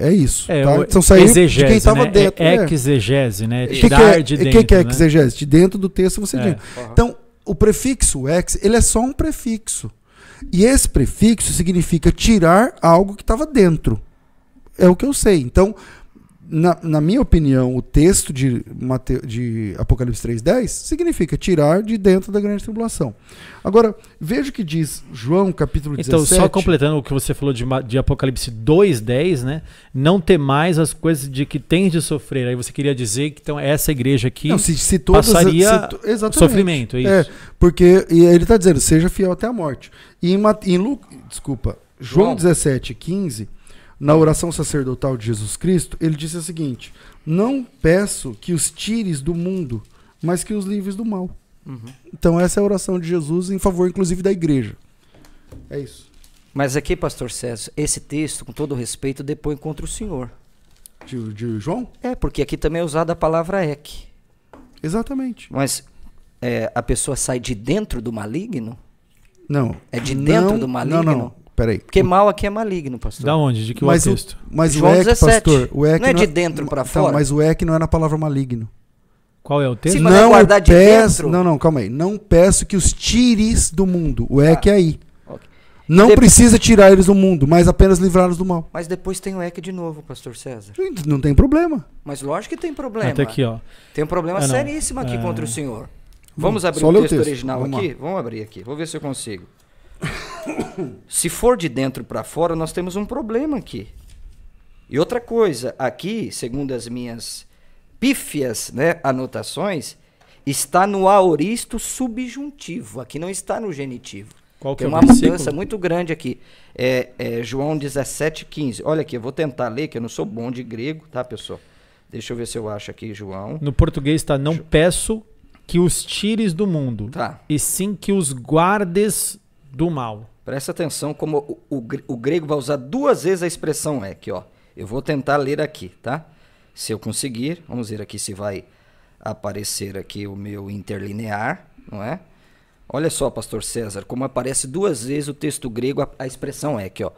é, é, isso. É, tá? Então sair exegese, de quem estava né? dentro. É, exegese, né? É né? né? Tirar que é, de dentro. O que, é né? De dentro do texto você é. Uhum. Então, o prefixo ex, ele é só um prefixo. E esse prefixo significa tirar algo que estava dentro é o que eu sei. Então, na, na minha opinião, o texto de, Mate, de Apocalipse 3.10 significa tirar de dentro da grande tribulação. Agora, veja o que diz João capítulo então, 17. Então, só completando o que você falou de, de Apocalipse 2.10, né? Não ter mais as coisas de que tens de sofrer. Aí você queria dizer que então é essa igreja aqui Não, se, se passaria se, sofrimento. É, é isso. é porque ele está dizendo, seja fiel até a morte. E em, em Lu, desculpa, João, João 17, na oração sacerdotal de Jesus Cristo, ele disse o seguinte: Não peço que os tires do mundo, mas que os livres do mal. Uhum. Então, essa é a oração de Jesus em favor, inclusive, da igreja. É isso. Mas aqui, pastor César, esse texto, com todo respeito, depõe contra o senhor. De, de João? É, porque aqui também é usada a palavra ek. Exatamente. Mas é, a pessoa sai de dentro do maligno? Não. É de dentro não, do maligno? Não, não. Peraí. Porque o... mal aqui é maligno, pastor. Da onde? De que é mas o texto? Mas João o EC, 17. pastor, o EC não, não é de é- dentro para então, fora. Mas o EC não é na palavra maligno. Qual é o texto? Sim, é não é de peço, dentro. Não, não, calma aí. Não peço que os tires do mundo. O EC ah, tá. é aí. Não depois... precisa tirar eles do mundo, mas apenas livrá-los do mal. Mas depois tem o EC de novo, pastor César. Não tem problema. Mas lógico que tem ah, tá problema. Até aqui, ó. Tem um problema ah, seríssimo aqui é... contra o senhor. Vamos abrir o texto, o texto, original Vamos aqui? Lá. Vamos abrir aqui. Vou ver se eu consigo. Se for de dentro para fora, nós temos um problema aqui. E outra coisa, aqui, segundo as minhas pífias né, anotações, está no aoristo subjuntivo. Aqui não está no genitivo. Qual que Tem é uma versículo? mudança muito grande aqui. É, é João 17, 15. Olha aqui, eu vou tentar ler, que eu não sou bom de grego, tá, pessoal? Deixa eu ver se eu acho aqui, João. No português está: Não peço que os tires do mundo, tá. e sim que os guardes do mal. Presta atenção como o, o, o grego vai usar duas vezes a expressão ek, é ó. Eu vou tentar ler aqui, tá? Se eu conseguir, vamos ver aqui se vai aparecer aqui o meu interlinear, não é? Olha só, pastor César, como aparece duas vezes o texto grego a, a expressão ek, é ó.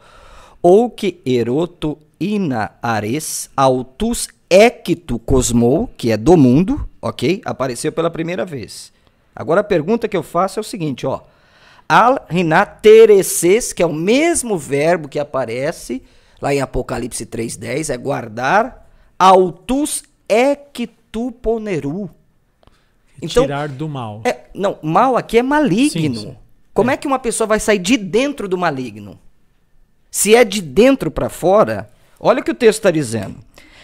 Ou que eroto ina ares autus ecto cosmou, que é do mundo, ok? Apareceu pela primeira vez. Agora a pergunta que eu faço é o seguinte, ó. Al-Riná tereces, que é o mesmo verbo que aparece lá em Apocalipse 3.10, é guardar, autus ectuponeru. Então, tirar do mal. É, não, mal aqui é maligno. Sim, sim. Como é. é que uma pessoa vai sair de dentro do maligno? Se é de dentro para fora, olha o que o texto está dizendo.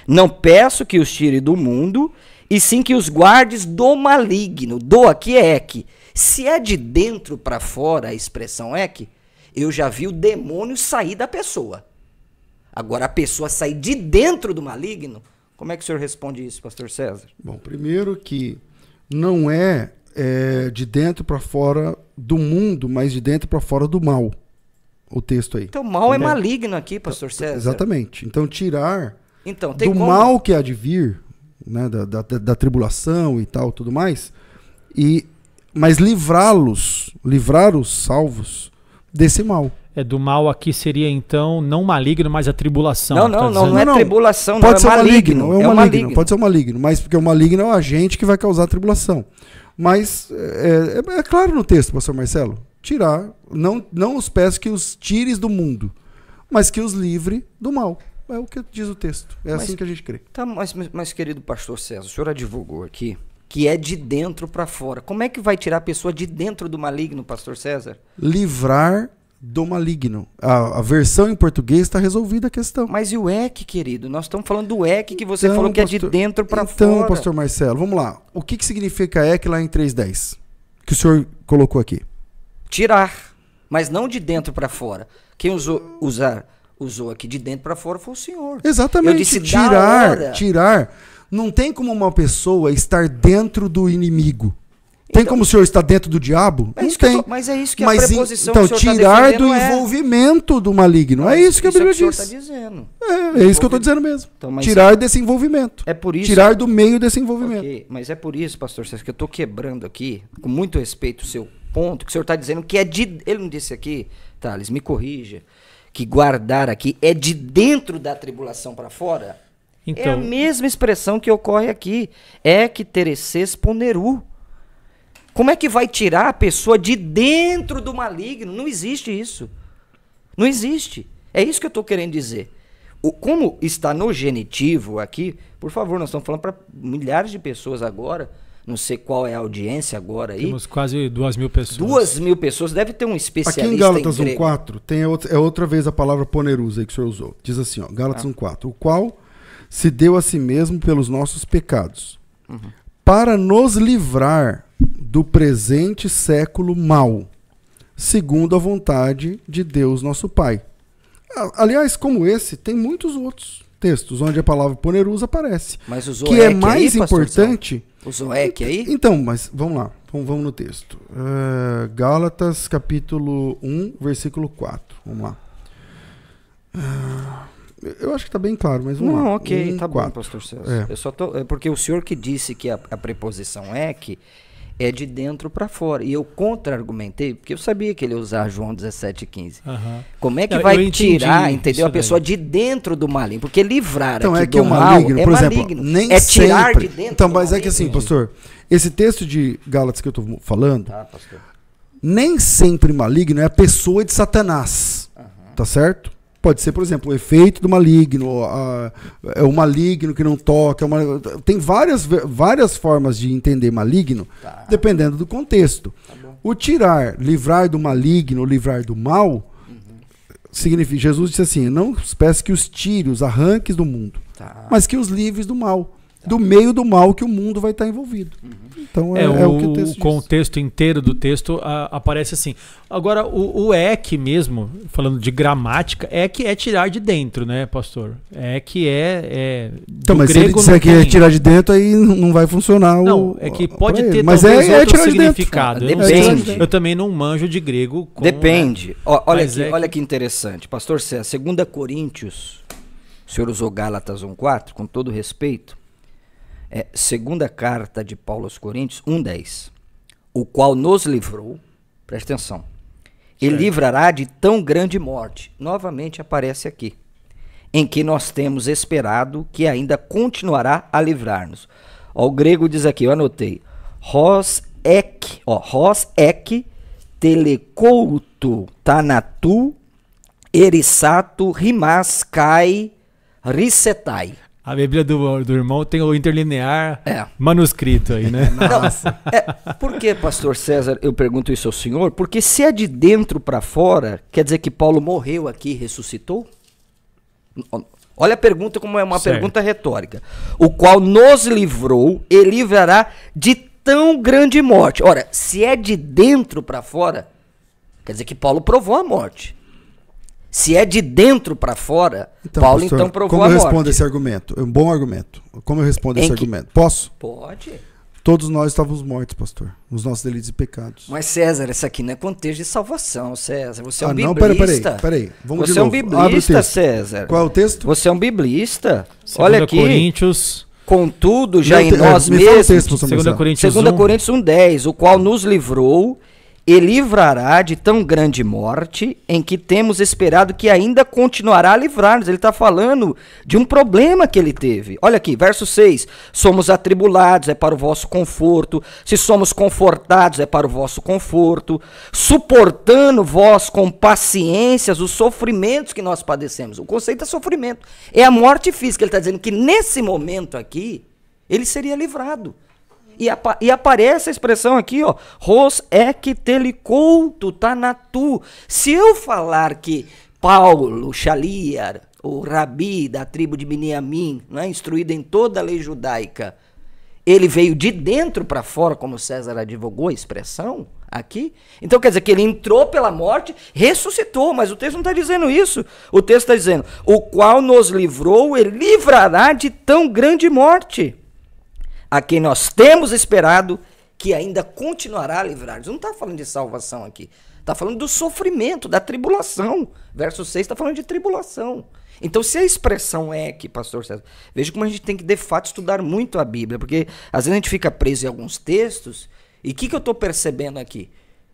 Não peço que os tire do mundo, e sim que os guardes do maligno. Do aqui é ek. Se é de dentro para fora a expressão ek, eu já vi o demônio sair da pessoa. Agora, a pessoa sair de dentro do maligno, como é que o senhor responde isso, pastor César? Bom, primeiro que não é, é de dentro para fora do mundo, mas de dentro para fora do mal. O texto aí. Então, mal é, é maligno aqui, pastor então, César. Exatamente. Então, tirar então, do como... mal que há de vir, né, da, da, da, tribulação e tal, tudo mais. E mas livrá-los, livrar os salvos desse mal. É do mal aqui seria então não maligno, mas a tribulação. Não, não, tá não, não, é tribulação, pode não, é ser é maligno, maligno, é, é maligno, maligno, pode ser um maligno, mas porque o maligno é o agente que vai causar a tribulação. Mas é, é, é claro no texto, pastor Marcelo, tirar, não, não os peço que os tires do mundo, mas que os livre do mal. É o que diz o texto. É mas, assim que a gente crê. Tá, mas, mas, mas, querido pastor César, o senhor advogou aqui que é de dentro para fora. Como é que vai tirar a pessoa de dentro do maligno, pastor César? Livrar do maligno. A, a versão em português está resolvida a questão. Mas e o EC, querido? Nós estamos falando do EC que então, você então, falou que pastor, é de dentro para então, fora. Então, pastor Marcelo, vamos lá. O que, que significa EC lá em 3.10? Que o senhor colocou aqui. Tirar, mas não de dentro para fora. Quem usou, usar usou aqui de dentro para fora foi o senhor. Exatamente. Eu disse, tirar, tirar. Não tem como uma pessoa estar dentro do inimigo. Tem então, como o senhor estar dentro do diabo? É não tem. Tô, mas é isso que mas a preposição Então, tá tirar tá do é envolvimento é... do maligno. Não, é isso que a é Bíblia diz. Tá dizendo. É, é isso que eu estou dizendo mesmo. Então, tirar é... desse envolvimento. É por isso. Tirar do meio desse envolvimento. Okay. Mas é por isso, pastor César, que eu estou quebrando aqui, com muito respeito, o seu ponto, que o senhor está dizendo que é de. Ele não disse aqui, Thales, me corrija que guardar aqui é de dentro da tribulação para fora? Então... É a então, mesma expressão que ocorre aqui. É que tereces poneru. Como é que vai tirar a pessoa de dentro do maligno? Não existe isso. Não existe. É isso que eu estou querendo dizer. O, como está no genitivo aqui, por favor, nós estamos falando para milhares de pessoas agora não sei qual é a audiência agora aí. Temos quase duas mil pessoas. Duas mil pessoas. Deve ter um especialista Aqui em Gálatas 1.4 tem outra, é outra vez a palavra ponerusa aí que o senhor usou. Diz assim, ó, Gálatas ah. 1.4. O qual se deu a si mesmo pelos nossos pecados, uhum. para nos livrar do presente século mau, segundo a vontade de Deus nosso Pai. Aliás, como esse, tem muitos outros textos onde a palavra ponerusa aparece. Mas o que é, é mais aí, importante. O Zoek é aí? Então, mas vamos lá, vamos, vamos no texto. Uh, Gálatas capítulo 1, versículo 4. Vamos lá. Uh, eu acho que está bem claro, mas vamos Não, lá. Não, ok, um, tá bom, pastor Celso. É. Eu só tô, é porque o senhor que disse que a, a preposição é que é de dentro para fora. E eu contra-argumentei, porque eu sabia que ele ia usar João 17 15. Uhum. Como é que vai tirar, entendeu? A pessoa daí. de dentro do maligno. Porque livrar então, é que o maligno, é por exemplo, maligno. Nem é tirar sempre. de dentro Então, mas maligno. é que assim, pastor, esse texto de Gálatas que eu estou falando, tá, nem sempre maligno é a pessoa de Satanás. Uhum. Tá certo? Pode ser, por exemplo, o efeito do maligno, a, é o maligno que não toca. É uma, tem várias, várias formas de entender maligno, tá. dependendo do contexto. Tá o tirar, livrar do maligno, livrar do mal, uhum. significa. Jesus disse assim: não peço que os tire, os arranques do mundo, tá. mas que os livres do mal do meio do mal que o mundo vai estar envolvido. Uhum. Então é, é, é o, que o texto diz. contexto inteiro do texto a, ah, aparece assim. Agora o, o é que mesmo falando de gramática é que é tirar de dentro, né, pastor? É que é, é então, mas se ele disser que é tirar de dentro aí não vai funcionar. Não, o, é que pode ter mas é, é tirar de Dentro. Eu Depende. É sei, eu também não manjo de grego. Depende. olha aqui, olha que interessante, pastor César. Segunda Coríntios, o senhor usou Gálatas 1:4, com todo respeito. É, segunda carta de Paulo aos Coríntios 1,10. O qual nos livrou, presta atenção, e certo. livrará de tão grande morte. Novamente aparece aqui. Em que nós temos esperado que ainda continuará a livrar-nos. o grego diz aqui, eu anotei. Ros ek, ó, ros ek telekouto tanatu erissato kai risetai. A Bíblia do, do irmão tem o interlinear é. manuscrito aí, né? Nossa. É, por que, pastor César, eu pergunto isso ao senhor? Porque se é de dentro para fora, quer dizer que Paulo morreu aqui e ressuscitou? Olha a pergunta como é uma certo. pergunta retórica. O qual nos livrou e livrará de tão grande morte. Ora, se é de dentro para fora, quer dizer que Paulo provou a morte. Se é de dentro para fora, então, Paulo pastor, então provou como a morte. Como eu respondo esse argumento? É Um bom argumento. Como eu respondo esse que... argumento? Posso? Pode. Todos nós estávamos mortos, pastor. Os nossos delitos e pecados. Mas, César, isso aqui não é contexto de salvação, César. Você é um ah, não, biblista. Peraí, peraí, Vamos Você é um biblista, César. Qual é o texto? Você é um biblista. Segunda Olha aqui. Coríntios. Contudo, já em nós é, me mesmos. Me texto, 2 Coríntios 1,10, o qual nos livrou e livrará de tão grande morte em que temos esperado que ainda continuará a livrar-nos. Ele está falando de um problema que ele teve. Olha aqui, verso 6. Somos atribulados, é para o vosso conforto. Se somos confortados, é para o vosso conforto. Suportando vós com paciências os sofrimentos que nós padecemos. O conceito é sofrimento. É a morte física. Ele está dizendo que nesse momento aqui, ele seria livrado. E, apa e, aparece a expressão aqui, ó, ros é ectelicouto tanatu. Tá Se eu falar que Paulo, Xaliar, o rabi da tribo de Biniamim, né, instruído em toda a lei judaica, ele veio de dentro para fora, como César advogou a expressão aqui. Então quer dizer que ele entrou pela morte, ressuscitou, mas o texto não está dizendo isso. O texto está dizendo: o qual nos livrou ele livrará de tão grande morte a quem nós temos esperado, que ainda continuará a livrar-nos. Não está falando de salvação aqui. Está falando do sofrimento, da tribulação. Verso 6 está falando de tribulação. Então, se a expressão é que, pastor César, veja como a gente tem que, de fato, estudar muito a Bíblia, porque às vezes a gente fica preso em alguns textos, e o que, que eu estou percebendo aqui?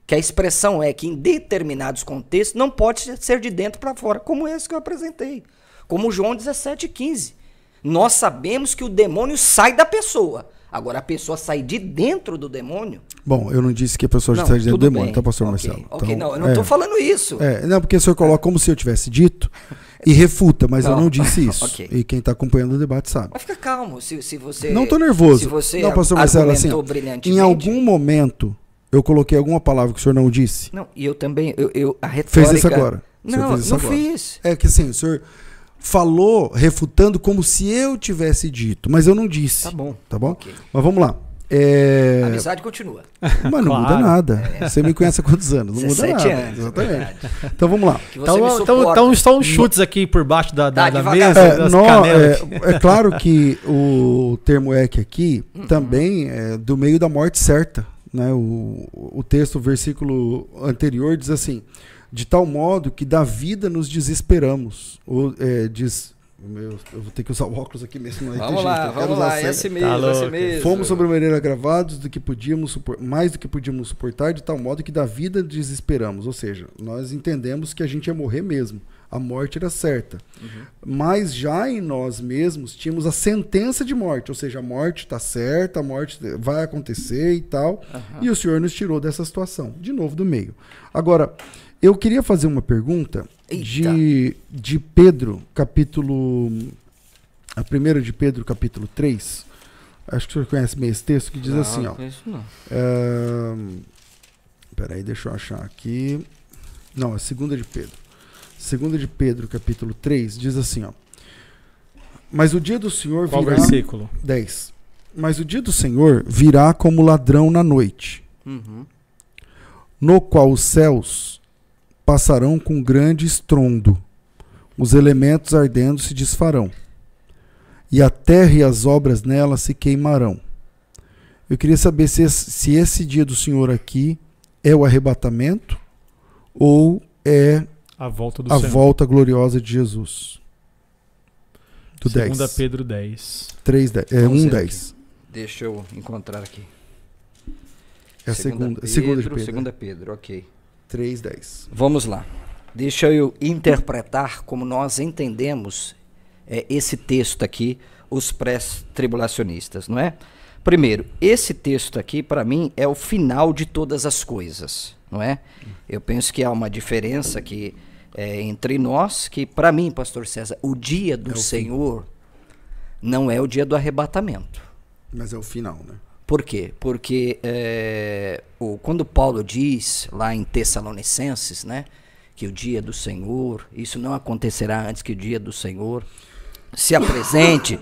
Que a expressão é que, em determinados contextos, não pode ser de dentro para fora, como esse que eu apresentei. Como João 15. Nós sabemos que o demônio sai da pessoa. Agora, a pessoa sai de dentro do demônio. Bom, eu não disse que a pessoa não, sai de dentro do demônio, bem. tá, pastor okay. Marcelo? Ok, então, não, eu não estou é. falando isso. É, não, porque o senhor coloca como se eu tivesse dito e refuta, mas não. eu não disse isso. okay. E quem está acompanhando o debate sabe. Mas fica calmo, se, se você. Não estou nervoso. Se você não, pastor Marcelo, assim, em algum momento eu coloquei alguma palavra que o senhor não disse. Não, e eu também. Eu, eu a retórica... Fez isso agora. Não, não agora. fiz. É que assim, o senhor falou refutando como se eu tivesse dito, mas eu não disse. Tá bom. Tá bom? Okay. Mas vamos lá. É... A amizade continua. Mas não claro. muda nada. Você me conhece há quantos anos? Não muda nada. Anos, exatamente. É então vamos lá. Então, estão então, uns chutes aqui por baixo da, da, tá, da mesa. É, é, é, claro que o termo é EC aqui também é do meio da morte certa. Né? O, o texto, o versículo anterior diz assim: de tal modo que da vida nos desesperamos. Ou, é, diz, meu, eu vou ter que usar o óculos aqui mesmo. É vamos lá, vamos lá, esse mesmo, tá esse mesmo. Fomos sobremaneira gravados do que podíamos mais do que podíamos suportar, de tal modo que da vida desesperamos. Ou seja, nós entendemos que a gente ia morrer mesmo. A morte era certa. Uhum. Mas já em nós mesmos tínhamos a sentença de morte. Ou seja, a morte está certa, a morte vai acontecer e tal. Uhum. E o Senhor nos tirou dessa situação, de novo do meio. Agora, eu queria fazer uma pergunta de, de Pedro, capítulo. A primeira de Pedro, capítulo 3. Acho que o senhor conhece meio esse texto que diz não, assim, ó. Não conheço, não. peraí, deixa eu achar aqui. Não, a é segunda de Pedro. Segunda de Pedro, capítulo 3, diz assim, ó. Mas o dia do Senhor virá. Qual versículo? 10. Mas o dia do Senhor virá como ladrão na noite, uhum. no qual os céus passarão com grande estrondo, os elementos ardendo se desfarão, e a terra e as obras nela se queimarão. Eu queria saber se esse, se esse dia do Senhor aqui é o arrebatamento ou é a volta, a volta gloriosa de Jesus. Do Segunda 10. Pedro 10. 3, 10 é, 1, 10. Deixa eu encontrar aqui. É a segunda, segunda, Pedro, é segunda de Pedro. Segunda Pedro, ok. 3,10. Vamos lá. Deixa eu interpretar como nós entendemos é, esse texto aqui, os pré-tribulacionistas, não é? Primeiro, esse texto aqui, para mim, é o final de todas as coisas, não é? Eu penso que há uma diferença que é, entre nós, que para mim, pastor César, o dia do é o Senhor fim. não é o dia do arrebatamento. Mas é o final, né? Por quê? Porque é, o, quando Paulo diz lá em Tessalonicenses, né, que o dia do Senhor, isso não acontecerá antes que o dia do Senhor se apresente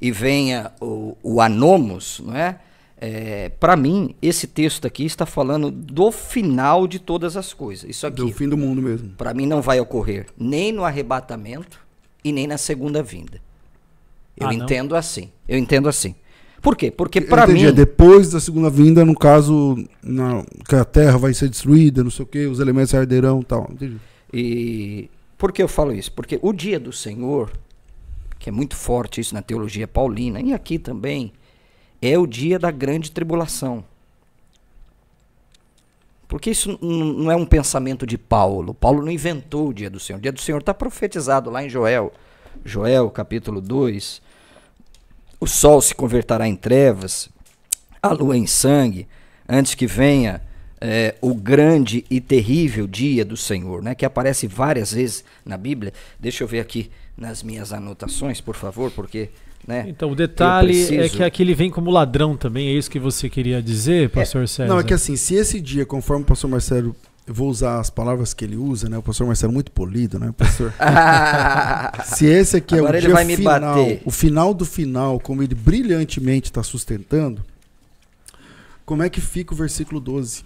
e venha o, o anomos, não é? É, para mim, esse texto aqui está falando do final de todas as coisas. Isso aqui. Do fim do mundo mesmo. Para mim, não vai ocorrer nem no arrebatamento e nem na segunda vinda. Eu ah, entendo não? assim. Eu entendo assim. Por quê? Porque para mim. É depois da segunda vinda, no caso, na, que a terra vai ser destruída, não sei o quê, os elementos arderão e tal. Entendi. E por que eu falo isso? Porque o dia do Senhor, que é muito forte isso na teologia paulina, e aqui também, é o dia da grande tribulação. Porque isso não é um pensamento de Paulo. Paulo não inventou o dia do Senhor. O dia do Senhor está profetizado lá em Joel. Joel, capítulo 2, o sol se converterá em trevas, a lua em sangue, antes que venha é, o grande e terrível dia do Senhor, né? que aparece várias vezes na Bíblia. Deixa eu ver aqui nas minhas anotações, por favor, porque né? Então, o detalhe é preciso... é que aqui ele vem como ladrão também, é isso que você queria dizer, é. pastor é, Não, é que assim, se esse dia, conforme o pastor Marcelo eu vou usar as palavras que ele usa, né? O pastor Marcelo é muito polido, né, professor? Se esse aqui Agora é o ele dia vai final, bater. o final do final, como ele brilhantemente está sustentando, como é que fica o versículo 12?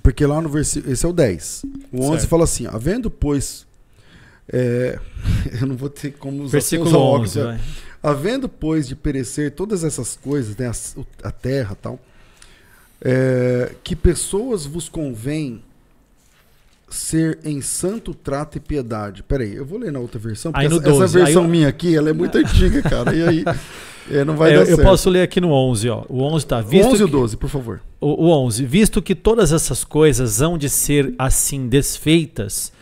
Porque lá no versículo, esse é o 10. O 11 certo. fala assim, havendo pois é, eu não vou ter como usar versículo usar 11, né? Havendo pois de perecer todas essas coisas, né, a, a terra, tal, é, que pessoas vos convém ser em santo trato e piedade. Peraí, eu vou ler na outra versão, porque essa, 12, essa, versão eu... minha aqui, ela é muito antiga, cara. E aí, é, não vai é, dar eu certo. Eu posso ler aqui no 11, ó. O 11 tá visto 11 e 12, por favor. O, o 11, visto que todas essas coisas hão de ser assim desfeitas,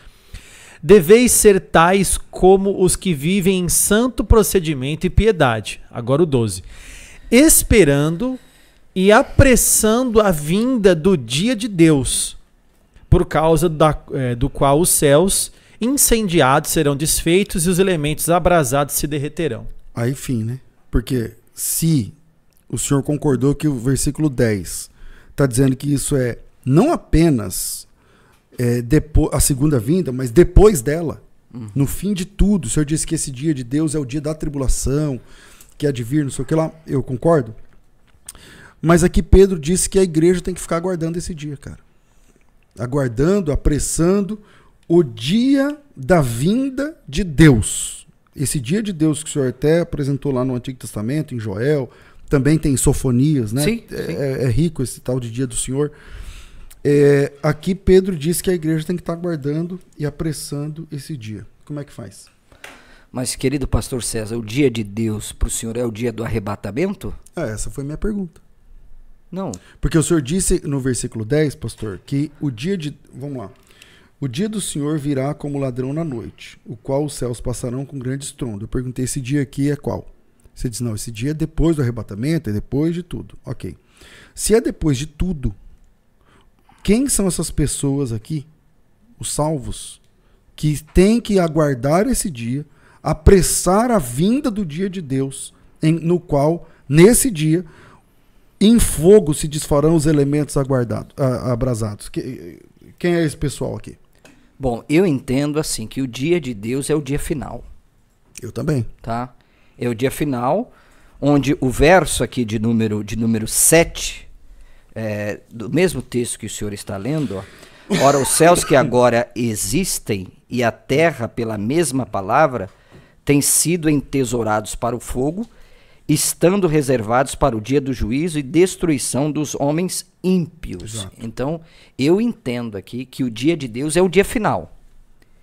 deveis ser tais como os que vivem em santo procedimento e piedade. Agora o 12. Esperando e apressando a vinda do dia de Deus por causa da, é, do qual os céus incendiados serão desfeitos e os elementos abrasados se derreterão. Aí fim, né? Porque se o senhor concordou que o versículo 10 está dizendo que isso é não apenas é, depois, a segunda vinda, mas depois dela. Uhum. No fim de tudo, o senhor disse que esse dia de Deus é o dia da tribulação, que é de vir, não sei o que lá. Eu concordo. Mas aqui Pedro disse que a igreja tem que ficar aguardando esse dia, cara aguardando, apressando o dia da vinda de Deus. Esse dia de Deus que o senhor até apresentou lá no Antigo Testamento, em Joel, também tem sofonias, né? Sim, é, sim. É, é, rico esse tal de dia do Senhor. É, aqui Pedro diz que a igreja tem que estar aguardando e apressando esse dia. Como é que faz? Mas, querido pastor César, o dia de Deus para o senhor é o dia do arrebatamento? É, essa foi minha pergunta. Não. Porque o senhor disse no versículo 10, pastor, que o dia de. Vamos lá. O dia do Senhor virá como ladrão na noite, o qual os céus passarão com grande estrondo. Eu perguntei esse dia aqui é qual? Você diz, não, esse dia é depois do arrebatamento, é depois de tudo. Ok. Se é depois de tudo, quem são essas pessoas aqui, os salvos, que têm que aguardar esse dia, apressar a vinda do dia de Deus, em, no qual, nesse dia, em fogo se desfarão os elementos aguardados, abrasados. quem é esse pessoal aqui? Bom, eu entendo assim que o dia de Deus é o dia final. Eu também. Tá? É o dia final, onde o verso aqui de número, de número 7, é, do mesmo texto que o senhor está lendo, ó, Ora, os céus que agora existem e a terra, pela mesma palavra, têm sido entesourados para o fogo, estando reservados para o dia do juízo e destruição dos homens ímpios. Exato. Então, eu entendo aqui que o dia de Deus é o dia final.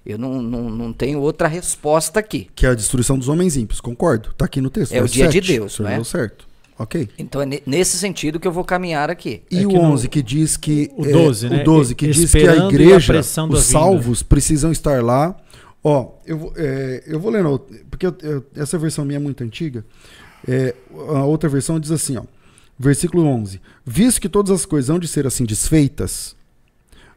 Eu não, não, não tenho outra resposta aqui. Que é a destruição dos homens ímpios, concordo. Está aqui no texto. É o dia 7, de Deus, né? certo. Ok. Então é nesse sentido que eu vou caminhar aqui. E é o 11 no... que diz que. O 12, é, né? O 12 que Esperando diz que a igreja, a os salvos, vinda. precisam estar lá. Ó, eu, é, eu vou ler, porque eu, eu, essa versão minha é muito antiga. É, a outra versão diz assim, ó, versículo 11: Visto que todas as coisas hão de ser assim desfeitas,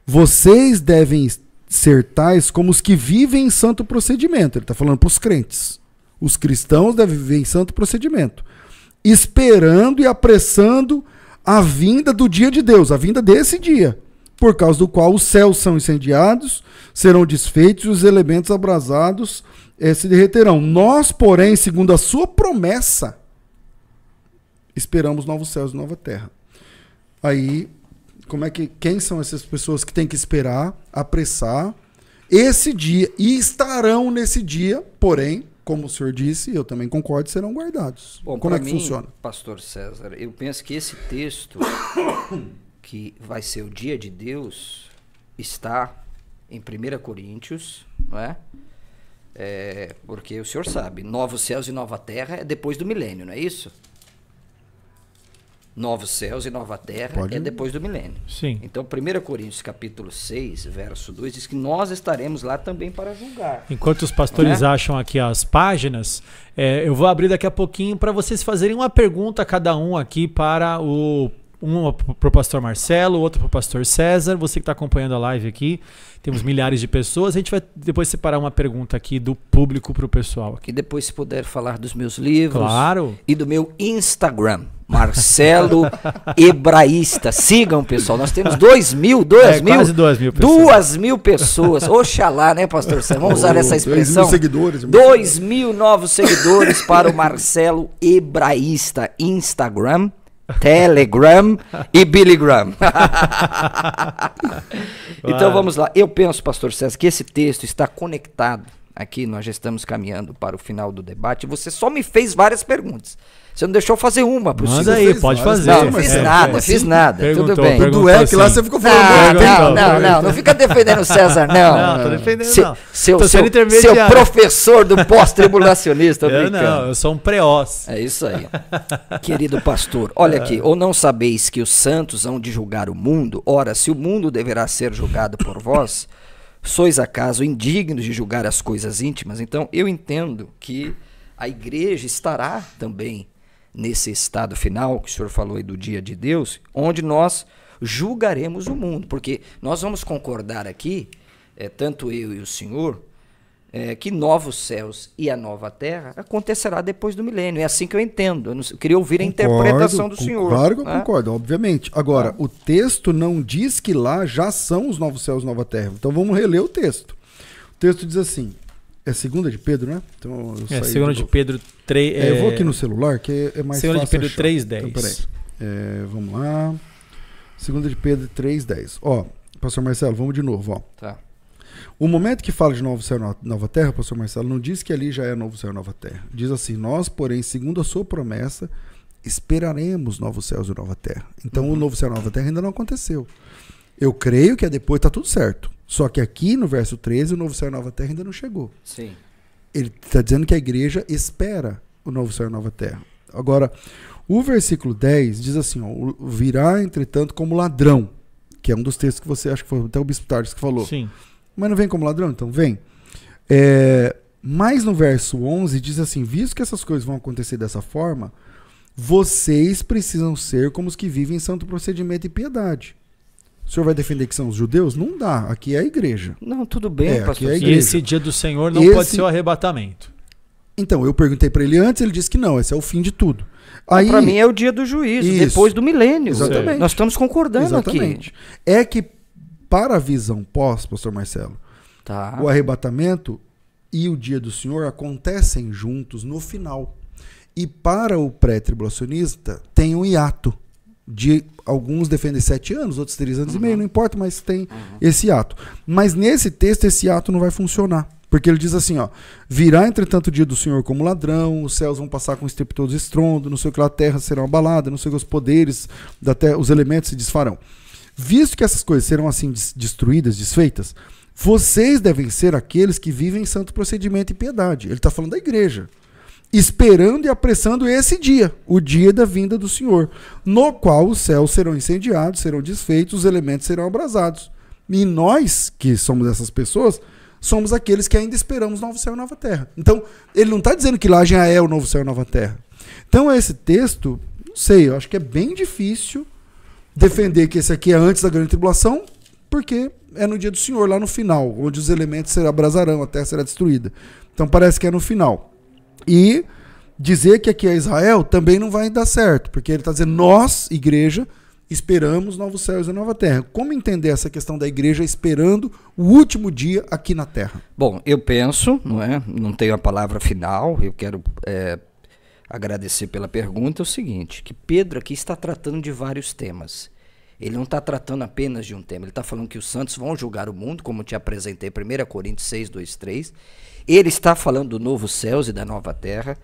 vocês devem ser tais como os que vivem em santo procedimento. Ele está falando para os crentes. Os cristãos devem viver em santo procedimento, esperando e apressando a vinda do dia de Deus, a vinda desse dia, por causa do qual os céus são incendiados, serão desfeitos e os elementos abrasados se derreterão. Nós, porém, segundo a sua promessa, esperamos novos céus e nova terra. Aí, como é que quem são essas pessoas que têm que esperar, apressar esse dia e estarão nesse dia, porém, como o senhor disse, eu também concordo, serão guardados. Bom, como é que mim, funciona? Pastor César, eu penso que esse texto que vai ser o dia de Deus está em 1 Coríntios, não é? É, porque o senhor sabe, novos céus e nova terra é depois do milênio, não é isso? Novos céus e nova terra Pode... é depois do milênio. Sim. Então, 1 Coríntios capítulo 6, verso 2, diz que nós estaremos lá também para julgar. Enquanto os pastores é? acham aqui as páginas, é, eu vou abrir daqui a pouquinho para vocês fazerem uma pergunta a cada um aqui para o uma é para o pastor Marcelo, outra para o pastor César. Você que está acompanhando a live aqui, temos milhares de pessoas. A gente vai depois separar uma pergunta aqui do público para o pessoal. Aqui. E depois, se puder falar dos meus livros. Claro. E do meu Instagram. Marcelo Hebraísta. Sigam, pessoal. Nós temos dois mil, dois é, mil. Quase 2 mil pessoas. 2 mil pessoas. Oxalá, né, pastor César Vamos usar oh, essa expressão. 2 mil seguidores. Dois mil novos seguidores para o Marcelo Hebraísta. Instagram. Telegram e Billy Graham. então vamos lá. Eu penso, pastor César, que esse texto está conectado. Aqui nós já estamos caminhando para o final do debate. Você só me fez várias perguntas. Você não deixou fazer uma pro Manda aí, pode fazer. Assim. Não, não fiz é, nada, é, fiz assim, nada. Tudo bem. O Dueck que lá você ficou falando. Não, então. não, não, não, fica defendendo o César, não. Não, tô defendendo, se, não. Seu, tô seu, seu professor do pós-tribulacionista, eu é, não, eu sou um pré É isso aí. Querido pastor, olha aqui, é. ou não sabeis que os santos hão de julgar o mundo? Ora, se o mundo deverá ser julgado por vós, sois acaso indignos de julgar as coisas íntimas? Então, eu entendo que a igreja estará também nesse estado final que o senhor falou aí do dia de Deus, onde nós julgaremos o mundo, porque nós vamos concordar aqui, é, tanto eu e o senhor, é, que novos céus e a nova terra acontecerá depois do milênio. É assim que eu entendo. Eu, não, eu queria ouvir concordo, a interpretação do senhor. Claro que eu né? concordo, obviamente. Agora, ah. o texto não diz que lá já são os novos céus e nova terra. Então vamos reler o texto. O texto diz assim: é segunda de Pedro, né? Então eu é, segunda de Pedro 3. É, eu vou é, aqui no celular, que é mais segunda fácil. Segunda de Pedro 3.10. Então, peraí. É, vamos lá. Segunda de Pedro 3.10. Ó, pastor Marcelo, vamos de novo, ó. Tá. O momento que fala de novo céu e nova terra, pastor Marcelo, não diz que ali já é novo céu e nova terra. Diz assim: Nós, porém, segundo a sua promessa, esperaremos novos céus e nova terra. Então, uhum. o novo céu e nova terra ainda não aconteceu. Eu creio que é depois, tá tudo certo. Só que aqui no verso 13, o novo céu e nova terra ainda não chegou. Sim. Ele está dizendo que a igreja espera o novo céu e nova terra. Agora, o versículo 10 diz assim: ó, virá, entretanto, como ladrão, que é um dos textos que você acha que foi até o Bispo Tardes que falou. Sim. Mas não vem como ladrão? Então vem. É, mas no verso 11 diz assim: visto que essas coisas vão acontecer dessa forma, vocês precisam ser como os que vivem em santo procedimento e piedade o senhor vai defender que são os judeus? Não dá. Aqui é a igreja. Não, tudo bem, é, pastor. É esse dia do Senhor não esse... pode ser o arrebatamento. Então, eu perguntei para ele antes, ele disse que não, esse é o fim de tudo. Aí... Para mim é o dia do juízo, Isso. depois do milênio. Exatamente. Nós estamos concordando Exatamente. aqui. É que, para a visão pós, pastor Marcelo, tá. o arrebatamento e o dia do Senhor acontecem juntos no final. E para o pré-tribulacionista, tem um hiato de alguns defendem sete anos, outros três anos uhum. e meio, uhum. não importa, mas tem uhum. esse ato. Mas nesse texto, esse ato não vai funcionar. Porque ele diz assim, ó, virá entretanto o dia do Senhor como ladrão, os céus vão passar com estrepitoso estrondo, não sei o que lá, a terra será abalada, não sei o que os poderes da terra, os elementos se desfarão. Visto que essas coisas serão assim destruídas, desfeitas, vocês devem ser aqueles que vivem em santo procedimento e piedade. Ele está falando da igreja esperando e apressando esse dia, o dia da vinda do Senhor, no qual os céus serão incendiados, serão desfeitos, os elementos serão abrasados. E nós, que somos essas pessoas, somos aqueles que ainda esperamos novo céu e nova terra. Então, ele não está dizendo que lá já é o novo céu e nova terra. Então, esse texto, não sei, eu acho que é bem difícil defender que esse aqui é antes da grande tribulação, porque é no dia do Senhor, lá no final, onde os elementos se abrasarão, a terra será destruída. Então, parece que é no final. E dizer que aqui é Israel também não vai dar certo, porque ele está dizendo, nós, igreja, esperamos novos céus e nova terra. Como entender essa questão da igreja esperando o último dia aqui na terra? Bom, eu penso, não é? Não tenho a palavra final, eu quero é, agradecer pela pergunta. É o seguinte: que Pedro aqui está tratando de vários temas. Ele não está tratando apenas de um tema. Ele está falando que os santos vão julgar o mundo, como te apresentei, 1 Coríntios 6, 2, 3. Ele está falando do novo céus e da nova terra.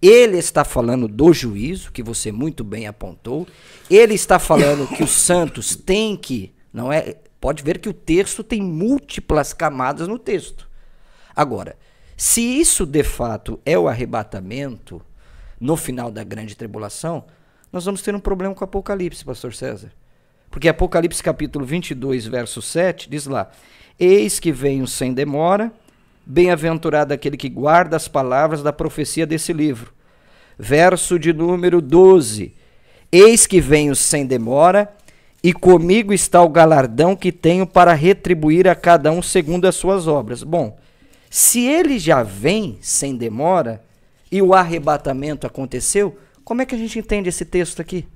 Ele está falando do juízo, que você muito bem apontou. Ele está falando que os santos têm que, não é? Pode ver que o texto tem múltiplas camadas no texto. Agora, se isso de fato é o arrebatamento no final da grande tribulação, nós vamos ter um problema com o Apocalipse, pastor César. Porque Apocalipse capítulo 22, verso 7 diz lá: Eis que venho sem demora, Bem-aventurado aquele que guarda as palavras da profecia desse livro. Verso de número 12: Eis que venho sem demora, e comigo está o galardão que tenho para retribuir a cada um segundo as suas obras. Bom, se ele já vem sem demora e o arrebatamento aconteceu, como é que a gente entende esse texto aqui?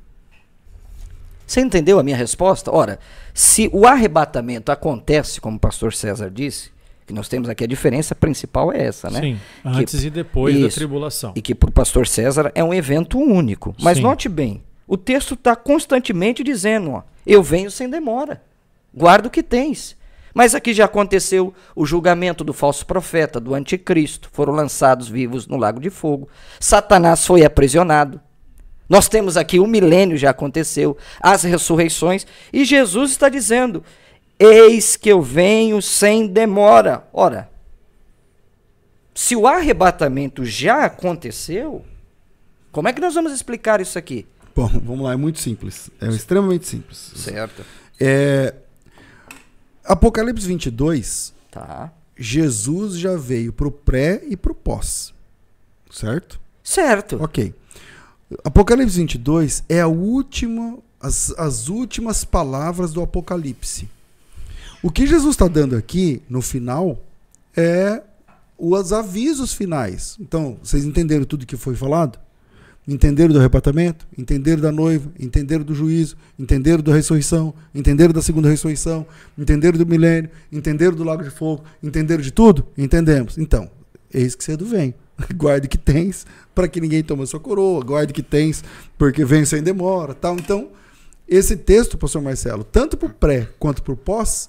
Você entendeu a minha resposta? Ora, se o arrebatamento acontece, como o pastor César disse, que nós temos aqui, a diferença principal é essa, né? Sim, antes que, e depois isso, da tribulação. E que para o pastor César é um evento único. Mas Sim. note bem, o texto está constantemente dizendo, ó, eu venho sem demora, guarda o que tens. Mas aqui já aconteceu o julgamento do falso profeta, do anticristo, foram lançados vivos no lago de fogo, Satanás foi aprisionado, nós temos aqui o milênio já aconteceu, as ressurreições, e Jesus está dizendo: Eis que eu venho sem demora. Ora, se o arrebatamento já aconteceu, como é que nós vamos explicar isso aqui? Bom, vamos lá, é muito simples. É extremamente simples. Certo. É, Apocalipse 22. Tá. Jesus já veio para o pré e para o pós. Certo? Certo. Ok. Apocalipse 22 é a última, as, as últimas palavras do Apocalipse. O que Jesus está dando aqui no final é os avisos finais. Então, vocês entenderam tudo que foi falado? Entenderam do arrebatamento? Entenderam da noiva? Entenderam do juízo? Entenderam da ressurreição? Entenderam da segunda ressurreição? Entenderam do milênio? Entenderam do lago de fogo? Entenderam de tudo? Entendemos. Então, eis que cedo vem. Guarde que tens, para que ninguém tome a sua coroa. Guarde que tens, porque vem sem demora. tal. Então, esse texto, pastor Marcelo, tanto para o pré quanto para o pós,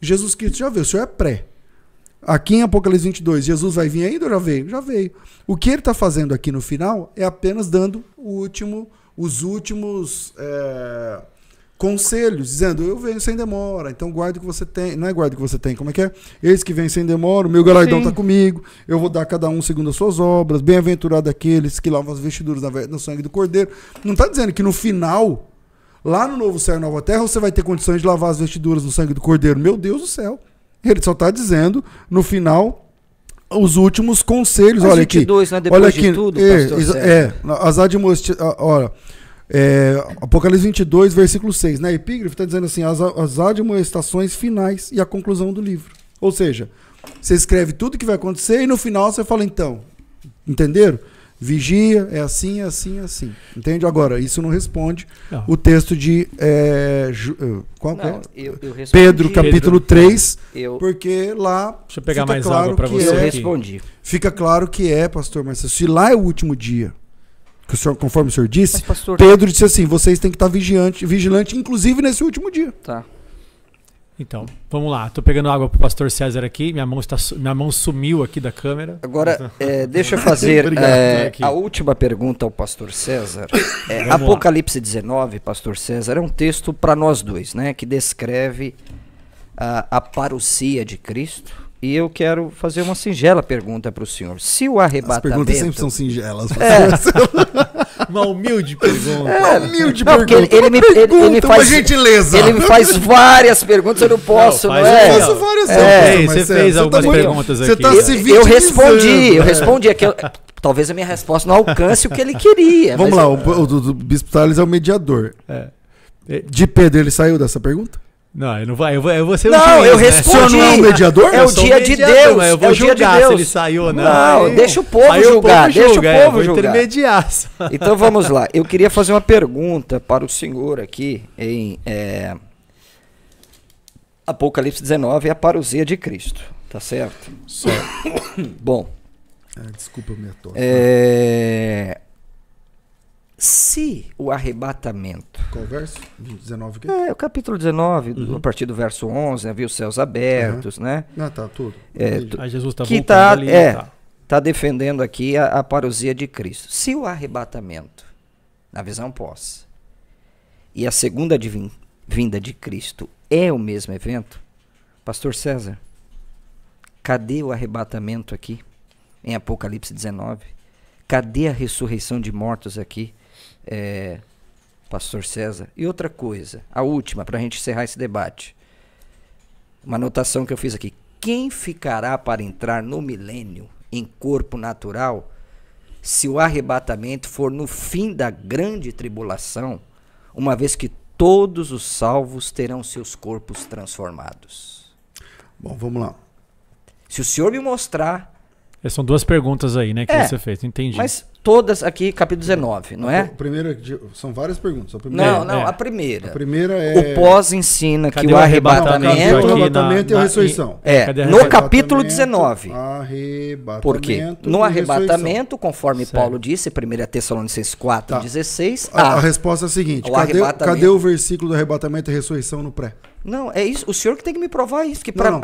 Jesus Cristo já veio, o Senhor é pré. Aqui em Apocalipse 22, Jesus vai vir ainda ou já veio? Já veio. O que ele está fazendo aqui no final é apenas dando último, os últimos é, conselhos, dizendo: Eu venho sem demora, então guarde o que você tem. Não é guarde o que você tem, como é que é? Eis que vem sem demora, o meu galardão está comigo, eu vou dar a cada um segundo as suas obras. Bem-aventurado aqueles que lavam as vestiduras no sangue do cordeiro. Não está dizendo que no final Lá no Novo Céu e Nova Terra, você vai ter condições de lavar as vestiduras no sangue do Cordeiro. Meu Deus do céu. Ele só está dizendo, no final, os últimos conselhos. As olha aqui. né? Depois olha aqui, tudo, é, é as admoestações. Olha. É, Apocalipse 22, versículo 6, na né? epígrafe está dizendo assim: as, as admoestações finais e a conclusão do livro. Ou seja, você escreve tudo que vai acontecer e no final você fala, então, entenderam? vigia, é assim, é assim, é assim. Entende? Agora, isso não responde não. o texto de é, é qual, é? não, eu, eu Pedro, capítulo Pedro. 3, eu... porque lá Deixa eu pegar mais claro água para você. É, eu respondi. Fica claro que é, pastor Marcelo, se lá é o último dia, que o senhor, conforme o senhor disse, Mas, pastor... Pedro disse assim, vocês têm que estar vigiante vigilante inclusive nesse último dia. Tá. Então, vamos lá. Estou pegando água para o pastor César aqui. Minha mão, está, minha mão sumiu aqui da câmera. Agora, é, deixa eu fazer Obrigado, é, a última pergunta ao pastor César. É, Apocalipse lá. 19, pastor César, é um texto para nós dois, né? Que descreve a, a de Cristo e eu quero fazer uma singela pergunta para o senhor. Se o arrebatamento. As perguntas sempre são singelas. É. uma humilde pergunta. É. Uma é. humilde não, pergunta. Ele, ele, me, ele, ele me faz. Uma gentileza. Ele me faz várias perguntas, eu não posso, não, não é? Eu faço várias é. perguntas. Você fez você algumas tá perguntas aqui. Você tá se eu, eu respondi, eu respondi. talvez a minha resposta não alcance o que ele queria. Vamos lá, eu... o, o, o, Bispo Tales é o mediador. É. De Pedro, ele saiu dessa pergunta? Não, eu não vai, eu vou, eu vou ser Não, juiz, eu né? respondi. Né? não é mediador? É, é o dia de Deus. Eu vou é o julgar dia de Deus. se ele saiu ou não. Não, deixa o povo julgar, o povo deixa julga, o povo julgar. É, intermediar. Então vamos lá. Eu queria fazer uma pergunta para o senhor aqui em é, Apocalipse 19 é a parousia de Cristo, tá certo? Certo. Bom. Ah, desculpa, minha tosse. É, se o arrebatamento. Qual verso? 19 aqui? É, o capítulo 19, uhum. a partir do verso 11, havia os céus abertos, uhum. né? Ah, tá, tudo. É, tu, Aí Jesus está que tá, ali, é, está tá defendendo aqui a, a parousia de Cristo. Se o arrebatamento, na visão pós, e a segunda divin, vinda de Cristo é o mesmo evento, Pastor César, cadê o arrebatamento aqui? Em Apocalipse 19? Cadê a ressurreição de mortos aqui? é, Pastor César. E outra coisa, a última, para a gente encerrar esse debate. Uma anotação que eu fiz aqui. Quem ficará para entrar no milênio em corpo natural se o arrebatamento for no fim da grande tribulação, uma vez que todos os salvos terão seus corpos transformados? Bom, vamos lá. Se o senhor me mostrar é, são duas perguntas aí, né, que é, você fez, entendi. Mas todas aqui, capítulo 19, não é? Primeira é são várias perguntas. Primeira, não, é- não, é. a primeira. A primeira é... O pós ensina Cadê que o arrebatamento... O arrebatamento e a ressurreição. É, no capítulo 19. Arrebatamento Por quê? No arrebatamento, conforme certo. Paulo disse, 1 Tessalonicenses 4, tá. 16... A, a, resposta é a seguinte, o cadê, cadê o versículo do arrebatamento e ressurreição no pré? Não, é isso. O senhor que tem que me provar isso. Que para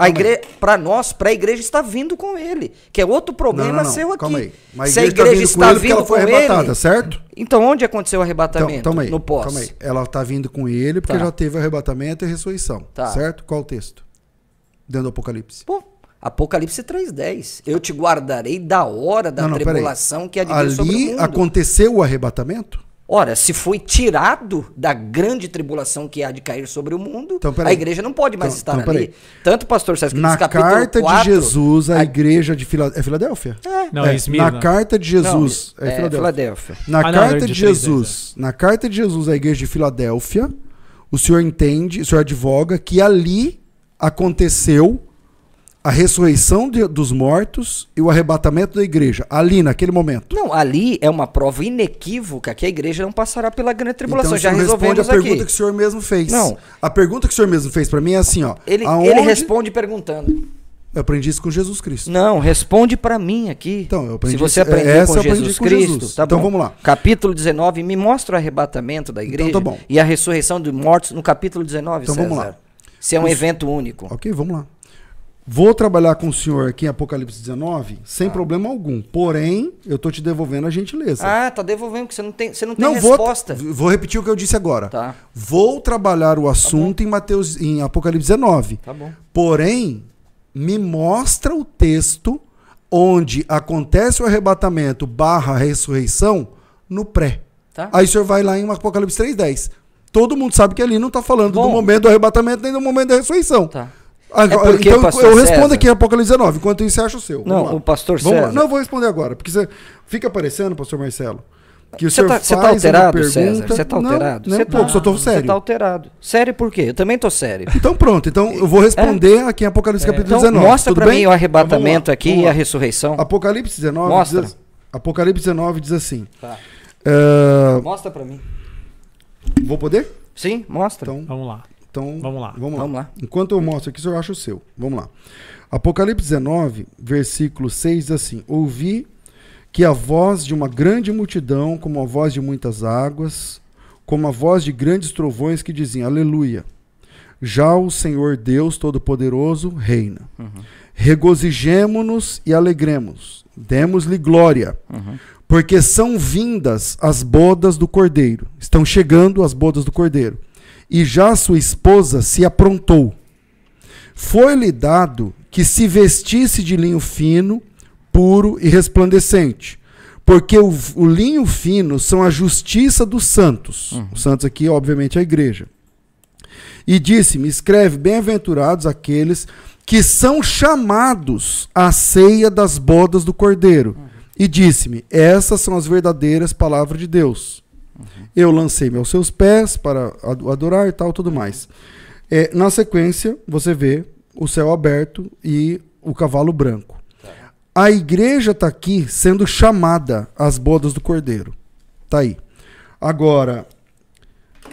para nós, para a igreja está vindo com ele. Que é outro problema não, não, não. seu aqui. Calma aí. Mas Se a igreja está vindo com, ele, vindo ela foi arrebatada, ele... certo? Então onde aconteceu o arrebatamento? Então, calma aí, no pós. Calma aí. Ela está vindo com ele porque tá. já teve arrebatamento e ressurreição. Tá. Certo? Qual o texto? Dentro do Apocalipse. Pô, Apocalipse 3.10. Eu te guardarei da hora da tribulação que há de Ali aconteceu o arrebatamento? Ora, se foi tirado da grande tribulação que há de cair sobre o mundo, então, a igreja não pode mais então, estar então, ali. Tanto o pastor Sérgio Na carta 4, de Jesus, a, a... igreja de Fila... é Filadélfia? É. Não, é, é Esmirna. Na carta de Jesus, não, é, é, Filadélfia. Filadélfia. Na ah, carta não, de Jesus, é. na carta de Jesus, a igreja de Filadélfia, o senhor entende, o senhor advoga que ali aconteceu a ressurreição de, dos mortos e o arrebatamento da igreja, ali naquele momento. Não, ali é uma prova inequívoca que a igreja não passará pela grande então, tribulação. Então, Já resolvemos a pergunta que o senhor mesmo fez. Não. A pergunta que o senhor mesmo fez para mim é assim, ó. Ele, aonde... ele responde perguntando. Eu aprendi isso com Jesus Cristo. Não, responde para mim aqui. Então, eu aprendi Se você aprender é, com, Jesus com Cristo, Jesus. Tá então bom. vamos lá. Capítulo 19, me mostra o arrebatamento da igreja então, tá bom. e a ressurreição dos mortos no capítulo 19, Então César. vamos lá. Se é um Os... evento único. OK, vamos lá. Vou trabalhar com o senhor aqui em Apocalipse 19 sem ah. problema algum. Porém, eu tô te devolvendo a gentileza. Ah, tá devolvendo, porque você não tem, você não tem não, resposta. Vou, vou repetir o que eu disse agora. Tá. Vou trabalhar o tá assunto tá em Mateus em Apocalipse 19. Tá bom. Porém, me mostra o texto onde acontece o arrebatamento barra ressurreição no pré. Tá. Aí o senhor vai lá em Apocalipse 3.10. Todo mundo sabe que ali não está falando bom, do momento do arrebatamento nem do momento da ressurreição. Tá. Agora, ah, é porque, então, pastor eu respondo César... aqui Apocalipse 19, enquanto isso você acha o seu. Não, o pastor César. Não, vou responder agora, porque você fica aparecendo, pastor Marcelo. Que você está tá, tá alterado, pergunta... César? Você está alterado? Não, não, tá, só estou tá sério. Você está alterado. Sério por quê? Eu também estou sério. Então pronto, então eu vou é. responder é. aqui em Apocalipse é. capítulo então, 19. Mostra para mim o então arrebatamento lá, aqui e a ressurreição. Apocalipse 19, mostra. Diz, assim. Apocalipse 19 diz assim. Tá. Uh... Mostra para mim. Vou poder? Sim, mostra. Então, vamos lá. Então, vamos lá. Vamos lá. Vamos lá. Enquanto eu mostro aqui, eu acho o seu. Vamos lá. Apocalipse 19, versículo 6, assim: Ouvi que a voz de uma grande multidão, como a voz de muitas águas, como a voz de grandes trovões que diziam: Aleluia. Já o Senhor Deus Todo-Poderoso reina. Uhum. Regozijemo-nos e alegremos. Demos-lhe glória. Uhum. Porque são vindas as bodas do Cordeiro. Estão chegando as bodas do Cordeiro e já sua esposa se aprontou. Foi-lhe dado que se vestisse de linho fino, puro e resplandecente, porque o, o linho fino são a justiça dos santos. Uhum. Os santos aqui, obviamente, é a igreja. E disse-me: escreve, bem-aventurados aqueles que são chamados à ceia das bodas do cordeiro. Uhum. E disse-me: essas são as verdadeiras palavras de Deus. Eu lancei-me aos seus pés para adorar e tal, tudo mais. É, na sequência, você vê o céu aberto e o cavalo branco. A igreja está aqui sendo chamada às bodas do cordeiro. Está aí. Agora,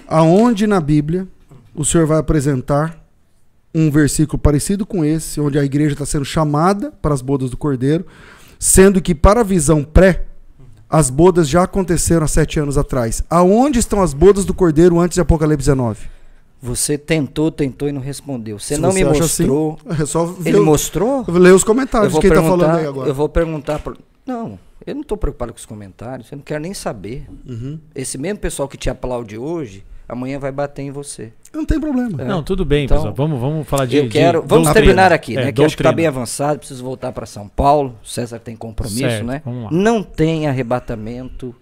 aonde na Bíblia o senhor vai apresentar um versículo parecido com esse, onde a igreja está sendo chamada para as bodas do cordeiro, sendo que para a visão pré as bodas já aconteceram há sete anos atrás. Aonde estão as bodas do Cordeiro antes de Apocalipse 19? Você tentou, tentou e não respondeu. Você Se não você me assim, mostrou. Assim, é só Ele mostrou? Lê os comentários de quem está falando aí agora. Eu vou perguntar. Pro... Não, eu não estou preocupado com os comentários. Eu não quero nem saber. Uhum. Esse mesmo pessoal que te aplaude hoje amanhã vai bater em você. Não tem problema. É. Não, tudo bem, então, pessoal. Vamos, vamos falar de. Eu quero. De vamos doutrina. terminar aqui, né? É, que acho que está bem avançado. Preciso voltar para São Paulo. César tem compromisso, certo, né? Não tem arrebatamento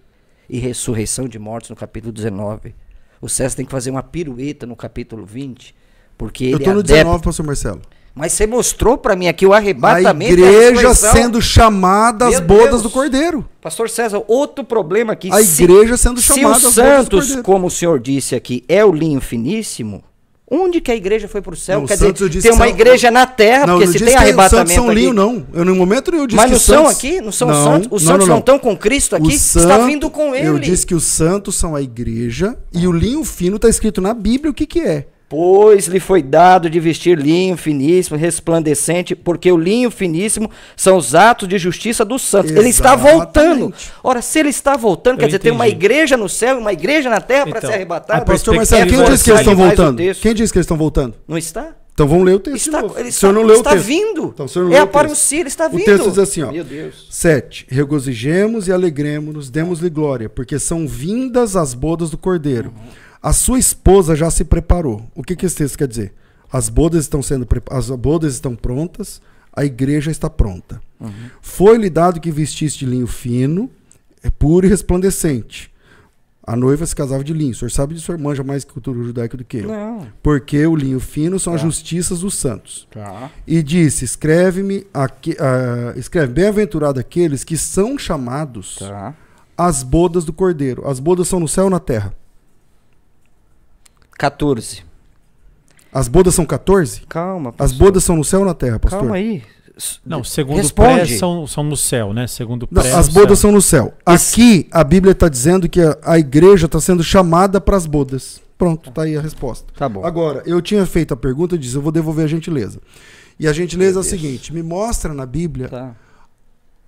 e ressurreição de mortos no capítulo 19. O César tem que fazer uma pirueta no capítulo 20. Porque ele eu tô no 19, é pastor Marcelo. Mas você mostrou para mim aqui o arrebatamento. A igreja sendo chamada às bodas Deus. do Cordeiro. Pastor César, outro problema aqui. A se, igreja sendo chamada se às santos, bodas do Cordeiro. como o senhor disse aqui, é o linho finíssimo. Onde que a igreja foi para o céu? Não, Quer dizer, tem uma igreja na terra, não, porque não se tem arrebatamento os santos são Linho, não. Eu, no momento eu disse Mas não são aqui? Não são não, santos? Os santos não estão com Cristo aqui? O santo, está vindo com ele. Eu disse que os santos são a igreja e o linho fino está escrito na Bíblia o que, que é pois lhe foi dado de vestir linho finíssimo, resplandecente, porque o linho finíssimo são os atos de justiça dos santos. Exatamente. Ele está voltando. Ora, se ele está voltando, Eu quer entendi. dizer, tem uma igreja no céu e uma igreja na terra então, para ser arrebatada. Ah, pastor, mas quem disse que eles estão voltando? Quem disse que eles estão voltando? Não está? Então vamos ler o texto. Está, ele está, não leu está o texto. vindo. Então, o não é ele está vindo. O texto diz assim, ó. Meu Deus. Regozijemos e alegremos-nos, demos-lhe glória, porque são vindas as bodas do Cordeiro. Uhum. A sua esposa já se preparou. O que, que esse texto quer dizer? As bodas estão sendo as bodas estão prontas, a igreja está pronta. Uhum. Foi-lhe dado que vestisse de linho fino, é puro e resplandecente. A noiva se casava de linho. O senhor sabe disso, manja mais cultura judaica do que eu. Não. Porque o linho fino são tá. as justiças dos santos. Tá. E disse: escreve-me, aqui, uh, ah, escreve, bem-aventurado aqueles que são chamados tá. bodas do cordeiro. As bodas são no céu ou na terra? 14. As bodas são 14? Calma. Pastor. As bodas são no céu ou na terra, pastor? Calma aí. Não, segundo Responde. pré são, são no céu, né? Segundo pré. Não, as bodas céu. são no céu. Aqui a Bíblia está dizendo que a, a igreja está sendo chamada para as bodas. Pronto, tá aí a resposta. Tá bom. Agora, eu tinha feito a pergunta e disse, eu vou devolver a gentileza. E a gentileza é o seguinte: me mostra na Bíblia tá.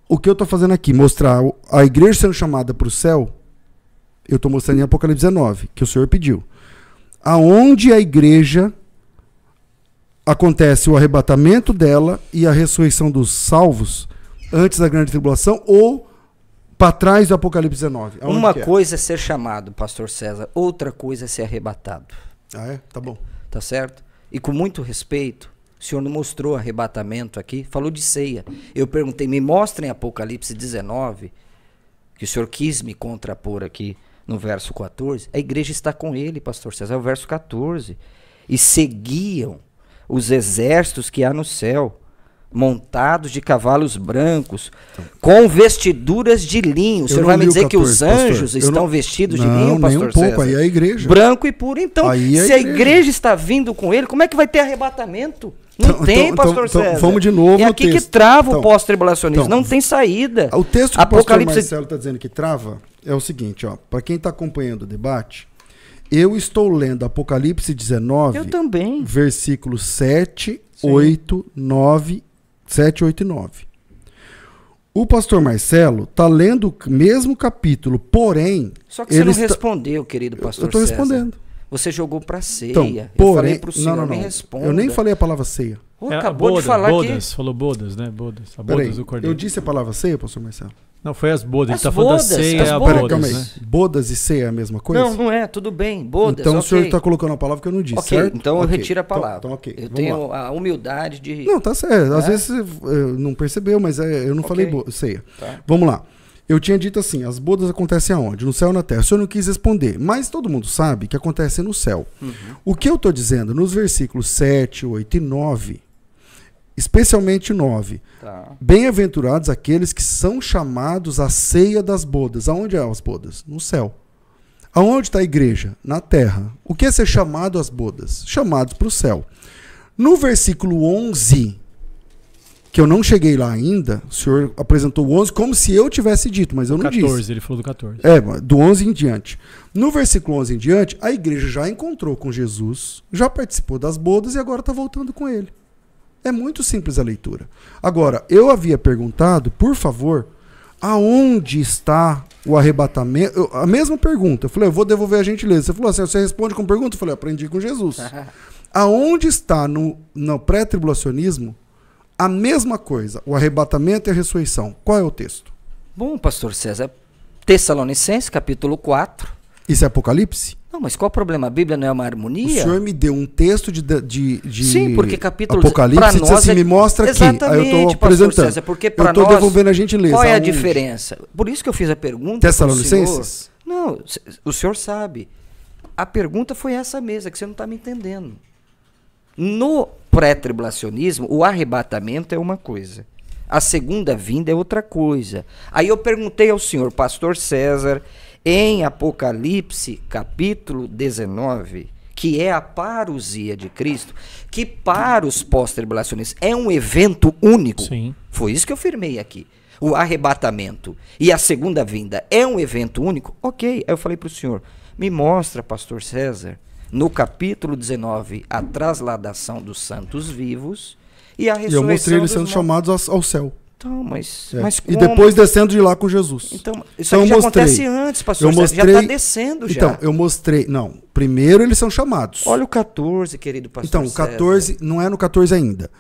o que eu estou fazendo aqui, mostrar a igreja sendo chamada para o céu. Eu estou mostrando em Apocalipse 19, que o Senhor pediu aonde a igreja acontece o arrebatamento dela e a ressurreição dos salvos antes da grande tribulação ou para trás do Apocalipse 19. Uma é? coisa é ser chamado, pastor César, outra coisa é ser arrebatado. Ah, é? Tá bom. Tá certo? E com muito respeito, o senhor não mostrou arrebatamento aqui, falou de ceia. Eu perguntei, me mostrem Apocalipse 19, que o senhor quis me contrapor aqui no verso 14, a igreja está com ele, pastor César, é o verso 14. E seguiam os exércitos que há no céu, montados de cavalos brancos, então, com vestiduras de linho. Você vai me dizer 14, que os anjos pastor, estão não, vestidos de não, linho, pastor nem um pouco, César? aí é a igreja. Branco e puro. Então, aí é se a, igreja. a igreja está vindo com ele, como é que vai ter arrebatamento? Não então, tem, então, pastor então, então César. Vamos de novo. É aqui texto. que trava o então, pós-tribulacionismo. Então, não tem saída. O texto que Apocalipse... o pastor Marcelo está dizendo que trava é o seguinte, ó, para quem está acompanhando o debate, eu estou lendo Apocalipse 19, eu também. versículos 7, Sim. 8, 9, 7, 8 e 9. O pastor Marcelo está lendo o mesmo capítulo, porém. Só que você não está... respondeu, querido pastor. Eu estou respondendo. Você jogou para ceia. Então, porém, eu falei senhor, não, não, não. responda. Eu nem falei a palavra ceia. Oh, é, acabou boda, de falar bodas, que... Falou bodas, né? Bodas. A bodas Peraí, do cordeiro. Eu disse a palavra ceia, pastor Marcelo? Não, foi as bodas. As tá bodas, falando da ceia é a bodas. bodas. Né? Bodas e ceia é a mesma coisa? Não, não é. Tudo bem. Bodas, Então okay. o senhor está colocando a palavra que eu não disse, okay, certo? Então okay. eu retiro a então, palavra. Então, então ok. Eu Vamos tenho lá. a humildade de... Não, tá certo. É? Às né? vezes não percebeu, mas é, eu não falei ceia. Tá. Vamos lá. Eu tinha dito assim, as bodas acontecem aonde? No céu ou na terra? O senhor não quis responder, mas todo mundo sabe que acontece no céu. Uhum. O que eu estou dizendo, nos versículos 7, 8 e 9, especialmente 9. Tá. Bem-aventurados aqueles que são chamados à ceia das bodas. Aonde é as bodas? No céu. Aonde está a igreja? Na terra. O que é ser chamado às bodas? Chamados para o céu. No versículo 11, que eu não cheguei lá ainda, o senhor apresentou o 11 como se eu tivesse dito, mas eu não 14, disse. 14, ele falou do 14. É, do 11 em diante. No versículo 11 em diante, a igreja já encontrou com Jesus, já participou das bodas e agora está voltando com ele. É muito simples a leitura. Agora, eu havia perguntado, por favor, aonde está o arrebatamento? Eu, a mesma pergunta. Eu falei, eu vou devolver a gentileza. Você falou assim, ah, você responde com pergunta? Eu falei, aprendi com Jesus. aonde está no, no pré-tribulacionismo a mesma coisa, o arrebatamento e a ressurreição? Qual é o texto? Bom, pastor César, Tessalonicenses, capítulo 4, isso é Apocalipse? Não, mas qual o problema? A Bíblia não é uma harmonia? O senhor me deu um texto de, de, de Sim, porque capítulo Apocalipse e assim, é... me mostra aqui. Aí eu estou apresentando. César, porque eu estou devolvendo a gentileza. Qual é a aonde? diferença? Por isso que eu fiz a pergunta Tessalonicenses? Não, o senhor sabe. A pergunta foi essa mesma, é que você não está me entendendo. No pré-tribulacionismo, o arrebatamento é uma coisa. A segunda vinda é outra coisa. Aí eu perguntei ao senhor, pastor César em Apocalipse, capítulo 19, que é a parousia de Cristo, que para os pós-tribulacionistas é um evento único. Sim. Foi isso que eu firmei aqui. O arrebatamento e a segunda vinda é um evento único? Ok. Aí eu falei para o senhor, me mostra, pastor César, no capítulo 19, a trasladação dos santos vivos e a ressurreição E eu mostrei eles sendo chamados ao céu. Então, mas, é. mas como? E depois descendo de lá com Jesus. Então, isso então, já mostrei. acontece antes, pastor. Eu tá mostrei, já está descendo já. Então, eu mostrei. Não, primeiro eles são chamados. Olha o 14, querido pastor. Então, o 14, César. não é no 14 ainda.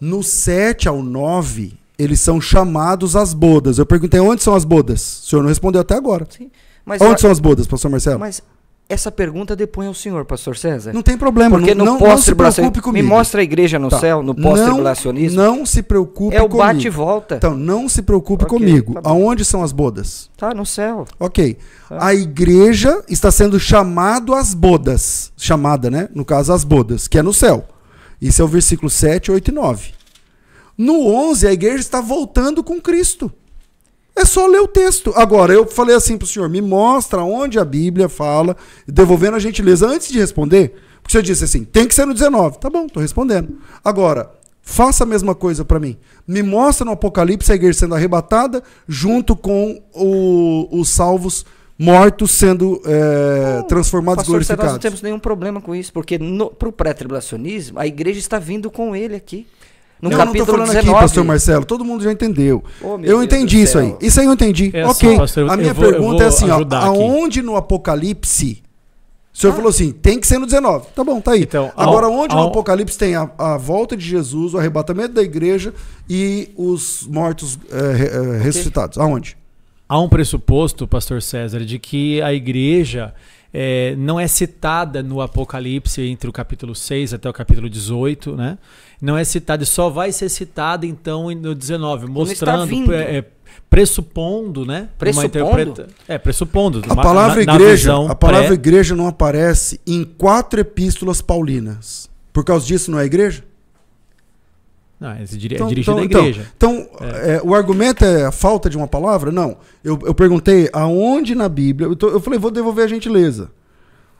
No 7 ao 9, eles são chamados às bodas. Eu perguntei onde são as bodas? O senhor não respondeu até agora. Sim. Mas onde são as bodas, pastor Marcelo? Mas essa pergunta depõe ao senhor, pastor César. Não tem problema. Porque não, no não, não se preocupe comigo. Me mostra a igreja no tá. céu, no pós-tribulacionismo. Não, não se preocupe comigo. É o bate volta. Então, não se preocupe okay, comigo. Tá Aonde são as bodas? Tá, no céu. Ok. Tá. A igreja está sendo chamado às bodas. Chamada, né? No caso, às bodas, que é no céu. Isso é o versículo 7, 8 e 9. No 11, a igreja está voltando com Cristo. É só ler o texto. Agora, eu falei assim pro senhor, me mostra onde a Bíblia fala, devolvendo a gentileza antes de responder. Porque senhor disse assim, tem que ser no 19. Tá bom, tô respondendo. Agora, faça a mesma coisa para mim. Me mostra no Apocalipse a igreja sendo arrebatada, junto com o, os salvos mortos sendo é, não, transformados pastor, tá glorificados. Nós não temos nenhum problema com isso, porque para o pré-tribulacionismo, a igreja está vindo com ele aqui. No não, capítulo não tô falando 19. aqui, pastor Marcelo. Todo mundo já entendeu. Oh, eu entendi isso aí. Isso aí eu entendi. É assim, ok. pastor, a minha vou, pergunta é assim, ó, aonde aqui. no Apocalipse... O senhor ah. falou assim, tem que ser no 19. Tá bom, tá aí. Então, Agora, ao, onde ao... no Apocalipse tem a, a, volta de Jesus, o arrebatamento da igreja e os mortos é, é, ressuscitados? Aonde? Há um pressuposto, pastor César, de que a igreja é, não é citada no Apocalipse entre o capítulo 6 até o capítulo 18, né? Não é citada e só vai ser citada então no 19, mostrando, é, pressupondo, né? Pressupondo? Interpreta... É, pressupondo. A palavra, na, igreja, na a palavra pré... igreja não aparece em quatro epístolas paulinas. Por causa disso não é igreja? Não, é então, dirigido então, à então, igreja. Então, então é. o argumento é a falta de uma palavra? Não. Eu, eu perguntei aonde na Bíblia. Eu, tô, eu falei, vou devolver a gentileza.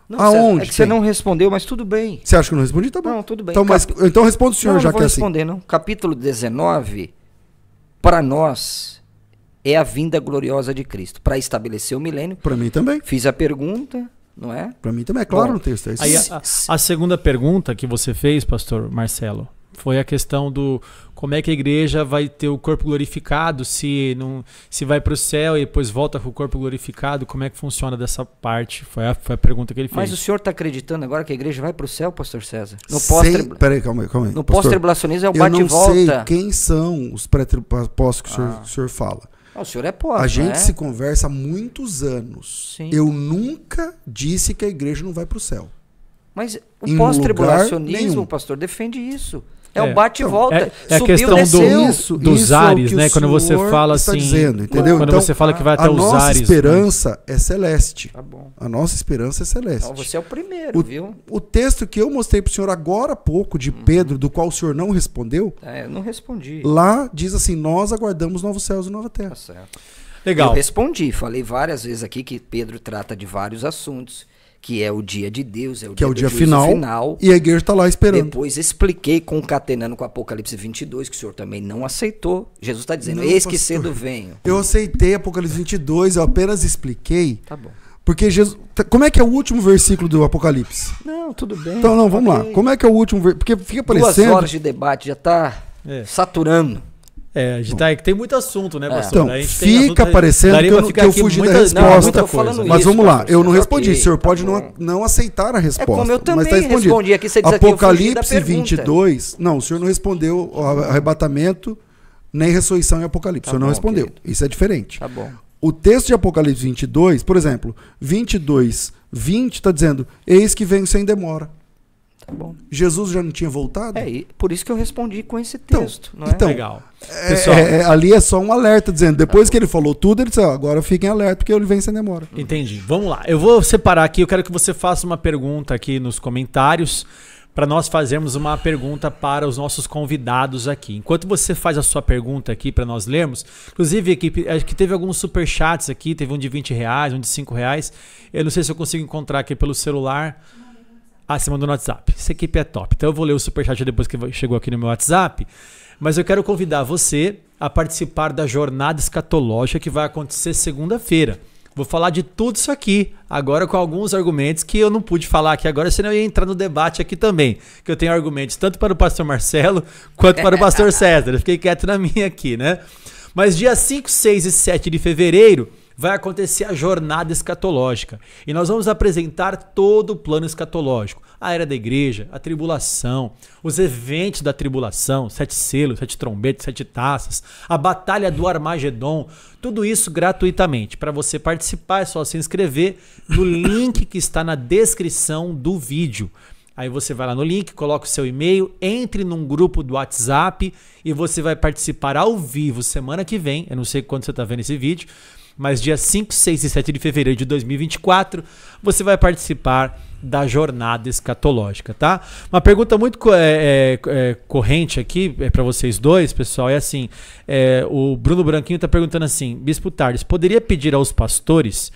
Não, Aonde? É que você não respondeu, mas tudo bem. Você acha que eu não respondi? Tá bom. Não, tudo bem. Então, mas, Cap... então responde o senhor, não, já não que é assim. Não responder, não. Capítulo 19, para nós, é a vinda gloriosa de Cristo. Para estabelecer o milênio. Para mim também. Fiz a pergunta, não é? Para mim também, é claro bom, no texto. É isso. Aí, a, a, segunda pergunta que você fez, pastor Marcelo, foi a questão do como é que a igreja vai ter o corpo glorificado, se não se vai para o céu e depois volta com o corpo glorificado, como é que funciona dessa parte? Foi a, foi a pergunta que ele fez. Mas o senhor está acreditando agora que a igreja vai para o céu, pastor César? No pós Peraí, calma aí, calma aí. No pós-tribulacionismo é o bate-volta. Eu não sei quem são os pré-pós que o senhor, ah. o senhor fala. Ah, o senhor é pós, A gente é? se conversa há muitos anos. Sim. Eu nunca disse que a igreja não vai para o céu. Mas o pós-tribulacionismo, pastor, defende isso. É, o é. bate volta. É, é a questão do, isso, dos isso é ares, é né? Quando você fala assim. Dizendo, entendeu? Quando então, você fala que vai até os ares. A né? nossa esperança né? é celeste. Tá bom. A nossa esperança é celeste. Então você é o primeiro, o, viu? O texto que eu mostrei para o senhor agora há pouco, de uhum. Pedro, do qual o senhor não respondeu. É, eu não respondi. Lá diz assim: nós aguardamos novos céus e nova terra. Tá certo. Legal. Eu respondi, falei várias vezes aqui que Pedro trata de vários assuntos que é o dia de Deus, é o que é dia, é o dia final, final, E a igreja está lá esperando. Depois expliquei, concatenando com Apocalipse 22, que o senhor também não aceitou. Jesus está dizendo, não, eis pastor, que cedo venho. Eu aceitei Apocalipse 22, eu apenas expliquei. Tá bom. Porque Jesus. Tá, como é que é o último versículo do Apocalipse? Não, tudo bem. Então, não, vamos lá. Como é que é o último versículo? Porque fica parecendo. Duas horas de debate já está é. saturando. É, a gente tá, é tem muito assunto, né, é. pastor? Então, fica parecendo que eu, que eu fugi muita, da resposta. Não, mas isso, vamos lá, eu não tá respondi. Okay, o senhor tá pode não, não aceitar a resposta. É como eu também mas tá respondido. respondi aqui, você diz Apocalipse aqui, 22. Não, o senhor não respondeu arrebatamento, nem ressurreição em Apocalipse. Tá o senhor bom, não respondeu. Querido. Isso é diferente. Tá bom. O texto de Apocalipse 22, por exemplo, 22, 20 está dizendo: Eis que venho sem demora. Tá bom. Jesus já não tinha voltado? É, por isso que eu respondi com esse então, texto. Então, não é? então legal. É, Pessoal, é, é, ali é só um alerta dizendo, depois tá que ele falou tudo, ele disse, ó, agora fiquem alerta porque ele vem sem demora. Entendi. Vamos lá. Eu vou separar aqui, eu quero que você faça uma pergunta aqui nos comentários para nós fazermos uma pergunta para os nossos convidados aqui. Enquanto você faz a sua pergunta aqui para nós lermos, inclusive equipe, acho que teve alguns super chats aqui, teve um de 20 reais, um de 5 reais. Eu não sei se eu consigo encontrar aqui pelo celular acima do WhatsApp. Essa equipe é top. Então eu vou ler o superchat depois que chegou aqui no meu WhatsApp. Mas eu quero convidar você a participar da jornada escatológica que vai acontecer segunda-feira. Vou falar de tudo isso aqui, agora com alguns argumentos que eu não pude falar aqui agora, senão eu ia entrar no debate aqui também. Que eu tenho argumentos tanto para o pastor Marcelo quanto para o pastor César. Eu fiquei quieto na minha aqui, né? Mas dia 5, 6 e 7 de fevereiro vai acontecer a jornada escatológica. E nós vamos apresentar todo o plano escatológico: a era da igreja, a tribulação, os eventos da tribulação, sete selos, sete trombetas, sete taças, a batalha do Armagedon, tudo isso gratuitamente. Para você participar é só se inscrever no link que está na descrição do vídeo. Aí você vai lá no link, coloca o seu e-mail, entre num grupo do WhatsApp e você vai participar ao vivo semana que vem. Eu não sei quando você está vendo esse vídeo, mas dia 5, 6 e 7 de fevereiro de 2024 você vai participar da jornada escatológica, tá? Uma pergunta muito é, é, é, corrente aqui é para vocês dois, pessoal, é assim: é, o Bruno Branquinho está perguntando assim, Bispo Tardes, poderia pedir aos pastores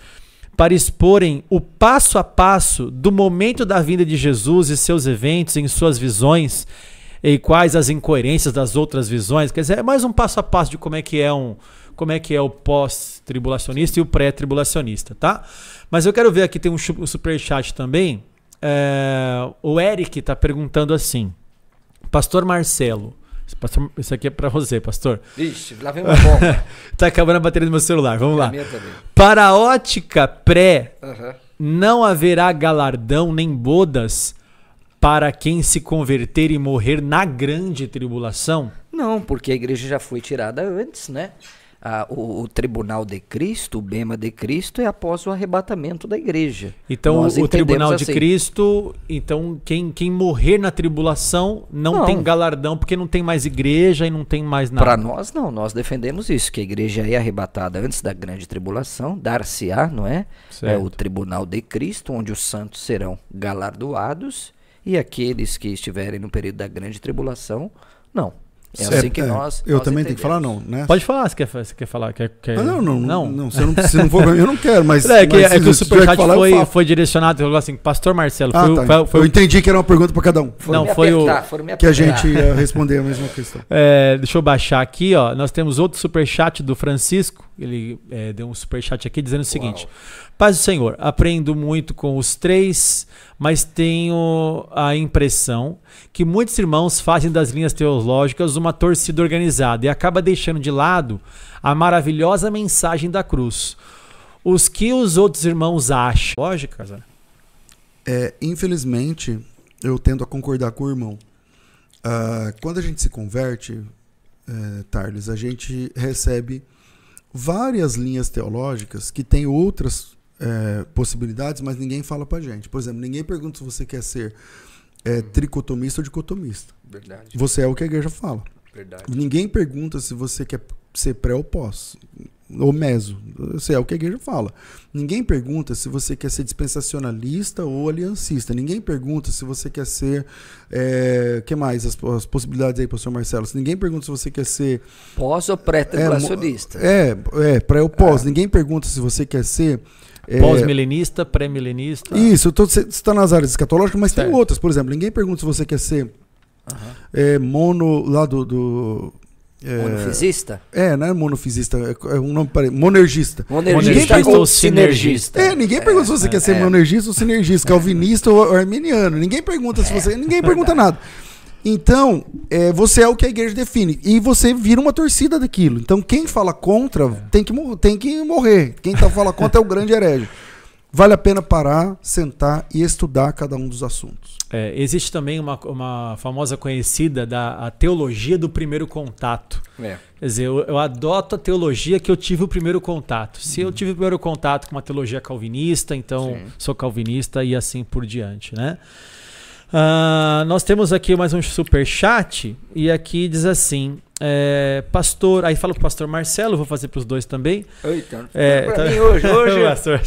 para exporem o passo a passo do momento da vinda de Jesus e seus eventos em suas visões? E quais as incoerências das outras visões? Quer dizer, é mais um passo a passo de como é que é um, como é que é o pós-tribulacionista e o pré-tribulacionista, tá? Mas eu quero ver aqui, tem um super chat também. É, o Eric está perguntando assim, Pastor Marcelo, Pastor, isso aqui é para você, pastor. Vixe, lá vem uma tá acabando a bateria do meu celular, vamos é lá. Para a ótica pré, uhum. não haverá galardão nem bodas para quem se converter e morrer na grande tribulação? Não, porque a igreja já foi tirada antes, né? ah, o, o, tribunal de Cristo, o bema de Cristo, é após o arrebatamento da igreja. Então, Nós o tribunal assim. de Cristo, então quem, quem morrer na tribulação não, não, tem galardão, porque não tem mais igreja e não tem mais nada. Para nós, não. Nós defendemos isso, que a igreja é arrebatada antes da grande tribulação, dar-se-á, não é? Certo. É o tribunal de Cristo, onde os santos serão galardoados e aqueles que estiverem no período da grande tribulação, não. É assim que é, é, nós. Eu também tenho que falar, não, né? Pode falar, se quer, você quer falar? Quer, quer... Ah, não, não, não. não, se, eu não se não for, eu não quero, mas. É que, é que o superchat foi, foi direcionado, falou assim, Pastor Marcelo. Ah, tá. eu entendi que era uma pergunta para cada um. não, foi o. Que a gente ia responder a mesma questão. É, deixa eu baixar aqui, ó. Nós temos outro superchat do Francisco. Ele deu um superchat aqui dizendo o seguinte: Paz do Senhor, aprendo muito com os três, mas tenho a impressão que muitos irmãos fazem das linhas teológicas uma torcida organizada e acaba deixando de lado a maravilhosa mensagem da cruz. Os que os outros irmãos acham? Lógicas, né? É, infelizmente, eu tendo a concordar com o irmão. Uh, quando a gente se converte, é, Tarles, a gente recebe várias linhas teológicas que têm outras é, possibilidades, mas ninguém fala pra gente. Por exemplo, ninguém pergunta se você quer ser é, tricotomista ou dicotomista. Verdade. Você é o que a igreja fala. Verdade. Ninguém pergunta se você quer ser pré ou pós. Ou meso. Você é o que a igreja fala. Ninguém pergunta se você quer ser dispensacionalista ou aliancista. Ninguém pergunta se você quer ser. É, que mais? As, as possibilidades aí, professor Marcelo. Ninguém pergunta se você quer ser. Pós ou pré-tribulacionista. É, é, é, pré ou ah. pós. Ninguém pergunta se você quer ser é, Pós-milenista, pré-milenista. Isso, você está nas áreas escatológicas, mas certo. tem outras. Por exemplo, ninguém pergunta se você quer ser uhum. é, mono lá do. do é, monofisista? É, não é monofisista, é, é um nome parecido. Monergista. Monergista ou sinergista. É, ninguém pergunta se você é, quer ser monergista ou sinergista, calvinista ou arminiano. Ninguém pergunta se você. Ninguém pergunta nada. Então, é, você é o que a igreja define. E você vira uma torcida daquilo. Então, quem fala contra é. tem, que, tem que morrer. Quem tá fala contra é o grande herege. Vale a pena parar, sentar e estudar cada um dos assuntos. É, existe também uma, uma famosa conhecida da teologia do primeiro contato. É. Quer dizer, eu, eu, adoto a teologia que eu tive o primeiro contato. Se uhum. eu tive o primeiro contato com uma teologia calvinista, então Sim. sou calvinista e assim por diante, né? Uh, nós temos aqui mais um super chat e aqui diz assim: é, pastor, aí fala o pastor Marcelo, vou fazer para os dois também. Eita, é, pra tá... mim hoje, hoje. pastor,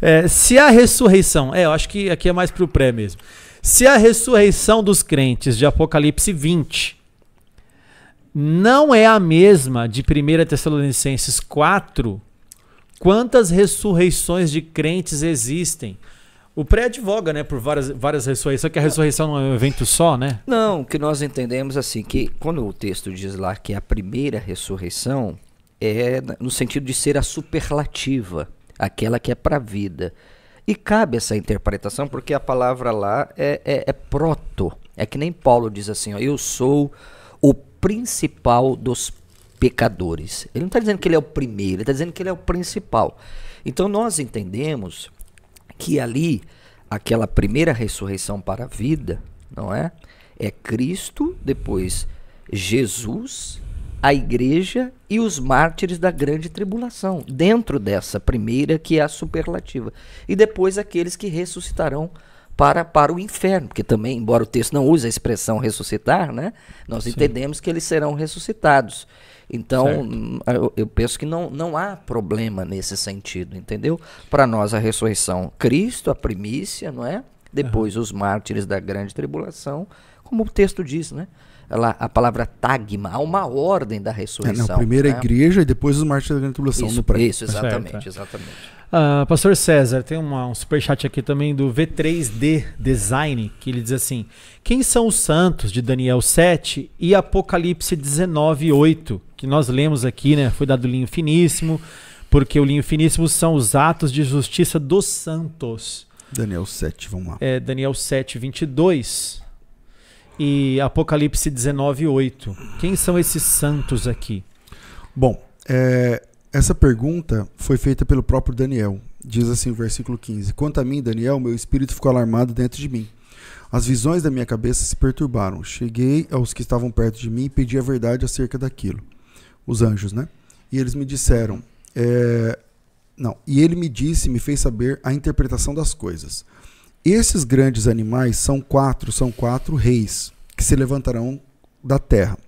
é, se a ressurreição, é, eu acho que aqui é mais para o pré mesmo. Se a ressurreição dos crentes de Apocalipse 20 não é a mesma de 1 Tessalonicenses 4, quantas ressurreições de crentes existem? O pré advoga, né, por várias, várias ressurreições, só que a ressurreição não é um evento só, né? Não, que nós entendemos assim, que quando o texto diz lá que a primeira ressurreição é no sentido de ser a superlativa, aquela que é para a vida. E cabe essa interpretação porque a palavra lá é, é, é proto. É que nem Paulo diz assim, ó, eu sou o principal dos pecadores. Ele não está dizendo que ele é o primeiro, ele está dizendo que ele é o principal. Então nós entendemos que ali aquela primeira ressurreição para a vida, não é? É Cristo, depois Jesus, a igreja e os mártires da grande tribulação, dentro dessa primeira que é a superlativa. E depois aqueles que ressuscitarão para, para o inferno, porque também, embora o texto não use a expressão ressuscitar, né, nós Sim. entendemos que eles serão ressuscitados. Então, hum, eu penso que não, não há problema nesse sentido, entendeu? Para nós, a ressurreição, Cristo, a primícia, não é? Depois, uhum. os mártires da grande tribulação, como o texto diz, né? Ela, a palavra tagma, há uma ordem da ressurreição. É, não, primeiro né? a igreja e depois os mártires da grande tribulação isso, no prédio. Isso, exatamente, tá certo. exatamente. Uh, Pastor César, tem uma, um superchat aqui também do V3D Design, que ele diz assim: Quem são os santos de Daniel 7 e Apocalipse 19, 8? que nós lemos aqui, né? Foi dado linho finíssimo, porque o linho finíssimo são os atos de justiça dos santos. Daniel 7, vamos lá. É, Daniel 7, 22 e Apocalipse 19, 8. Quem são esses santos aqui? Bom, é, essa pergunta foi feita pelo próprio Daniel. Diz assim o versículo 15: Quanto a mim, Daniel, meu espírito ficou alarmado dentro de mim. As visões da minha cabeça se perturbaram. Cheguei aos que estavam perto de mim e pedi a verdade acerca daquilo os anjos, né? E eles me disseram, é, não, e ele me disse, me fez saber a interpretação das coisas. Esses grandes animais são quatro, são quatro reis que se levantarão da terra.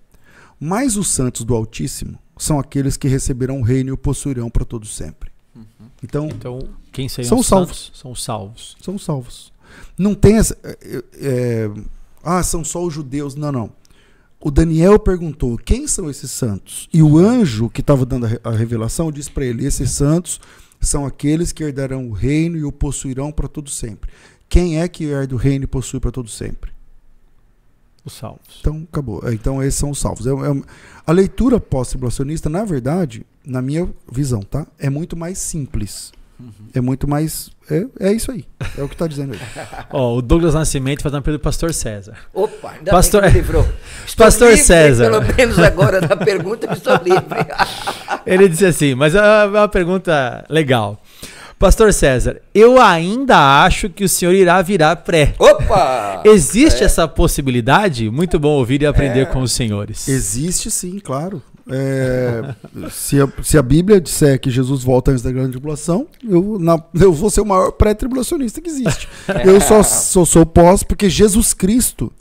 Mas os santos do Altíssimo são aqueles que receberão o reino e o possuirão para todo sempre. Uhum. Então, então, quem são os salvos? Santos? São salvos. São salvos. Não tem essa. É, é, ah, são só os judeus. Não, não o Daniel perguntou: quem são esses santos? E o anjo que estava dando a revelação disse para ele: esses santos são aqueles que herdarão o reino e o possuirão para todo sempre. Quem é que herda o reino e possui para todo sempre? Os salvos. Então, acabou. É, então, esses são os salvos. É, é, a leitura pós-tribulacionista, na verdade, na minha visão, tá? É muito mais simples. Uhum. É muito mais. É, é isso aí. É o que está dizendo aí. o Douglas Nascimento fazendo o pastor César. Opa, ainda pastor... bem que me livrou. Estou pastor livre, César. Pelo menos agora da pergunta eu estou livre. Ele disse assim, mas é, é uma pergunta legal. Pastor César, eu ainda acho que o senhor irá virar pré. Opa! Existe é. essa possibilidade? Muito bom ouvir e aprender é. com os senhores. Existe sim, claro. É, se, a, se, a, Bíblia disser que Jesus volta antes da grande tribulação, eu, na, eu vou ser o maior pré-tribulacionista que existe. Eu só, só sou pós porque Jesus Cristo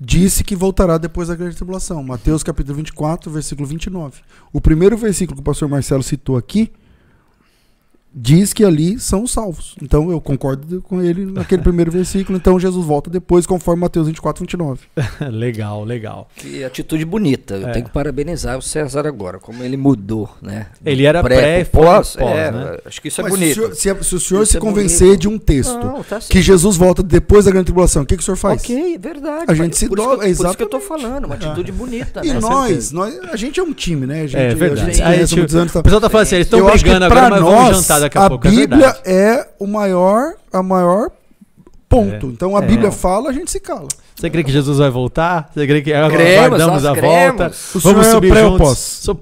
disse que voltará depois da grande tribulação. Mateus capítulo 24, versículo 29. O primeiro versículo que o pastor Marcelo citou aqui diz que ali são os salvos. Então eu concordo com ele naquele primeiro versículo. Então Jesus volta depois, conforme Mateus 24, 29. legal, legal. Que atitude bonita. Eu é. tenho que parabenizar o César agora, como ele mudou, né? Ele era pré, pré pós, pós, é, né? Acho que isso é Mas bonito. Se, o senhor se, o senhor se convencer é de um texto Não, tá que Jesus volta depois da grande tribulação, o que, que o senhor faz? Ok, verdade. A gente se dobra. É isso que eu tô falando, uma atitude ah. bonita. E né? nós, nós, a gente é um time, né? A gente, é verdade. A gente, a gente, a gente, a gente, o pessoal tá falando assim, eles estão brigando agora, mas nós, vamos jantar daqui a, a pouco. É Bíblia é, é, o maior, a maior ponto. É. Então a Bíblia é. fala, a gente se cala. Você crê que Jesus vai voltar? Você crê que cremos, aguardamos a cremos. volta? O Vamos subir é o juntos. Sou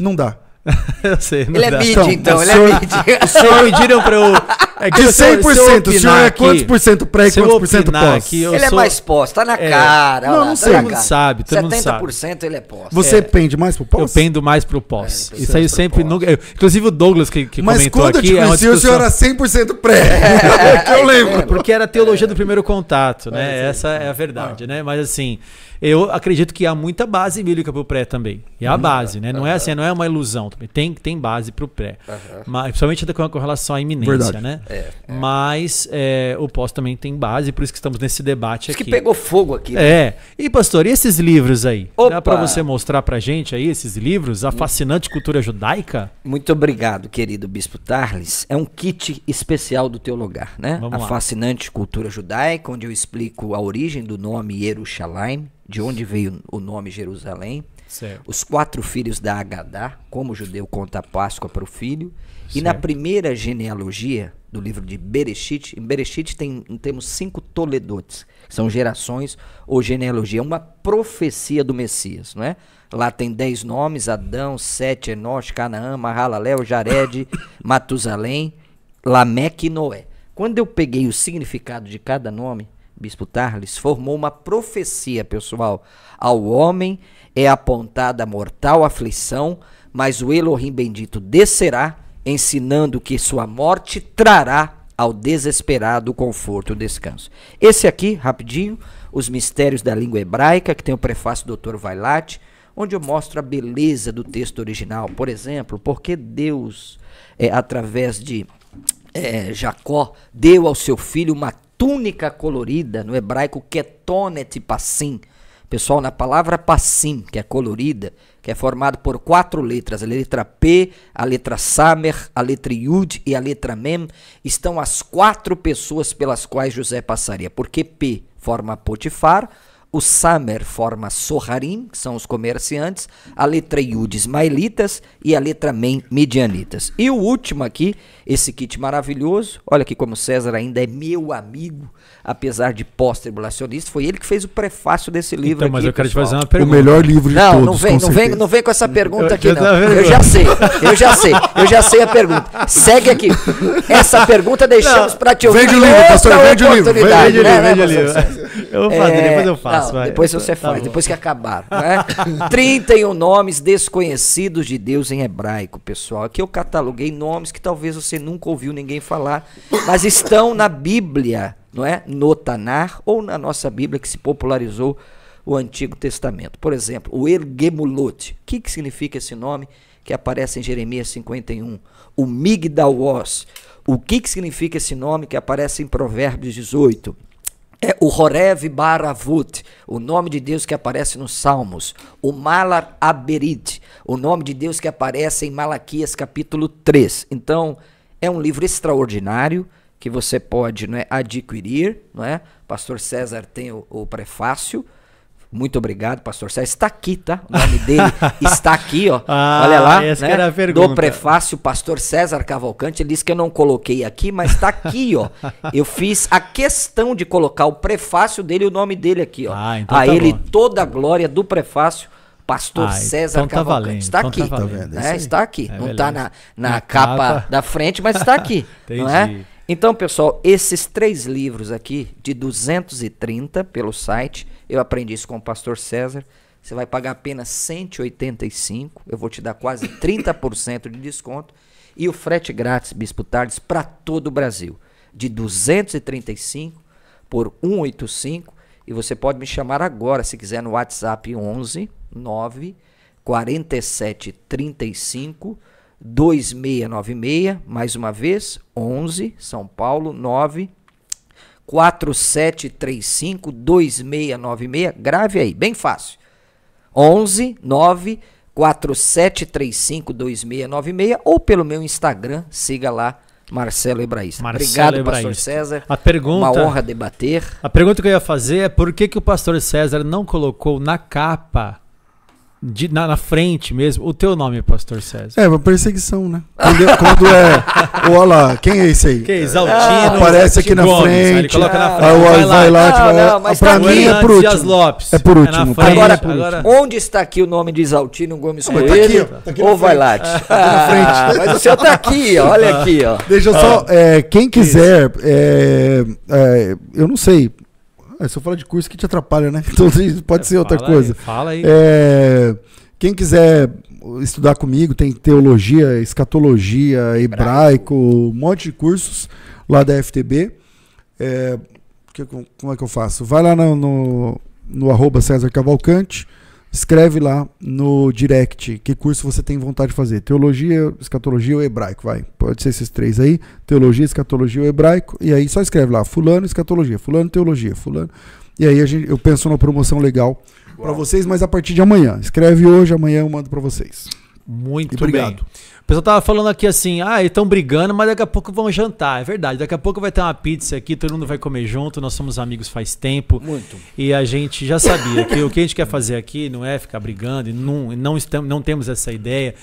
Não dá. eu sei, não Ele é mid, então, então ele é mid. O senhor pediram pra eu. É que de 100%, se eu, o senhor é quantos por cento pré e quantos por cento pós? Aqui, ele é sou... é mais pós, tá na é, cara. Não, lá, não tá sei. Todo mundo sabe, todo mundo sabe. 70% ele é pós. Você é, pende mais pro pós? Eu pendo mais pro pós. É, Isso aí sempre. Nunca, eu, inclusive o Douglas que, que comentou aqui. Mas quando eu te é conheci, é o senhor era 100% pré. É, é, que eu lembro. Porque era a teologia do primeiro contato, né? Essa é a verdade, ah. né? Mas assim. Eu acredito que há muita base bíblica para o pré também. E há uhum. base, né? Não é uhum. é assim, não é uma ilusão. Tem, tem base para o pré. Uhum. Mas, principalmente com relação à iminência, Verdade. né? É, é. Mas é, o pós também tem base, por isso que estamos nesse debate aqui. Isso que pegou fogo aqui. Né? É. E, pastor, e esses livros aí? Opa. Dá para você mostrar para gente aí esses livros? A Fascinante Cultura Judaica? Muito obrigado, querido Bispo Tarles. É um kit especial do teu lugar, né? Vamos a lá. Fascinante Cultura Judaica, onde eu explico a origem do nome Yerushalayim de onde veio o nome Jerusalém. Certo. Os quatro filhos da Agadá, como o judeu conta a Páscoa para o filho. Certo. E na primeira genealogia do livro de Bereshit, em Bereshit tem, temos cinco toledotes, que são gerações ou genealogia, uma profecia do Messias, não é? Lá tem dez nomes, Adão, Sete, Enoch, Canaã, Mahalalel, Jared, Matusalém, Lameque e Noé. Quando eu peguei o significado de cada nome, Bispo Tarles, formou uma profecia, pessoal. Ao homem é apontada mortal aflição, mas o Elohim bendito descerá, ensinando que sua morte trará ao desesperado conforto e descanso. Esse aqui, rapidinho, Os Mistérios da Língua Hebraica, que tem o prefácio do Dr. Vailate, onde eu mostro a beleza do texto original. Por exemplo, porque Deus, é, através de é, Jacó, deu ao seu filho uma túnica colorida, no hebraico ketonet é passim. Pessoal, na palavra passim, que é colorida, que é formado por quatro letras, a letra P, a letra Samer, a letra Yud e a letra Mem, estão as quatro pessoas pelas quais José passaria. Porque P forma Potifar, o Samer forma Soharim, que são os comerciantes, a letra Yud, ismaelitas, e a letra Men, midianitas. E o último aqui, esse kit maravilhoso, olha aqui como César ainda é meu amigo, apesar de pós-tribulacionista, foi ele que fez o prefácio desse livro então, mas aqui, eu quero te fazer uma pergunta. O melhor livro de não, todos, Não, vem, não vem, não vem com essa pergunta aqui, não. Eu já sei, eu já sei, eu já sei a pergunta. Segue aqui. Essa pergunta deixamos para te ouvir. Vende o livro, pastor, vende o livro. Vende né, o livro, né, vende o livro. Eu vou fazer, depois eu é, falo. Vai. Depois você tá faz, bom. depois que acabar. Né? 31 nomes desconhecidos de Deus em hebraico, pessoal. Aqui eu cataloguei nomes que talvez você nunca ouviu ninguém falar, mas estão na Bíblia, não é? No Tanar ou na nossa Bíblia que se popularizou o Antigo Testamento. Por exemplo, o Ergemulot. O que, que significa esse nome que aparece em Jeremias 51? O Migdalos. O que, que significa esse nome que aparece em Provérbios 18? é o Horev Baravut, o nome de Deus que aparece nos Salmos, o Malar Aberit, o nome de Deus que aparece em Malaquias capítulo 3. Então, é um livro extraordinário que você pode né, adquirir, não é? Pastor César tem o, o prefácio, muito obrigado, pastor Sérgio. Está aqui, tá? O nome dele está aqui, ó. Ah, Olha lá. Essa né? era a pergunta. Do prefácio, pastor César Cavalcante, ele disse que eu não coloquei aqui, mas está aqui, ó. Eu fiz a questão de colocar o prefácio dele e o nome dele aqui, ó. Ah, então a tá ele bom. toda a glória do prefácio. Pastor ah, então César então Cavalcante. está, então tá aqui, tá né? está aqui. É não está na, na capa, capa da frente, mas está aqui. Entendi. Não é? Então, pessoal, esses três livros aqui, de 230 pelo site, eu aprendi isso com o pastor César. Você vai pagar apenas 185, eu vou te dar quase 30% de desconto. E o frete grátis, Bispo Tardes, para todo o Brasil. De 235 por 185. E você pode me chamar agora, se quiser, no WhatsApp 11 9 47 35 2696, mais uma vez, 11, São Paulo, 9 4735 2696, grave aí, bem fácil. 11 9 4735 2696 ou pelo meu Instagram, siga lá Marcelo Hebraísta. Marcelo Obrigado, Hebraísta. pastor César. A pergunta, uma honra debater. A pergunta que eu ia fazer é por que, que o pastor César não colocou na capa de, na, na, frente mesmo, o teu nome, pastor César. É, uma perseguição, né? Quando, é, quando é. Olha lá, quem é esse aí? Quem? É exaltino. Ah, aparece aqui na Gomes, frente. Ele coloca na frente. o vai, lá, vai lá. Não, tipo, é mas pra tá mim é por último. Lopes. É por último. É agora, é por último. onde está aqui o nome de Exaltino Gomes o tá Coelho? Tá aqui, ó, tá aqui ou vai lá. Tá ah, mas o seu tá aqui, olha aqui, ó. Deixa eu só. Ah. É, quem quiser, eu não sei é, se eu falar de curso que te atrapalha, né? Então pode ser é, outra fala coisa. Aí, fala aí. É, quem quiser estudar comigo, tem teologia, escatologia, hebraico, um monte de cursos lá da FTB. É, que, como é que eu faço? Vai lá no, no, no arroba César Cavalcante Escreve lá no direct que curso você tem vontade de fazer. Teologia, escatologia ou hebraico, vai. Pode ser esses três aí. Teologia, escatologia ou hebraico. E aí só escreve lá, fulano, escatologia, fulano, teologia, fulano. E aí gente, eu penso numa promoção legal para vocês, mas a partir de amanhã. Escreve hoje, amanhã eu mando para vocês. Muito obrigado. Bem. O pessoal tava falando aqui assim, ah, estão brigando, mas daqui a pouco vão jantar. É verdade, daqui a pouco vai ter uma pizza aqui, todo mundo vai comer junto, nós somos amigos faz tempo. Muito. E a gente já sabia que o que a gente quer fazer aqui não é ficar brigando, não, não, estamos, não temos essa ideia.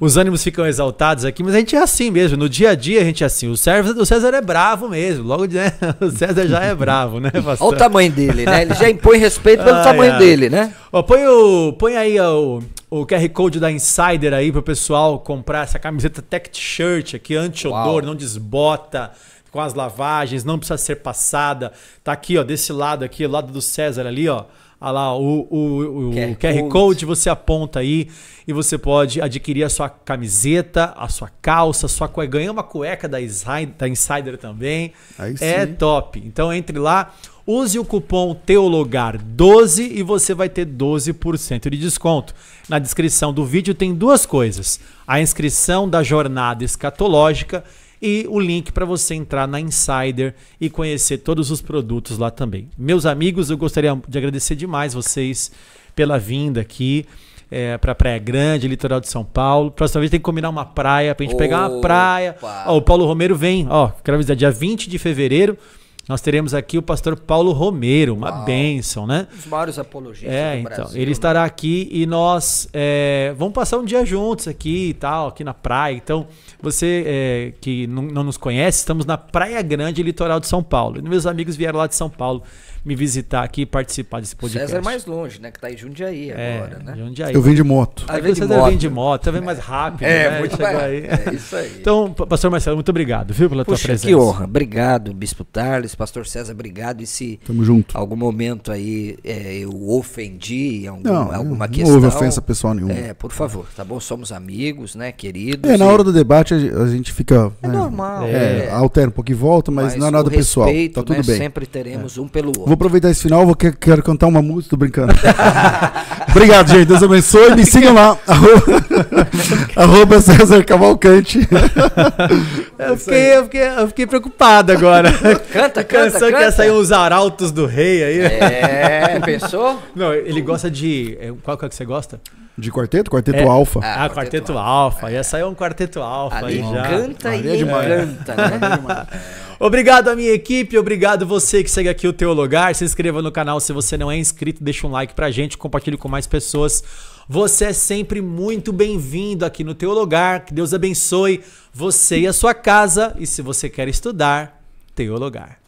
Os ânimos ficam exaltados aqui, mas a gente é assim mesmo. No dia a dia a gente é assim. O César, o César é bravo mesmo. Logo de, né? o César já é bravo, né, pastor? Olha o tamanho dele, né? Ele já impõe respeito pelo ai, tamanho ai. dele, né? Ó, põe, o, põe aí o o QR Code da Insider aí pro pessoal comprar essa camiseta Tech T-shirt aqui, anti-odor, não desbota com as lavagens, não precisa ser passada. Tá aqui, ó, desse lado aqui, lado do César ali, ó. Olha lá, o, o, o QR, QR Code. Code você aponta aí e você pode adquirir a sua camiseta, a sua calça, a sua cueca. Ganhei uma cueca da Insider, da Insider também. Aí é top. Então entre lá. Use o cupom Teologar12 e você vai ter 12% de desconto. Na descrição do vídeo tem duas coisas: a inscrição da jornada escatológica e o link para você entrar na Insider e conhecer todos os produtos lá também. Meus amigos, eu gostaria de agradecer demais vocês pela vinda aqui. É, para Praia Grande, litoral de São Paulo. Próxima vez tem que combinar uma praia, para a gente Opa. pegar uma praia. Ó, o Paulo Romero vem, ó, quero avisar, dia 20 de fevereiro, nós teremos aqui o pastor Paulo Romero, uma Uau. bênção, né? Os maiores apologistas é, do então, Brasil, então, Ele né? estará aqui e nós é, vamos passar um dia juntos aqui e tal, aqui na praia. Então, você é, que não, não nos conhece, estamos na Praia Grande, litoral de São Paulo. E meus amigos vieram lá de São Paulo me visitar aqui e participar desse podcast. César é mais longe, né? Que tá em Jundiaí é, agora, né? Jundiaí. Eu vim de moto. Ah, vim de César moto. vem de moto, também mais rápido. É, né? muito aí. É isso aí. Então, pastor Marcelo, muito obrigado, viu, pela Puxa, tua presença. Que honra. Obrigado, Bispo Tarles, pastor César, obrigado. E se Tamo junto. algum momento aí é, eu ofendi em algum, não, alguma não questão. Não houve ofensa pessoal nenhuma. É, por favor, tá bom? Somos amigos, né, queridos. É, na hora do debate a gente fica. É, né, normal. É. é, altera um pouco e volta, mas, mas não é nada respeito, pessoal. Tá tudo né, bem. Sempre teremos um pelo é. outro. Vou aproveitar esse final, vou quero, quero cantar uma música, tô brincando. Obrigado, gente. Deus abençoe. Me sigam lá. Arroba, César Cavalcante. eu, fiquei, eu, fiquei, eu fiquei preocupado agora. Canta, canta, Pensou canta. que ia sair uns arautos do rei aí. É, pensou? Não, ele gosta de... É, qual que é que você gosta? De quarteto? Quarteto é, Alfa. Ah, ah quarteto, quarteto Alfa. É. Ia sair um quarteto Alfa. Ali já. canta e e canta, né? Obrigado à minha equipe, obrigado você que segue aqui o Teu Lugar. Se inscreva no canal se você não é inscrito, deixa um like pra gente, compartilhe com mais pessoas. Você é sempre muito bem-vindo aqui no Teu Lugar. Que Deus abençoe você e a sua casa. E se você quer estudar, Teu Lugar.